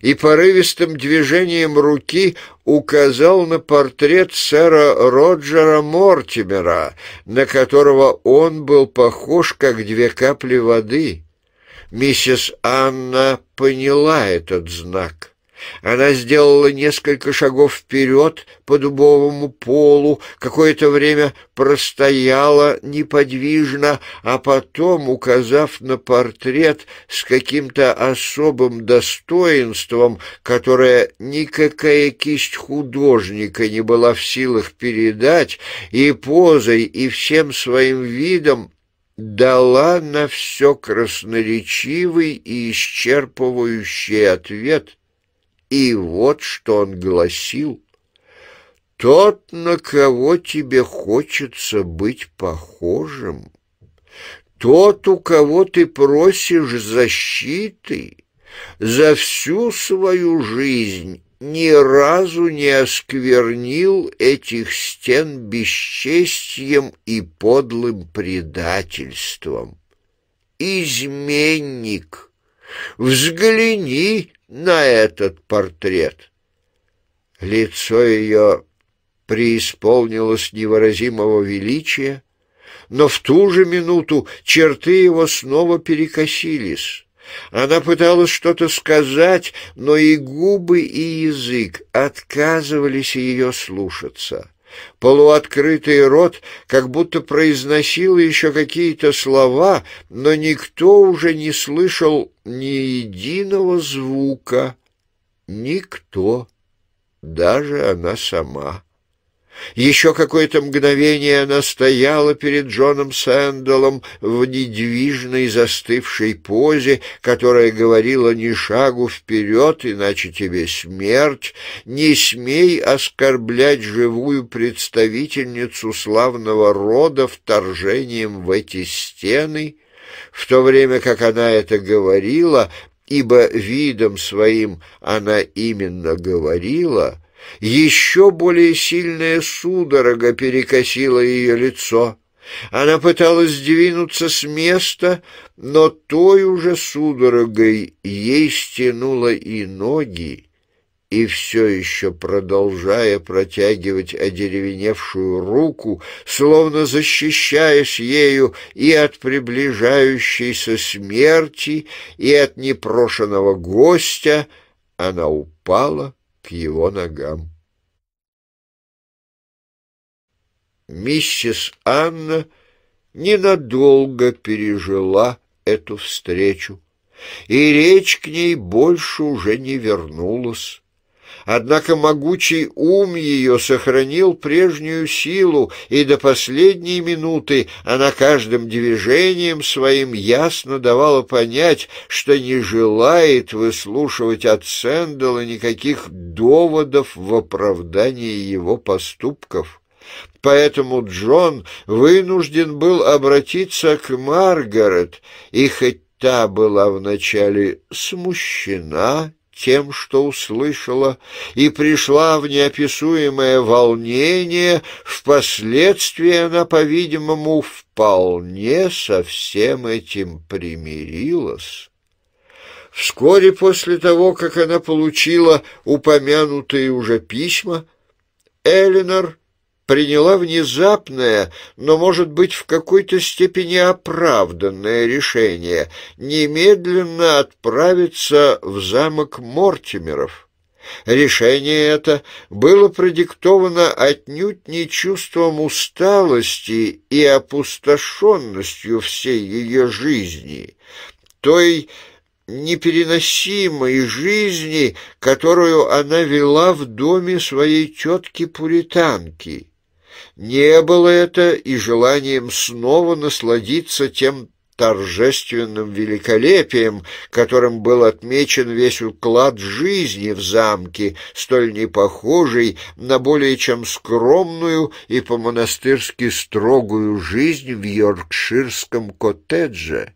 и порывистым движением руки указал на портрет сэра Роджера Мортимера, на которого он был похож как две капли воды. Миссис Анна поняла этот знак. Она сделала несколько шагов вперед по дубовому полу, какое-то время простояла неподвижно, а потом, указав на портрет с каким-то особым достоинством, которое никакая кисть художника не была в силах передать, и позой, и всем своим видом дала на все красноречивый и исчерпывающий ответ — и вот что он гласил. «Тот, на кого тебе хочется быть похожим, тот, у кого ты просишь защиты, за всю свою жизнь ни разу не осквернил этих стен бесчестьем и подлым предательством. Изменник, взгляни на этот портрет. Лицо ее преисполнилось невыразимого величия, но в ту же минуту черты его снова перекосились. Она пыталась что-то сказать, но и губы, и язык отказывались ее слушаться. Полуоткрытый рот как будто произносил еще какие-то слова, но никто уже не слышал ни единого звука. Никто, даже она сама. Еще какое-то мгновение она стояла перед Джоном Сэндалом в недвижной застывшей позе, которая говорила «Ни шагу вперед, иначе тебе смерть! Не смей оскорблять живую представительницу славного рода вторжением в эти стены!» В то время как она это говорила, ибо видом своим она именно говорила — еще более сильная судорога перекосила ее лицо. Она пыталась двинуться с места, но той уже судорогой ей стянуло и ноги, и все еще продолжая протягивать одеревеневшую руку, словно защищаясь ею и от приближающейся смерти, и от непрошенного гостя, она упала его ногам. Миссис Анна ненадолго пережила эту встречу, и речь к ней больше уже не вернулась. Однако могучий ум ее сохранил прежнюю силу, и до последней минуты она каждым движением своим ясно давала понять, что не желает выслушивать от Сэндала никаких доводов в оправдании его поступков. Поэтому Джон вынужден был обратиться к Маргарет, и хоть та была вначале смущена тем, что услышала, и пришла в неописуемое волнение, впоследствии она, по-видимому, вполне со всем этим примирилась. Вскоре после того, как она получила упомянутые уже письма, Элинор приняла внезапное, но, может быть, в какой-то степени оправданное решение немедленно отправиться в замок Мортимеров. Решение это было продиктовано отнюдь не чувством усталости и опустошенностью всей ее жизни, той непереносимой жизни, которую она вела в доме своей тетки-пуританки. Не было это и желанием снова насладиться тем торжественным великолепием, которым был отмечен весь уклад жизни в замке, столь непохожий на более чем скромную и по-монастырски строгую жизнь в йоркширском коттедже.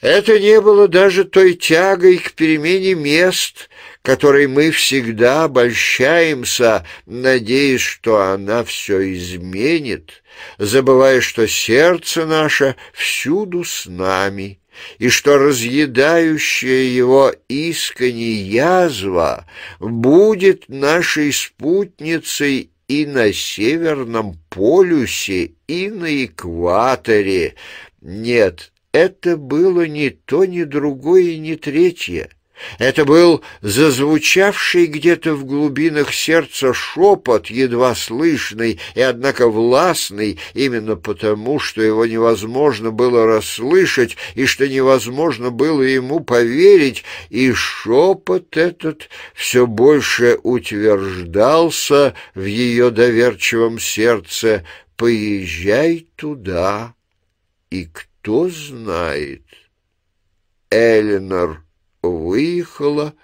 Это не было даже той тягой к перемене мест — которой мы всегда обольщаемся, надеясь, что она все изменит, забывая, что сердце наше всюду с нами» и что разъедающая его искренне язва будет нашей спутницей и на Северном полюсе, и на экваторе. Нет, это было ни то, ни другое, ни третье. Это был зазвучавший где-то в глубинах сердца шепот, едва слышный и, однако, властный, именно потому, что его невозможно было расслышать и что невозможно было ему поверить, и шепот этот все больше утверждался в ее доверчивом сердце «Поезжай туда, и кто знает?» Эленор выехала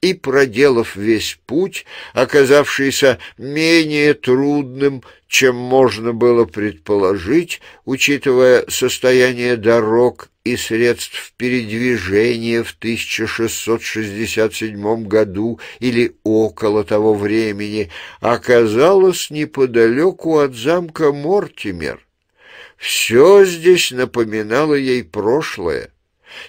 и, проделав весь путь, оказавшийся менее трудным, чем можно было предположить, учитывая состояние дорог и средств передвижения в 1667 году или около того времени, оказалась неподалеку от замка Мортимер. Все здесь напоминало ей прошлое.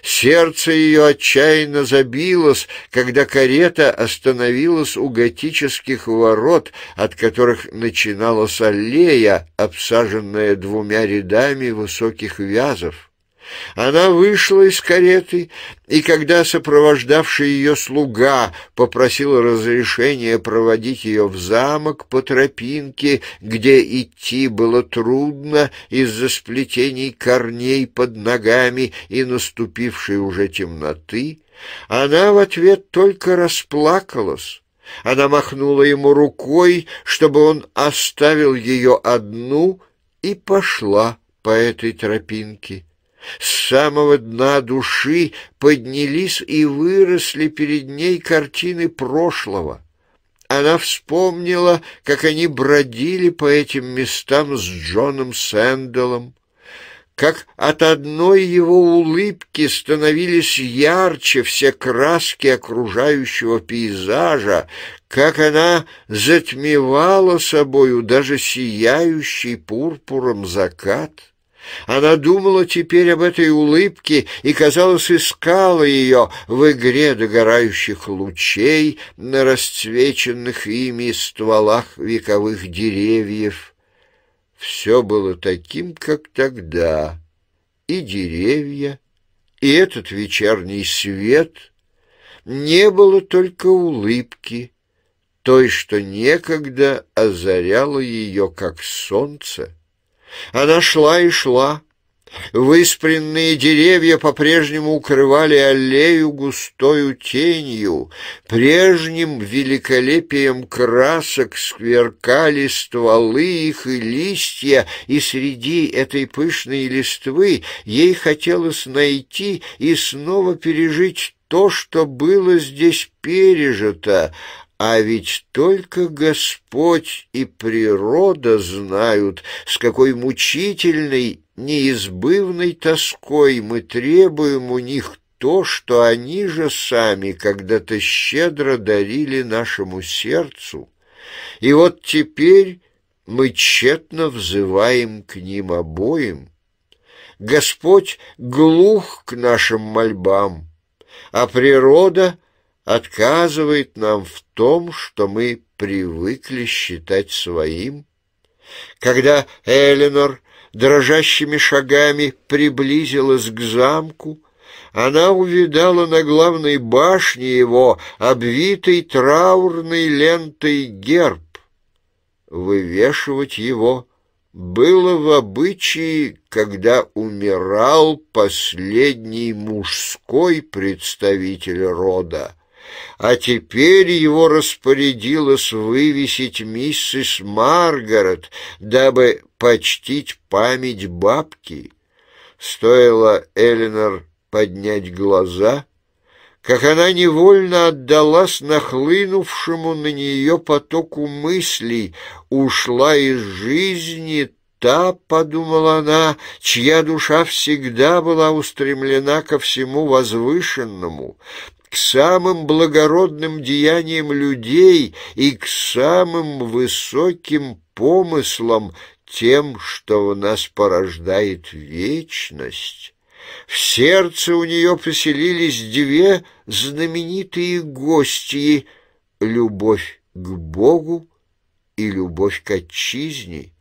Сердце ее отчаянно забилось, когда карета остановилась у готических ворот, от которых начиналась аллея, обсаженная двумя рядами высоких вязов. Она вышла из кареты, и когда сопровождавший ее слуга попросил разрешения проводить ее в замок по тропинке, где идти было трудно из-за сплетений корней под ногами и наступившей уже темноты, она в ответ только расплакалась. Она махнула ему рукой, чтобы он оставил ее одну, и пошла по этой тропинке. С самого дна души поднялись и выросли перед ней картины прошлого. Она вспомнила, как они бродили по этим местам с Джоном Сэндалом, как от одной его улыбки становились ярче все краски окружающего пейзажа, как она затмевала собою даже сияющий пурпуром закат. Она думала теперь об этой улыбке и, казалось, искала ее в игре догорающих лучей на расцвеченных ими стволах вековых деревьев. Все было таким, как тогда, и деревья, и этот вечерний свет. Не было только улыбки, той, что некогда озаряло ее, как солнце, она шла и шла. Выспренные деревья по-прежнему укрывали аллею густою тенью, прежним великолепием красок сверкали стволы их и листья, и среди этой пышной листвы ей хотелось найти и снова пережить то, что было здесь пережито, а ведь только Господь и природа знают, с какой мучительной, неизбывной тоской мы требуем у них то, что они же сами когда-то щедро дарили нашему сердцу. И вот теперь мы тщетно взываем к ним обоим. Господь глух к нашим мольбам, а природа — отказывает нам в том, что мы привыкли считать своим. Когда Эленор дрожащими шагами приблизилась к замку, она увидала на главной башне его обвитый траурной лентой герб. Вывешивать его было в обычае, когда умирал последний мужской представитель рода а теперь его распорядилось вывесить миссис Маргарет, дабы почтить память бабки. Стоило Элинор поднять глаза, как она невольно отдалась нахлынувшему на нее потоку мыслей, ушла из жизни та, — подумала она, — чья душа всегда была устремлена ко всему возвышенному, к самым благородным деяниям людей и к самым высоким помыслам, тем, что в нас порождает вечность. В сердце у нее поселились две знаменитые гости — любовь к Богу и любовь к отчизне.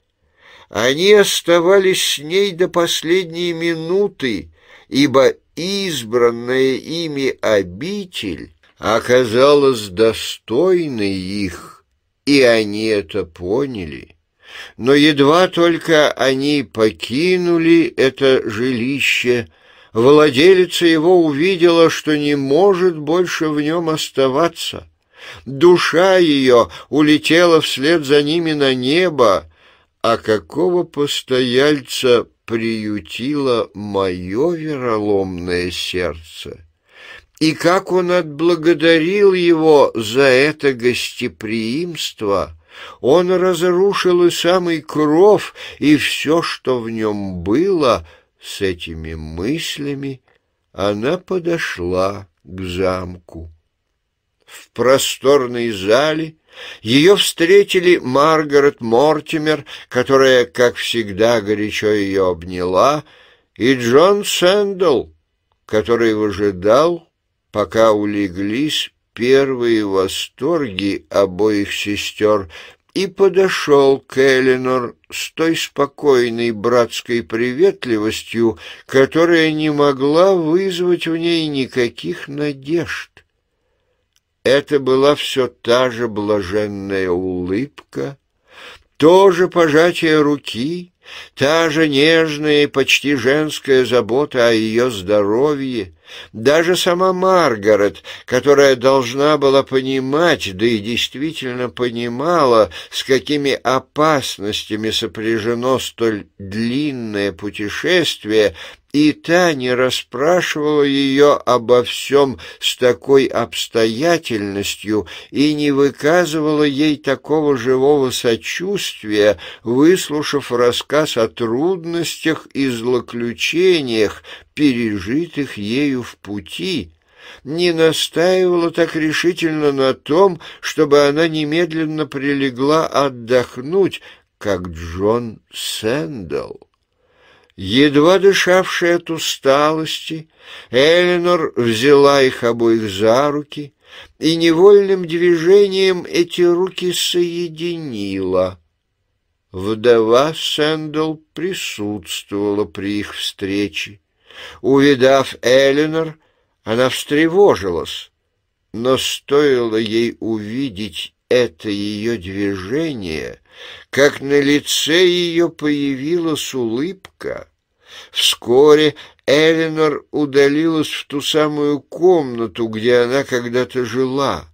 Они оставались с ней до последней минуты, ибо избранная ими обитель оказалась достойной их, и они это поняли. Но едва только они покинули это жилище, владелица его увидела, что не может больше в нем оставаться. Душа ее улетела вслед за ними на небо, а какого постояльца приютило мое вероломное сердце? И как он отблагодарил его за это гостеприимство! Он разрушил и самый кров, и все, что в нем было, с этими мыслями она подошла к замку. В просторной зале ее встретили Маргарет Мортимер, которая, как всегда, горячо ее обняла, и Джон Сэндл, который выжидал, пока улеглись первые восторги обоих сестер, и подошел к Эленор с той спокойной братской приветливостью, которая не могла вызвать в ней никаких надежд. Это была все та же блаженная улыбка, то же пожатие руки, та же нежная и почти женская забота о ее здоровье. Даже сама Маргарет, которая должна была понимать, да и действительно понимала, с какими опасностями сопряжено столь длинное путешествие, и не расспрашивала ее обо всем с такой обстоятельностью и не выказывала ей такого живого сочувствия, выслушав рассказ о трудностях и злоключениях, пережитых ею в пути, не настаивала так решительно на том, чтобы она немедленно прилегла отдохнуть, как Джон Сэндл. Едва дышавшая от усталости, Эленор взяла их обоих за руки и невольным движением эти руки соединила. Вдова Сэндл присутствовала при их встрече. Увидав Эленор, она встревожилась, но стоило ей увидеть это ее движение, как на лице ее появилась улыбка. Вскоре Эленор удалилась в ту самую комнату, где она когда-то жила.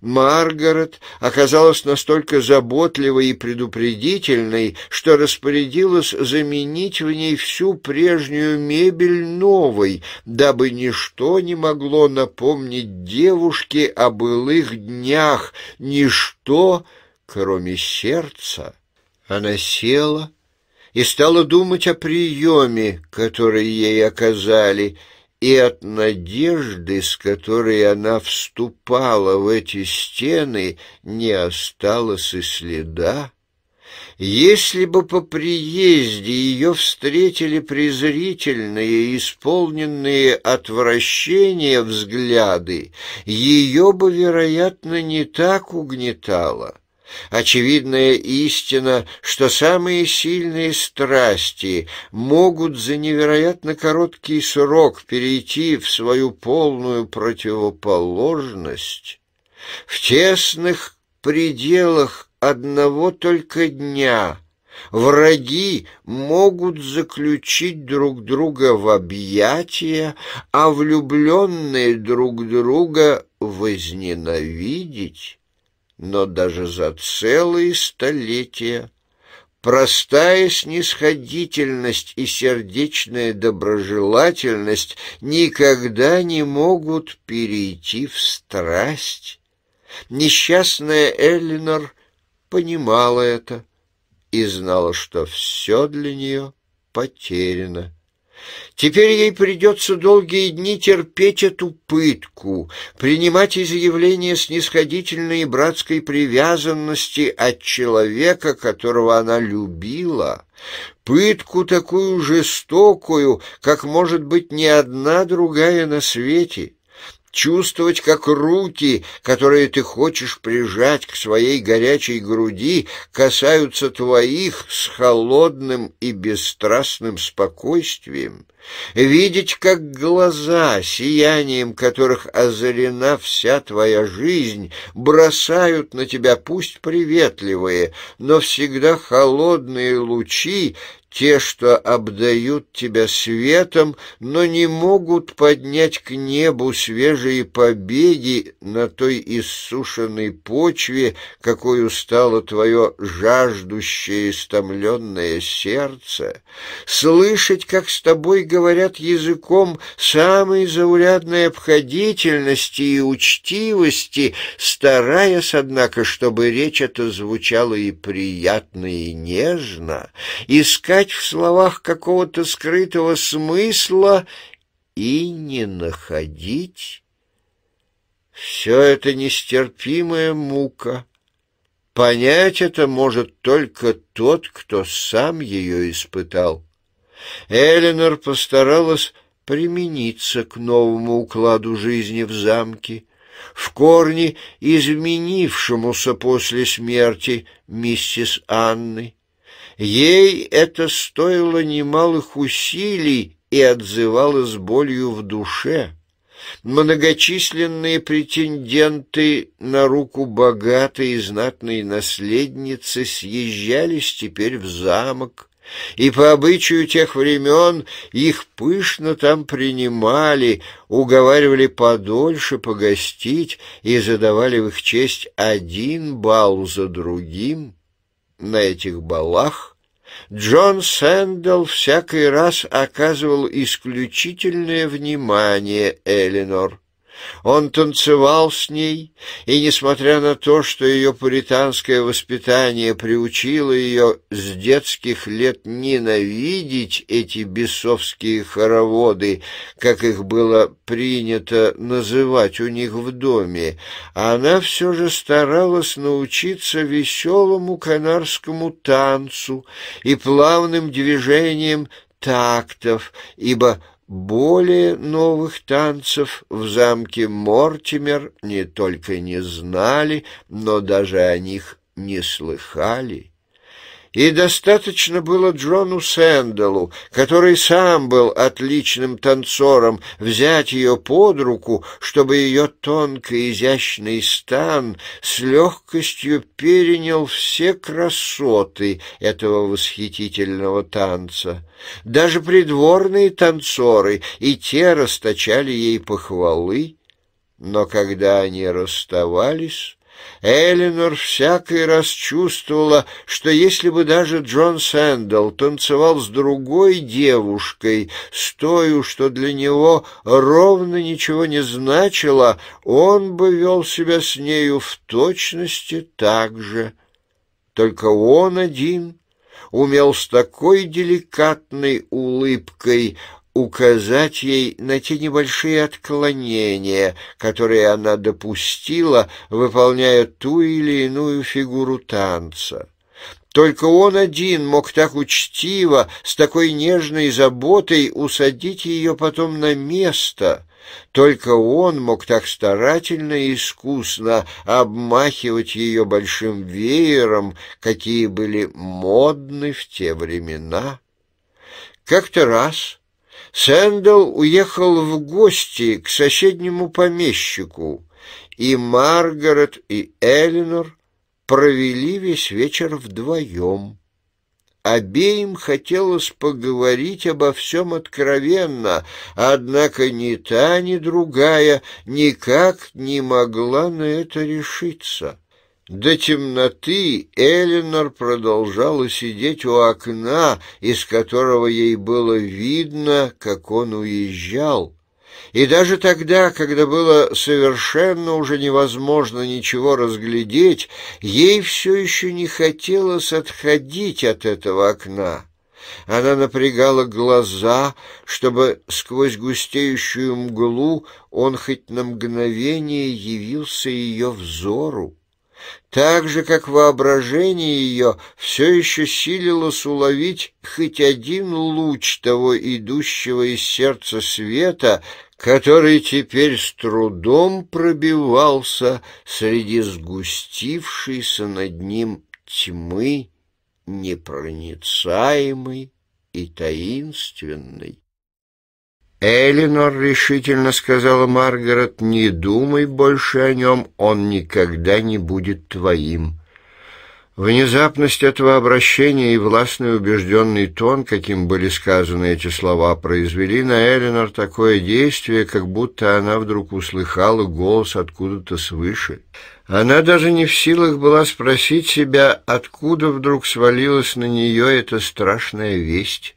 Маргарет оказалась настолько заботливой и предупредительной, что распорядилась заменить в ней всю прежнюю мебель новой, дабы ничто не могло напомнить девушке о былых днях, ничто кроме сердца, она села и стала думать о приеме, который ей оказали, и от надежды, с которой она вступала в эти стены, не осталось и следа. Если бы по приезде ее встретили презрительные, исполненные отвращения взгляды, ее бы, вероятно, не так угнетало. Очевидная истина, что самые сильные страсти могут за невероятно короткий срок перейти в свою полную противоположность, в тесных пределах одного только дня враги могут заключить друг друга в объятия, а влюбленные друг друга возненавидеть но даже за целые столетия простая снисходительность и сердечная доброжелательность никогда не могут перейти в страсть. Несчастная Эллинор понимала это и знала, что все для нее потеряно. Теперь ей придется долгие дни терпеть эту пытку, принимать изъявления снисходительной и братской привязанности от человека, которого она любила, пытку такую жестокую, как, может быть, ни одна другая на свете чувствовать, как руки, которые ты хочешь прижать к своей горячей груди, касаются твоих с холодным и бесстрастным спокойствием видеть, как глаза, сиянием которых озарена вся твоя жизнь, бросают на тебя пусть приветливые, но всегда холодные лучи, те, что обдают тебя светом, но не могут поднять к небу свежие побеги на той иссушенной почве, какую стало твое жаждущее истомленное сердце, слышать, как с тобой говорят языком самой заурядной обходительности и учтивости, стараясь, однако, чтобы речь эта звучала и приятно, и нежно, искать в словах какого-то скрытого смысла и не находить. Все это нестерпимая мука. Понять это может только тот, кто сам ее испытал. Эленор постаралась примениться к новому укладу жизни в замке, в корне изменившемуся после смерти миссис Анны. Ей это стоило немалых усилий и отзывалось болью в душе. Многочисленные претенденты на руку богатой и знатной наследницы съезжались теперь в замок, и по обычаю тех времен их пышно там принимали, уговаривали подольше погостить и задавали в их честь один бал за другим. На этих балах Джон Сэндл всякий раз оказывал исключительное внимание Элинор. Он танцевал с ней, и, несмотря на то, что ее пуританское воспитание приучило ее с детских лет ненавидеть эти бесовские хороводы, как их было принято называть у них в доме, она все же старалась научиться веселому канарскому танцу и плавным движениям тактов, ибо более новых танцев в замке Мортимер не только не знали, но даже о них не слыхали. И достаточно было Джону Сэндалу, который сам был отличным танцором, взять ее под руку, чтобы ее тонкий изящный стан с легкостью перенял все красоты этого восхитительного танца. Даже придворные танцоры и те расточали ей похвалы, но когда они расставались, Эленор всякий раз чувствовала, что если бы даже Джон Сэндл танцевал с другой девушкой, с той, что для него ровно ничего не значило, он бы вел себя с нею в точности так же. Только он один умел с такой деликатной улыбкой указать ей на те небольшие отклонения, которые она допустила, выполняя ту или иную фигуру танца. Только он один мог так учтиво, с такой нежной заботой усадить ее потом на место. Только он мог так старательно и искусно обмахивать ее большим веером, какие были модны в те времена. Как-то раз... Сэндл уехал в гости к соседнему помещику, и Маргарет и Элинор провели весь вечер вдвоем. Обеим хотелось поговорить обо всем откровенно, однако ни та, ни другая никак не могла на это решиться. До темноты Эленор продолжала сидеть у окна, из которого ей было видно, как он уезжал. И даже тогда, когда было совершенно уже невозможно ничего разглядеть, ей все еще не хотелось отходить от этого окна. Она напрягала глаза, чтобы сквозь густеющую мглу он хоть на мгновение явился ее взору так же, как воображение ее все еще силилось уловить хоть один луч того идущего из сердца света, который теперь с трудом пробивался среди сгустившейся над ним тьмы, непроницаемой и таинственной. «Эллинор», — решительно сказала Маргарет, — «не думай больше о нем, он никогда не будет твоим». Внезапность этого обращения и властный убежденный тон, каким были сказаны эти слова, произвели на Эленор такое действие, как будто она вдруг услыхала голос откуда-то свыше. Она даже не в силах была спросить себя, откуда вдруг свалилась на нее эта страшная весть.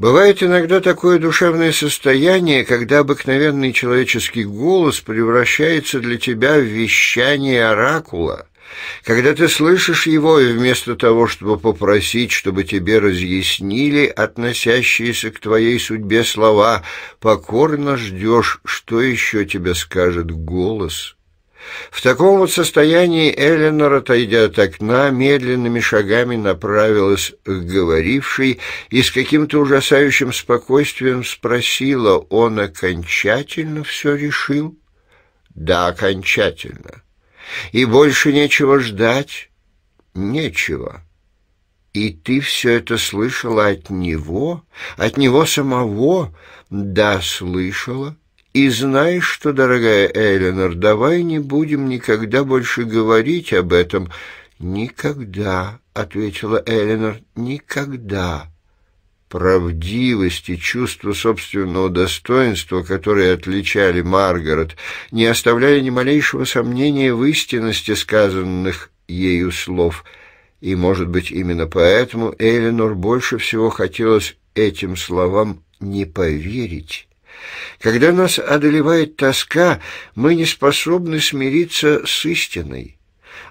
Бывает иногда такое душевное состояние, когда обыкновенный человеческий голос превращается для тебя в вещание оракула, когда ты слышишь его и вместо того, чтобы попросить, чтобы тебе разъяснили относящиеся к твоей судьбе слова, покорно ждешь, что еще тебе скажет голос». В таком вот состоянии Эленор, отойдя от окна, медленными шагами направилась к говорившей и с каким-то ужасающим спокойствием спросила, он окончательно все решил? Да, окончательно. И больше нечего ждать? Нечего. И ты все это слышала от него? От него самого? Да, слышала. И знаешь что, дорогая Эленор, давай не будем никогда больше говорить об этом. Никогда, ответила Эленор, никогда. Правдивость и чувство собственного достоинства, которые отличали Маргарет, не оставляли ни малейшего сомнения в истинности сказанных ею слов. И, может быть, именно поэтому Эленор больше всего хотелось этим словам не поверить. Когда нас одолевает тоска, мы не способны смириться с истиной.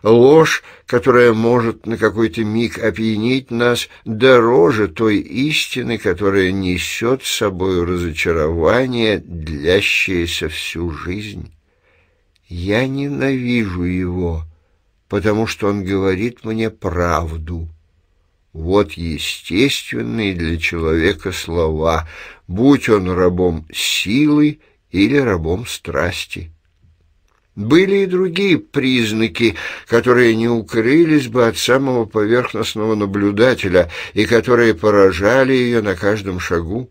Ложь, которая может на какой-то миг опьянить нас, дороже той истины, которая несет с собой разочарование, длящееся всю жизнь. Я ненавижу его, потому что он говорит мне правду. Вот естественные для человека слова, будь он рабом силы или рабом страсти. Были и другие признаки, которые не укрылись бы от самого поверхностного наблюдателя и которые поражали ее на каждом шагу.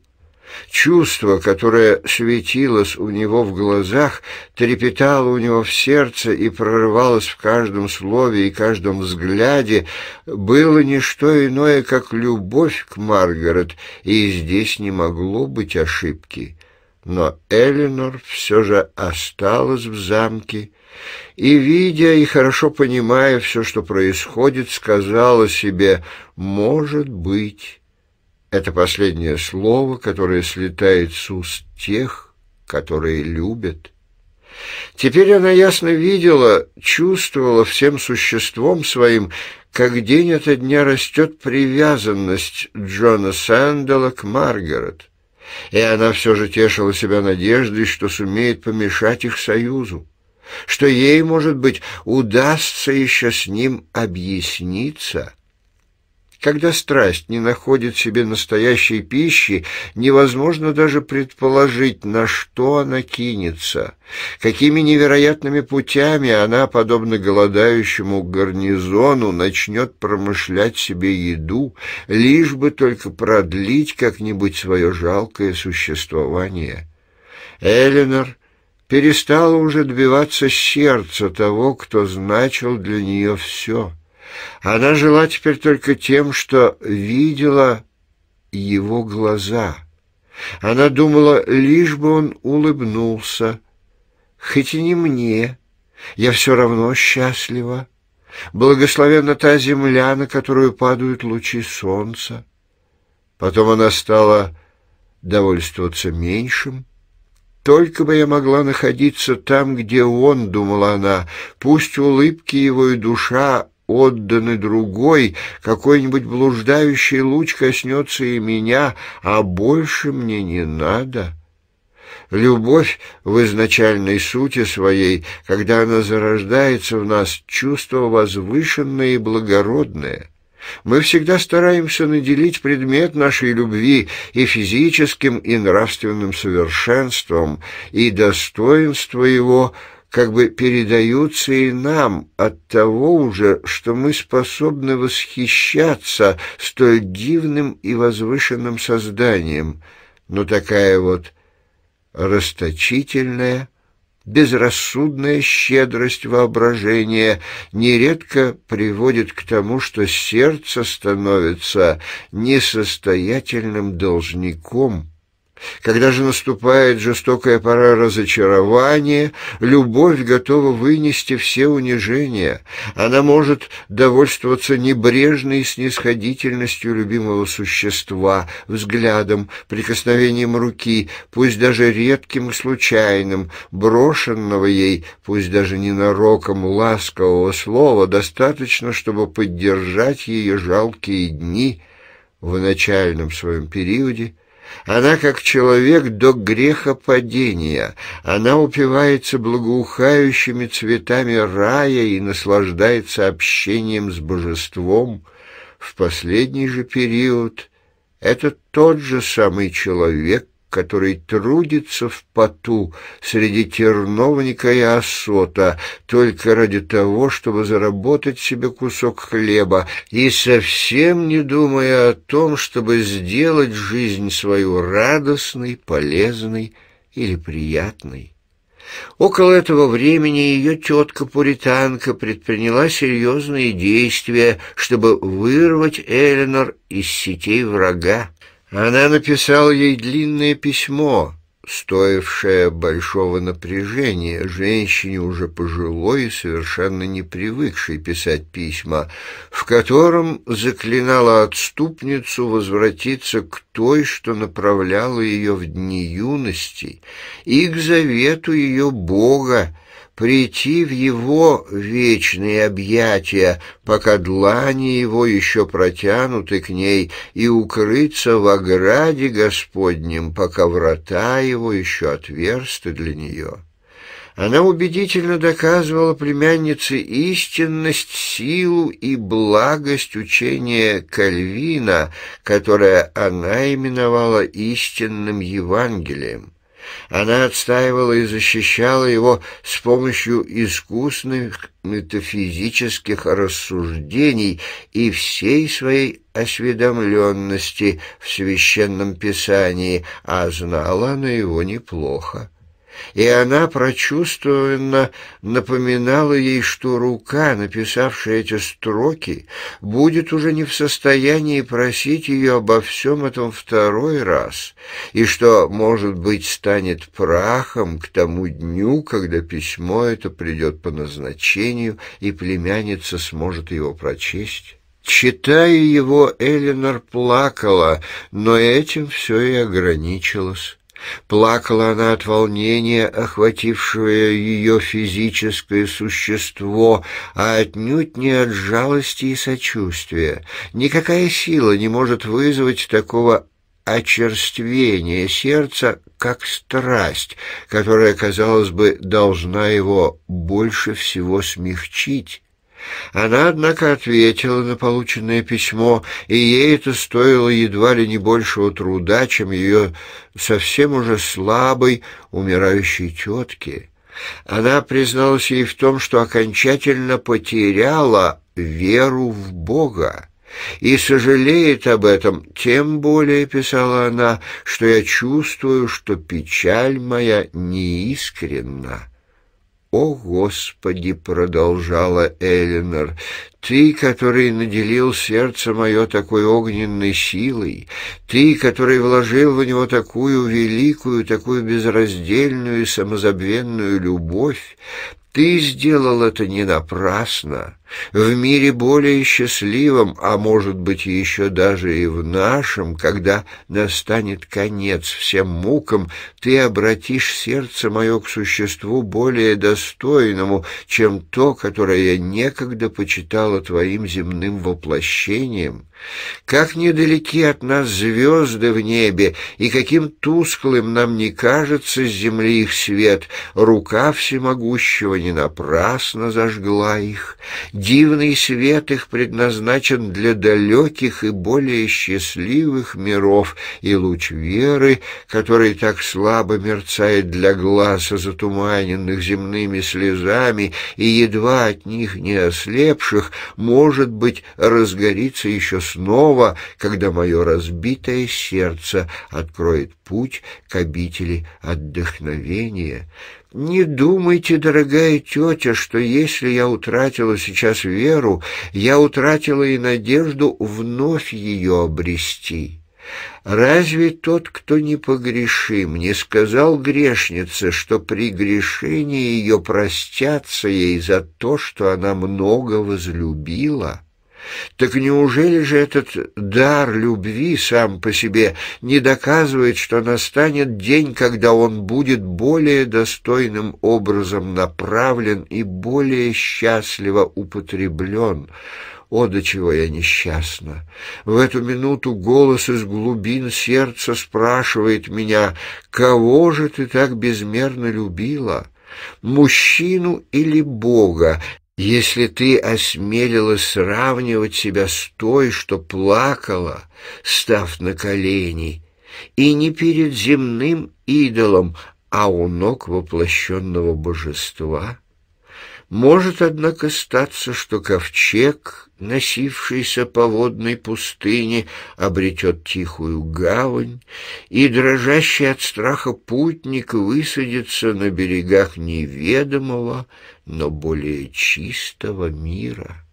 Чувство, которое светилось у него в глазах, трепетало у него в сердце и прорывалось в каждом слове и каждом взгляде, было не что иное, как любовь к Маргарет, и здесь не могло быть ошибки. Но Эленор все же осталась в замке, и, видя и хорошо понимая все, что происходит, сказала себе «может быть». Это последнее слово, которое слетает с уст тех, которые любят. Теперь она ясно видела, чувствовала всем существом своим, как день ото дня растет привязанность Джона Сэндала к Маргарет. И она все же тешила себя надеждой, что сумеет помешать их союзу, что ей, может быть, удастся еще с ним объясниться. Когда страсть не находит себе настоящей пищи, невозможно даже предположить, на что она кинется, какими невероятными путями она, подобно голодающему гарнизону, начнет промышлять себе еду, лишь бы только продлить как-нибудь свое жалкое существование. Эленор перестала уже добиваться сердца того, кто значил для нее все — она жила теперь только тем, что видела его глаза. Она думала, лишь бы он улыбнулся. «Хоть и не мне, я все равно счастлива. Благословенна та земля, на которую падают лучи солнца». Потом она стала довольствоваться меньшим, только бы я могла находиться там, где он, — думала она, — пусть улыбки его и душа отданы другой, какой-нибудь блуждающий луч коснется и меня, а больше мне не надо». Любовь в изначальной сути своей, когда она зарождается в нас, чувство возвышенное и благородное. Мы всегда стараемся наделить предмет нашей любви и физическим, и нравственным совершенством, и достоинство его – как бы передаются и нам от того уже, что мы способны восхищаться столь дивным и возвышенным созданием, но такая вот расточительная, безрассудная щедрость воображения нередко приводит к тому, что сердце становится несостоятельным должником когда же наступает жестокая пора разочарования, любовь готова вынести все унижения. Она может довольствоваться небрежной снисходительностью любимого существа, взглядом, прикосновением руки, пусть даже редким и случайным, брошенного ей, пусть даже ненароком ласкового слова, достаточно, чтобы поддержать ее жалкие дни в начальном своем периоде – она как человек до греха падения. Она упивается благоухающими цветами рая и наслаждается общением с божеством. В последний же период это тот же самый человек, который трудится в поту среди терновника и осота только ради того, чтобы заработать себе кусок хлеба, и совсем не думая о том, чтобы сделать жизнь свою радостной, полезной или приятной. Около этого времени ее тетка-пуританка предприняла серьезные действия, чтобы вырвать Эленор из сетей врага. Она написала ей длинное письмо, стоившее большого напряжения, женщине уже пожилой и совершенно не привыкшей писать письма, в котором заклинала отступницу возвратиться к той, что направляла ее в дни юности, и к завету ее Бога, прийти в его вечные объятия, пока длани его еще протянуты к ней, и укрыться в ограде Господнем, пока врата его еще отверсты для нее. Она убедительно доказывала племяннице истинность, силу и благость учения Кальвина, которое она именовала истинным Евангелием. Она отстаивала и защищала его с помощью искусных метафизических рассуждений и всей своей осведомленности в Священном Писании, а знала она его неплохо и она прочувствованно напоминала ей, что рука, написавшая эти строки, будет уже не в состоянии просить ее обо всем этом второй раз, и что, может быть, станет прахом к тому дню, когда письмо это придет по назначению, и племянница сможет его прочесть. Читая его, Эленор плакала, но этим все и ограничилось. Плакала она от волнения, охватившего ее физическое существо, а отнюдь не от жалости и сочувствия. Никакая сила не может вызвать такого очерствение сердца, как страсть, которая, казалось бы, должна его больше всего смягчить. Она, однако, ответила на полученное письмо, и ей это стоило едва ли не большего труда, чем ее совсем уже слабой, умирающей тетке. Она призналась ей в том, что окончательно потеряла веру в Бога. «И сожалеет об этом, тем более, — писала она, — что я чувствую, что печаль моя неискренна». «О, Господи!» — продолжала Эленор, «Ты, который наделил сердце мое такой огненной силой, Ты, который вложил в него такую великую, такую безраздельную и самозабвенную любовь, Ты сделал это не напрасно, в мире более счастливом, а может быть еще даже и в нашем, когда настанет конец всем мукам, ты обратишь сердце мое к существу более достойному, чем то, которое я некогда почитала твоим земным воплощением. Как недалеки от нас звезды в небе, и каким тусклым нам не кажется с земли их свет, рука всемогущего не напрасно зажгла их, Дивный свет их предназначен для далеких и более счастливых миров, и луч веры, который так слабо мерцает для глаз, затуманенных земными слезами и едва от них не ослепших, может быть, разгорится еще снова, когда мое разбитое сердце откроет путь к обители отдохновения». Не думайте, дорогая тетя, что если я утратила сейчас веру, я утратила и надежду вновь ее обрести. Разве тот, кто не погрешим, не сказал грешнице, что при грешении ее простятся ей за то, что она много возлюбила?» Так неужели же этот дар любви сам по себе не доказывает, что настанет день, когда он будет более достойным образом направлен и более счастливо употреблен? О, до чего я несчастна! В эту минуту голос из глубин сердца спрашивает меня, «Кого же ты так безмерно любила?» мужчину или Бога, если ты осмелилась сравнивать себя с той, что плакала, став на колени, и не перед земным идолом, а у ног воплощенного божества, может, однако, статься, что ковчег носившийся по водной пустыне, обретет тихую гавань, и дрожащий от страха путник высадится на берегах неведомого, но более чистого мира».